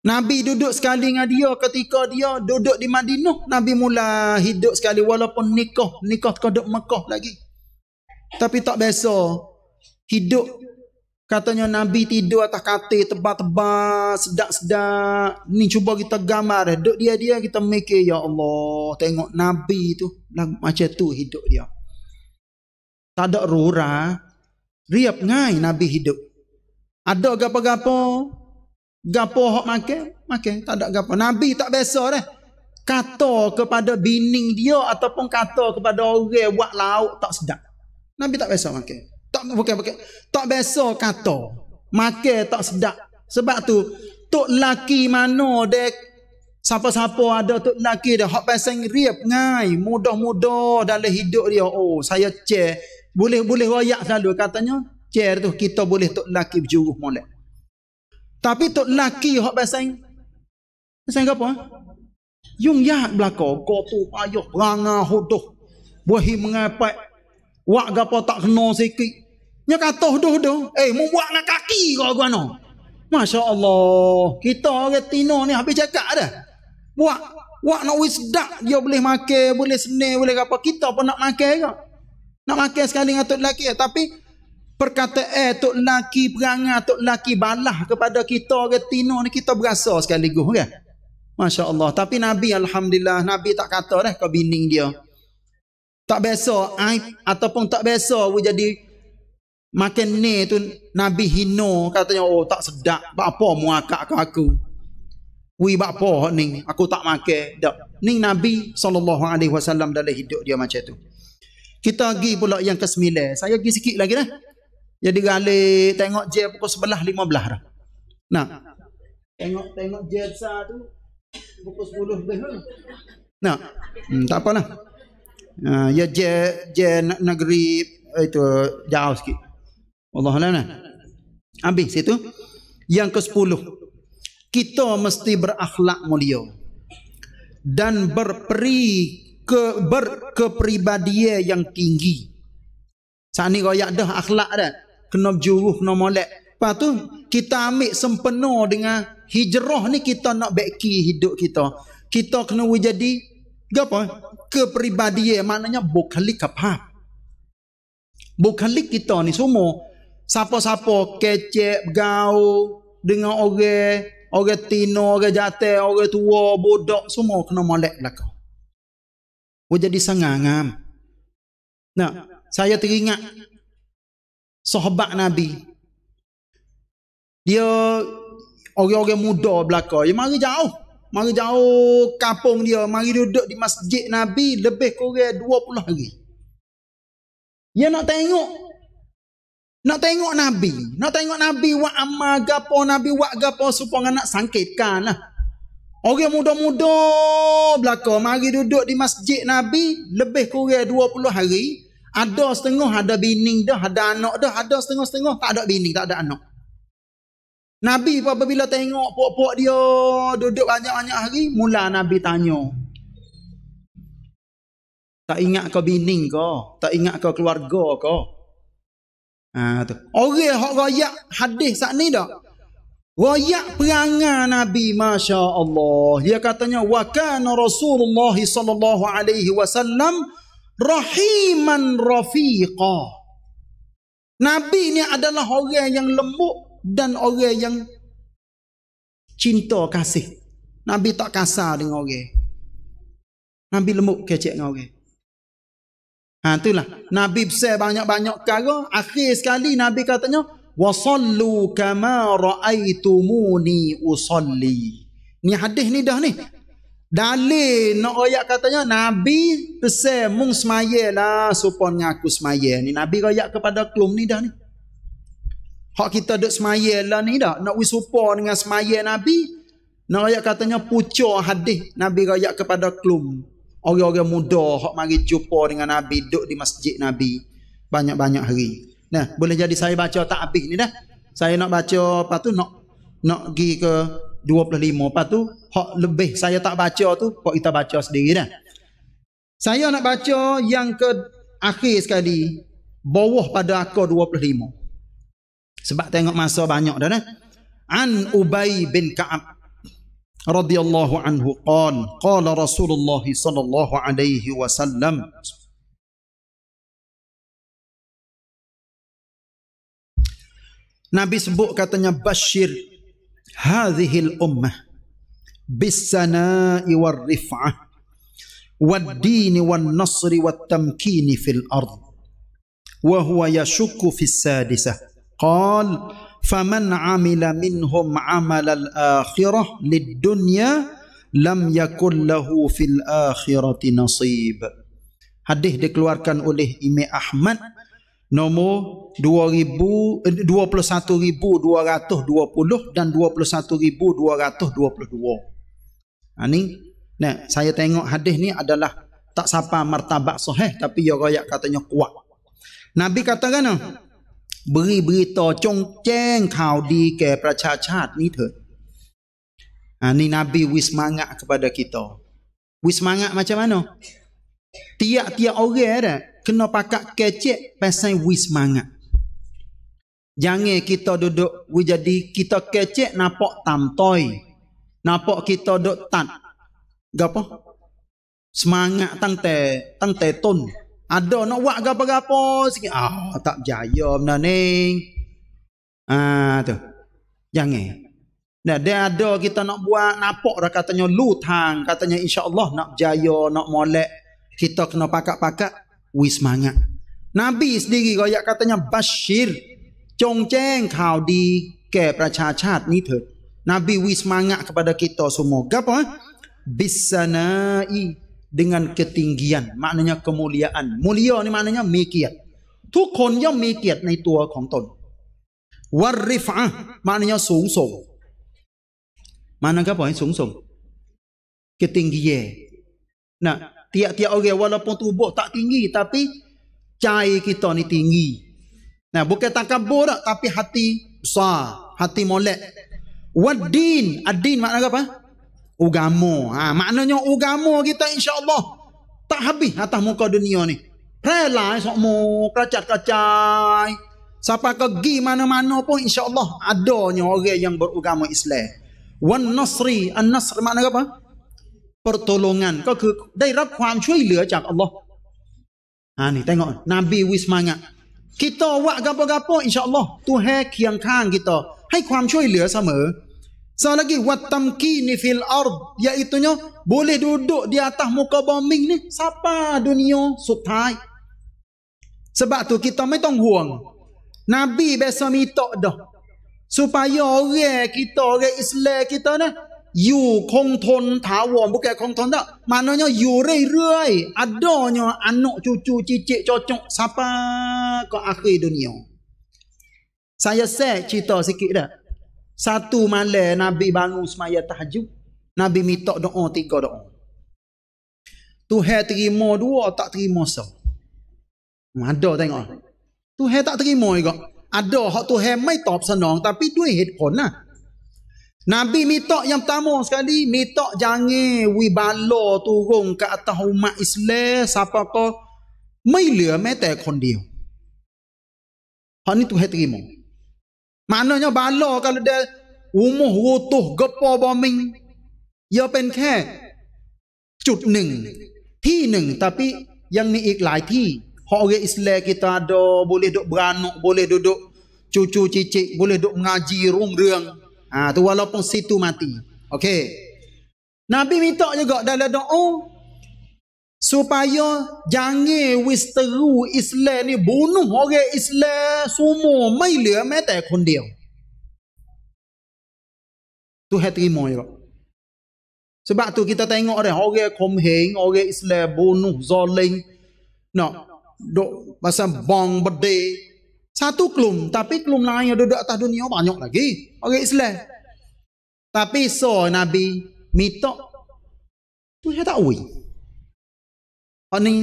Nabi duduk sekali dengan dia ketika dia duduk di Madinah. Nabi mula hidup sekali walaupun nikah. Nikah tak duduk Mekah lagi. Tapi tak biasa hidup. Katanya Nabi tidur atas katil tebal-tebal, sedak sedak. Ni cuba kita gambar. Duduk dia-dia kita mikir, Ya Allah, tengok Nabi tu. Lah macam tu hidup dia. Tak ada rura. Riap ngai Nabi hidup. Ada gapo-gapo, gapo hok makan, makan. Tak ada gapo. Nabi tak biasa dah. Kata kepada bining dia ataupun kata kepada orang buat lauk tak sedap. Nabi tak biasa makan. Tak bukan pakai. Tak biasa kata. Makan tak sedap. Sebab tu tok laki mano dek siapa-siapa ada tu laki dia hok pasang riap ngai mudah-mudah dalam hidup dia. Oh, saya ce boleh boleh royak selalu katanya share tu kita boleh tok laki berjuruh molek. Tapi tok laki hok basang. Basang apa? Eh? Yung ya belako ko tu payo ranga hodoh. Buahi mengapai. Wak gapo tak kena sikit. Nya katoh doh doh. Eh mu buat nak kaki kau gua no. Masya-Allah. Kita orang Tino ni habis cakap dah. Buat Wak nak wisdak dia boleh makan, boleh senang, boleh apa. Kita pun nak makan ke? Nak makan sekali dengan tok lelaki. Tapi Perkata eh tok laki perangai tok laki balah kepada kita ke tino ni kita berasa sekaligus kan. Ya. Masya Allah. Tapi Nabi Alhamdulillah Nabi tak kata dah ke bini dia. Tak biasa aib ataupun tak biasa we jadi makin ni tu Nabi hino katanya oh tak sedap buat apa muakak ke aku. Wui buat apa ni aku tak makan. Tak. Ni Nabi SAW dalam hidup dia macam tu. Kita pergi pula yang ke-9. Saya pergi sikit lagi dah. Jadi gali tengok je pukul sebelah lima belah dah. Nah. Tengok tengok je satu tu pukul sepuluh belah. Nah. Hmm, tak apalah. Uh, ya je je negeri eh, itu jauh sikit. Allah Allah. Habis situ. Yang ke sepuluh. Kita mesti berakhlak mulia. Dan berperi ke berkepribadian yang tinggi. Sani koyak dah akhlak dah kena juruh kena molek lepas tu kita ambil sempena dengan hijrah ni kita nak beki hidup kita kita kena wujudi. apa kepribadian maknanya bukali kapab bukali kita ni semua siapa-siapa kecek gau dengan orang orang tino orang jate orang tua bodoh semua kena molek belaka Wujudi sangat ngam nah saya teringat sahabat Nabi. Dia orang-orang muda belaka. Dia mari jauh. Mari jauh kampung dia. Mari duduk di masjid Nabi lebih kurang 20 hari. Dia nak tengok. Nak tengok Nabi. Nak tengok Nabi wa amma gapo. Nabi wa gapo supaya nak sangkitkan lah. Orang muda-muda belaka. Mari duduk di masjid Nabi lebih kurang 20 hari. Ada setengah ada bini dah, ada anak dah, ada setengah-setengah tak ada bini, tak ada anak. Nabi apabila tengok puak-puak dia duduk banyak-banyak hari, mula Nabi tanya. Tak ingat kau bini kau, tak ingat kau keluarga kau. Ha tu. Orang hok royak hadis sat ni dah. Royak perangai Nabi masya-Allah. Dia katanya wa kana Rasulullah sallallahu alaihi wasallam rahiman rafiqa. Nabi ni adalah orang yang lembut dan orang yang cinta kasih. Nabi tak kasar dengan orang. Nabi lembut kecek dengan orang. Ha itulah Nabi besar banyak-banyak perkara akhir sekali Nabi katanya wasallu kama raaitumuni usolli. Ni hadis ni dah ni Dalil nak no ayat katanya Nabi pesan mung semaya lah supon ngaku aku ni. Nabi ayat kepada klum ni dah ni. Hak kita duduk semaya lah ni dah. Nak wisupon dengan semaya Nabi. Nak no ayat katanya pucuk hadis Nabi ayat kepada klum. Orang-orang muda hak mari jumpa dengan Nabi duduk di masjid Nabi. Banyak-banyak hari. Nah, boleh jadi saya baca tak habis ni dah. Saya nak baca patu. tu nak nak pergi ke 25 lepas tu hak lebih saya tak baca tu kok kita baca sendiri dah saya nak baca yang ke akhir sekali bawah pada akar 25 sebab tengok masa banyak dah dah an ubay bin ka'ab radhiyallahu anhu qan qala rasulullah sallallahu alaihi wasallam Nabi sebut katanya Bashir هذه الأمة بالسناء والرفعة والدين والنصر والتمكين في الأرض وهو يشك في السادسة قال فمن عمل منهم عمل الآخرة للدنيا لم يكن له في الآخرة نصيب حديث dikeluarkan oleh Imam Ahmad nombor 21220 eh, dan 21222 ha ni nah saya tengok hadis ni adalah tak sapa martabak sahih tapi ya royak katanya kuat nabi kata kan beri berita cong ceng kau di ke prachachat ni tu ha ni nabi wis semangat kepada kita wis semangat macam mana Tiap-tiap orang dah kena pakak kecek pasal wismangat. Jangan kita duduk we jadi kita kecek nampak tamtoy, Nampak kita duduk gak Gapo? Semangat tang te tang Ada nak buat gapo-gapo sikit. Ah, oh, tak jaya benda ni. Ah, tu. Jangan. Nah, dia ada kita nak buat napok dah katanya lu tang, katanya insya-Allah nak jaya, nak molek kita kena pakak-pakak wis semangat. Nabi sendiri kaya katanya Bashir cong ceng kau di ke percacat ni tu. Nabi wis semangat kepada kita semua. Gapa? Eh? Bisanai dengan ketinggian. Maknanya kemuliaan. Mulia ni maknanya mikiat. Tukun yang mikiat ni tua kong ton. Warrifah maknanya sung sung. Mana gapa yang eh, sung sung? Ketinggian. Nah, tiap-tiap orang walaupun tubuh tak tinggi tapi cai kita ni tinggi. Nah, bukan takabur dak tapi hati besar, hati molek. Wad Adin, ad-din makna apa? Ugamo. Ha, maknanya ugamo kita insya-Allah tak habis atas muka dunia ni. Rela sokmo kacat-kacai. Siapa pergi mana-mana pun insya-Allah adanya orang yang berugama Islam. Wan nasri, an-nasr makna apa? ปรตโลงานก็คือได้รับความช่วยเหลือจากอัลลอฮ์อันนี้แต่งอนนบีวิสมางะกิตอวะกับกับปออินชาอัลลอฮ์ตัวแห่เคียงข้างกิตอให้ความช่วยเหลือเสมอซาลากิวัตตัมกีนิฟิลอาร์ยาอิตุเนาะบุลีดูดุดิอาตัมุกบอมิงนี่ซาปาดุนิโอสุดท้ายสบะตัวกิตอไม่ต้องห่วงนบีเบสมีตอดอ supaya orang kita orang Islam kita ni อยู่คงทนถาวรบุแกคงทนเนมันนอยู่เรื่อยๆอัดอยอันโนจูจูจิจิจจงสัปก็อาคือดุนยง saya share cerita sikit dah. Satu malam Nabi bangun semaya tahajud. Nabi minta doa tiga doa. Tuhan terima dua tak terima sah. Hmm, ada tengok. Tuhan tak terima juga. Ada hak Tuhan mai tak senang tapi duit hit pun lah. Nabi mitok yang pertama sekali, mitok jangan wibala turun ke atas umat Islam siapa ke mai เหลือ mai tak kon dia. Hak ni Tuhan terima. Maknanya bala kalau dia umuh rutuh gepa bombing ya pen แค่จุดหนึ่งที่หนึ่ง tapi yang ni อีกหลายที่ hak orang Islam kita ada boleh duk beranak, boleh duduk cucu cicit, boleh duk mengaji rung-rung. Ha, tu walaupun situ mati. Okey. Nabi minta juga dalam doa supaya jangan wis teru Islam ni bunuh orang Islam semua mai lia tak kon dia. Tu hati terima juga. Sebab tu kita tengok dah orang komheng, orang Islam bunuh zalim. No. Dok masa bong berdeh satu klum tapi klum lain yang duduk atas dunia banyak lagi orang okay, Islam tapi so Nabi minta tu saya tak wui ini oh,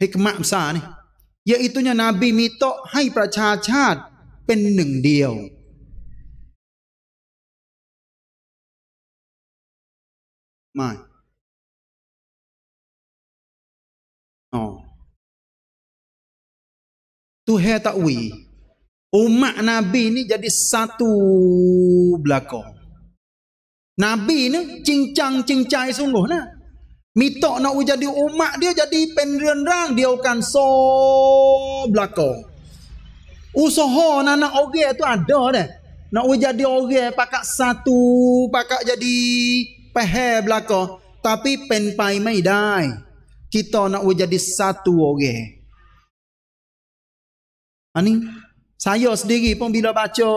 hikmat besar ni iaitunya Nabi minta hai peracacat pen neng dia mai oh tu tak we umat nabi ni jadi satu belako nabi ni cincang cincai sungguh nah mito nak jadi umat dia jadi rang dia akan so belako usaha anak orang tu ada dah nak jadi orang pakak satu pakak jadi pehe belako tapi penpai mai dai kita nak jadi satu orang Ha, ni, saya sendiri pun bila baca,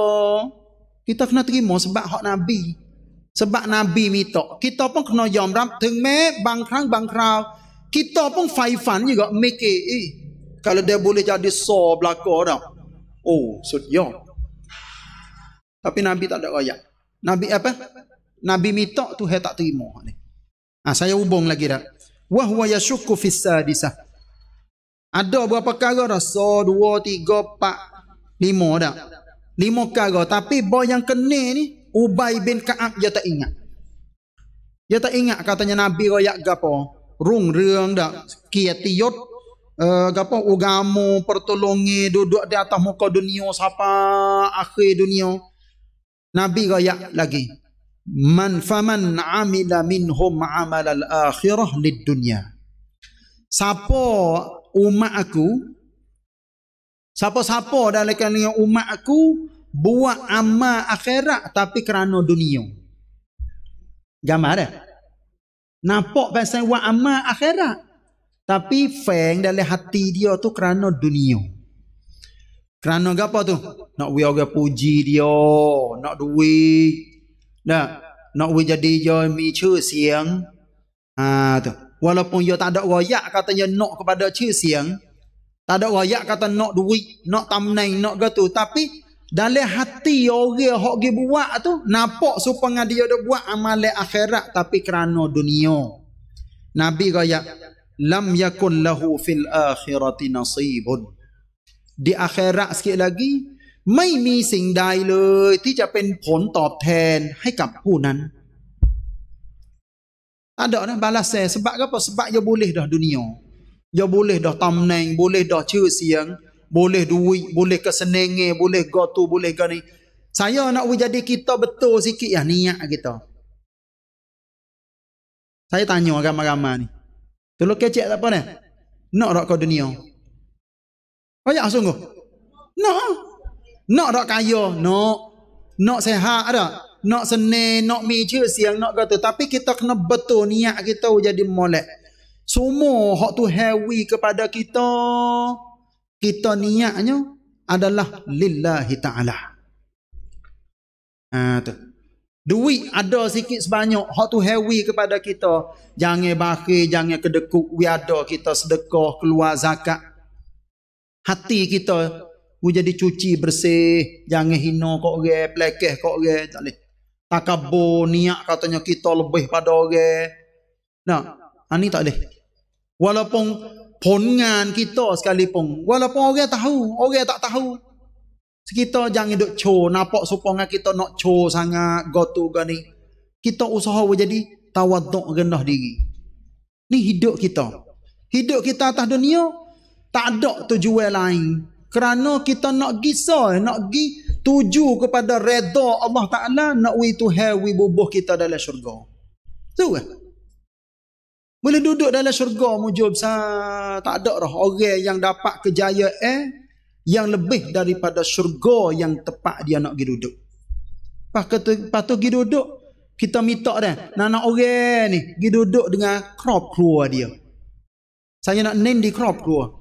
kita kena terima sebab hak Nabi. Sebab Nabi minta. Kita pun kena yom ram. Teng me, bang krang, Kita pun faifan juga. Mekir, eh. Kalau dia boleh jadi so belakang orang, Oh, so ya. Tapi Nabi tak ada raya. Nabi apa? Nabi minta tu saya tak terima. Ha, saya hubung lagi dah. Wahuwa yasyuku fissadisah. Ada berapa perkara dah? So, dua, tiga, empat, lima dah. Lima perkara. Tapi boy yang kena ni, Ubay bin Ka'ab dia tak ingat. Dia tak ingat katanya Nabi Raya Gapa. Rung reng dah. Kiatiyot. Uh, eh, gapa ugamu pertolongi duduk di atas muka dunia siapa akhir dunia Nabi Raya lagi man faman amila minhum amal akhirah lid dunia. siapa umat aku siapa-siapa dalam kalangan umat aku buat amal akhirat tapi kerana dunia. Gambar dah. Nampak pasal buat amal akhirat tapi feng dalam hati dia tu kerana dunia. Kerana apa tu? Nak we orang puji dia, nak duit. Nak nak we jadi jo mi chue siang. Ha tu. Walaupun ia tak ada wayak katanya nak kepada cisiang. Tak ada wayak kata nak duit, nak tamnen, nak gitu. Tapi dalam hati orang hok gi buat tu nampak supaya dia ada buat amal akhirat tapi kerana dunia. Nabi kaya lam yakun lahu fil akhirati nasibun. Di akhirat sikit lagi ไม่มีสิ่งใดเลยที่จะเป็นผลตอบแทนให้กับผู้นั้น ada dah balas eh. Sebab apa? Sebab dia boleh dah dunia. Dia boleh dah tamnang, boleh dah cerit siang, boleh duit, boleh kesenengi, boleh gotu, boleh gani. Saya nak jadi kita betul sikit ya niat kita. Saya tanya agama-agama ni. Tolok kecek tak apa ni? Nak dak kau dunia? Kaya oh, sungguh. Nak. Nak dak kaya? Nak. Nak sehat ada nak senang, nak mijik siang, nak kata. Tapi kita kena betul niat kita jadi molek. Semua hak tu hewi kepada kita. Kita niatnya adalah lillahi ta'ala. Ha, tu. Duit ada sikit sebanyak. Hak tu hewi kepada kita. Jangan bakir, jangan kedekuk. We ada kita sedekah, keluar zakat. Hati kita. We jadi cuci, bersih. Jangan hina kok orang, pelekeh kok orang. Tak boleh takabur niat katanya kita lebih pada orang. Nah, ani ha, tak boleh. Walaupun pongan kita sekalipun, walaupun orang tahu, orang tak tahu. Kita jangan duk cho, nampak supaya kita nak cho sangat gotu gani. Kita usaha jadi tawaduk rendah diri. Ni hidup kita. Hidup kita atas dunia tak ada tujuan lain. Kerana kita nak gisa, nak gi tuju kepada redha Allah Taala nak we to have we bubuh kita dalam syurga. Tu ke? Boleh duduk dalam syurga mujub sa tak ada dah orang yang dapat kejayaan eh, yang lebih daripada syurga yang tepat dia nak pergi duduk. Pas kata patut pergi duduk, kita minta dah. Nana orang ni pergi duduk dengan crop keluar dia. Saya nak name di crop keluar.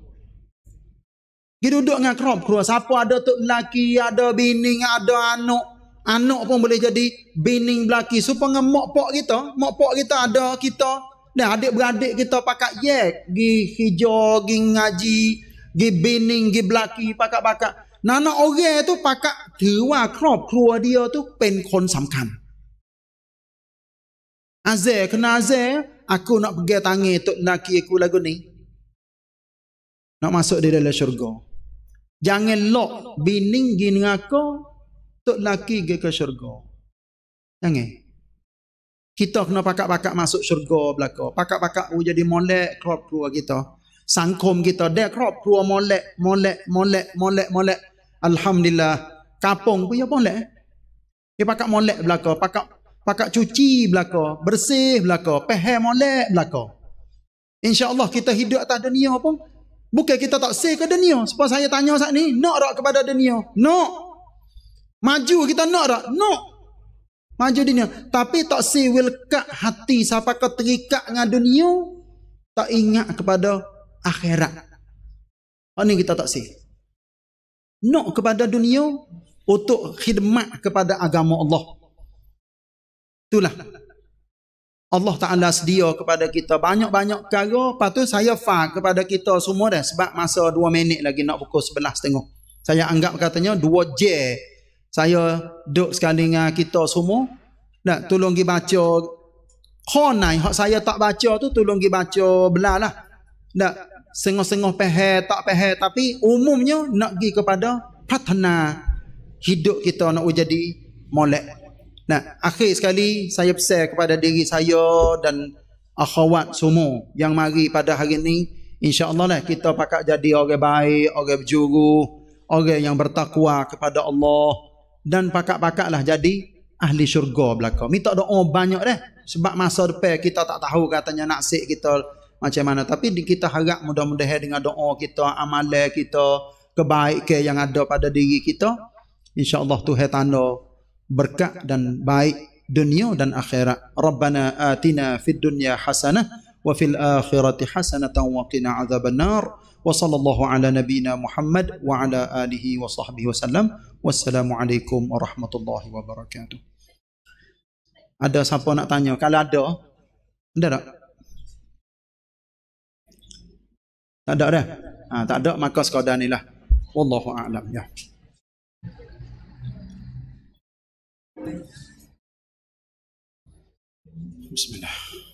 Dia duduk dengan kerop keluar. Siapa ada tu lelaki, ada bini, ada anak. Anak pun boleh jadi bini lelaki. Supaya dengan mak pak kita. Mak pak kita ada kita. Dan nah, adik-beradik kita pakat yek. Gi hijau, gi ngaji. Gi bini, gi lelaki. Pakat-pakat. Nah, anak orang tu pakat. Tua kerop keluar dia tu. Pen kon samkan. Azir, kena azir. Eh? Aku nak pergi tangan tu lelaki aku lagu ni nak masuk di dalam syurga. Jangan lock bining gi dengan aku tok laki gi ke syurga. Jangan. Kita kena pakak-pakak masuk syurga belaka. Pakak-pakak u jadi molek keluar keluar kita. Sangkum kita dek keluar keluar molek, molek, molek, molek, molek. Alhamdulillah. Kapung pun ya molek. Dia pakak molek belaka, pakak pakak cuci belaka, bersih belaka, peh molek belaka. Insya-Allah kita hidup atas dunia pun Bukan kita tak say ke dunia. Sebab saya tanya saat ni, nak tak kepada dunia? no, Maju kita nak tak? Nak. Maju dunia. Tapi tak say will cut hati siapa ke terikat dengan dunia, tak ingat kepada akhirat. Oh ni kita tak say. no kepada dunia untuk khidmat kepada agama Allah. Itulah. Allah Ta'ala sedia kepada kita banyak-banyak perkara. Lepas tu saya faham kepada kita semua dah sebab masa dua minit lagi nak pukul sebelah tengok. Saya anggap katanya dua J. Saya duduk sekali dengan kita semua. Nak tolong pergi baca. Khonai, hak saya tak baca tu tolong pergi baca belah lah. Nak sengoh-sengoh pehe tak pehe tapi umumnya nak pergi kepada pertanah hidup kita nak jadi molek. Nah, akhir sekali saya pesan kepada diri saya dan akhwat semua yang mari pada hari ini, insya-Allah lah kita pakak jadi orang baik, orang berjuru, orang yang bertakwa kepada Allah dan pakak-pakaklah jadi ahli syurga belaka. Minta doa banyak deh sebab masa depan kita tak tahu katanya nasib kita macam mana tapi kita harap mudah-mudahan dengan doa kita amalan kita kebaikan yang ada pada diri kita insya Allah Tuhan tanda berkah dan baik dunia dan akhirat. Rabbana atina fid dunya hasanah wa fil akhirati hasanah wa qina azabannar. Wa sallallahu ala nabina Muhammad wa ala alihi wa sahbihi wa sallam. Wassalamualaikum warahmatullahi wabarakatuh. Ada siapa nak tanya? Kalau ada, ada tak? Tak ada dah. Ha, tak ada maka sekadar inilah. Wallahu a'lam ya. Yeah. بسم الله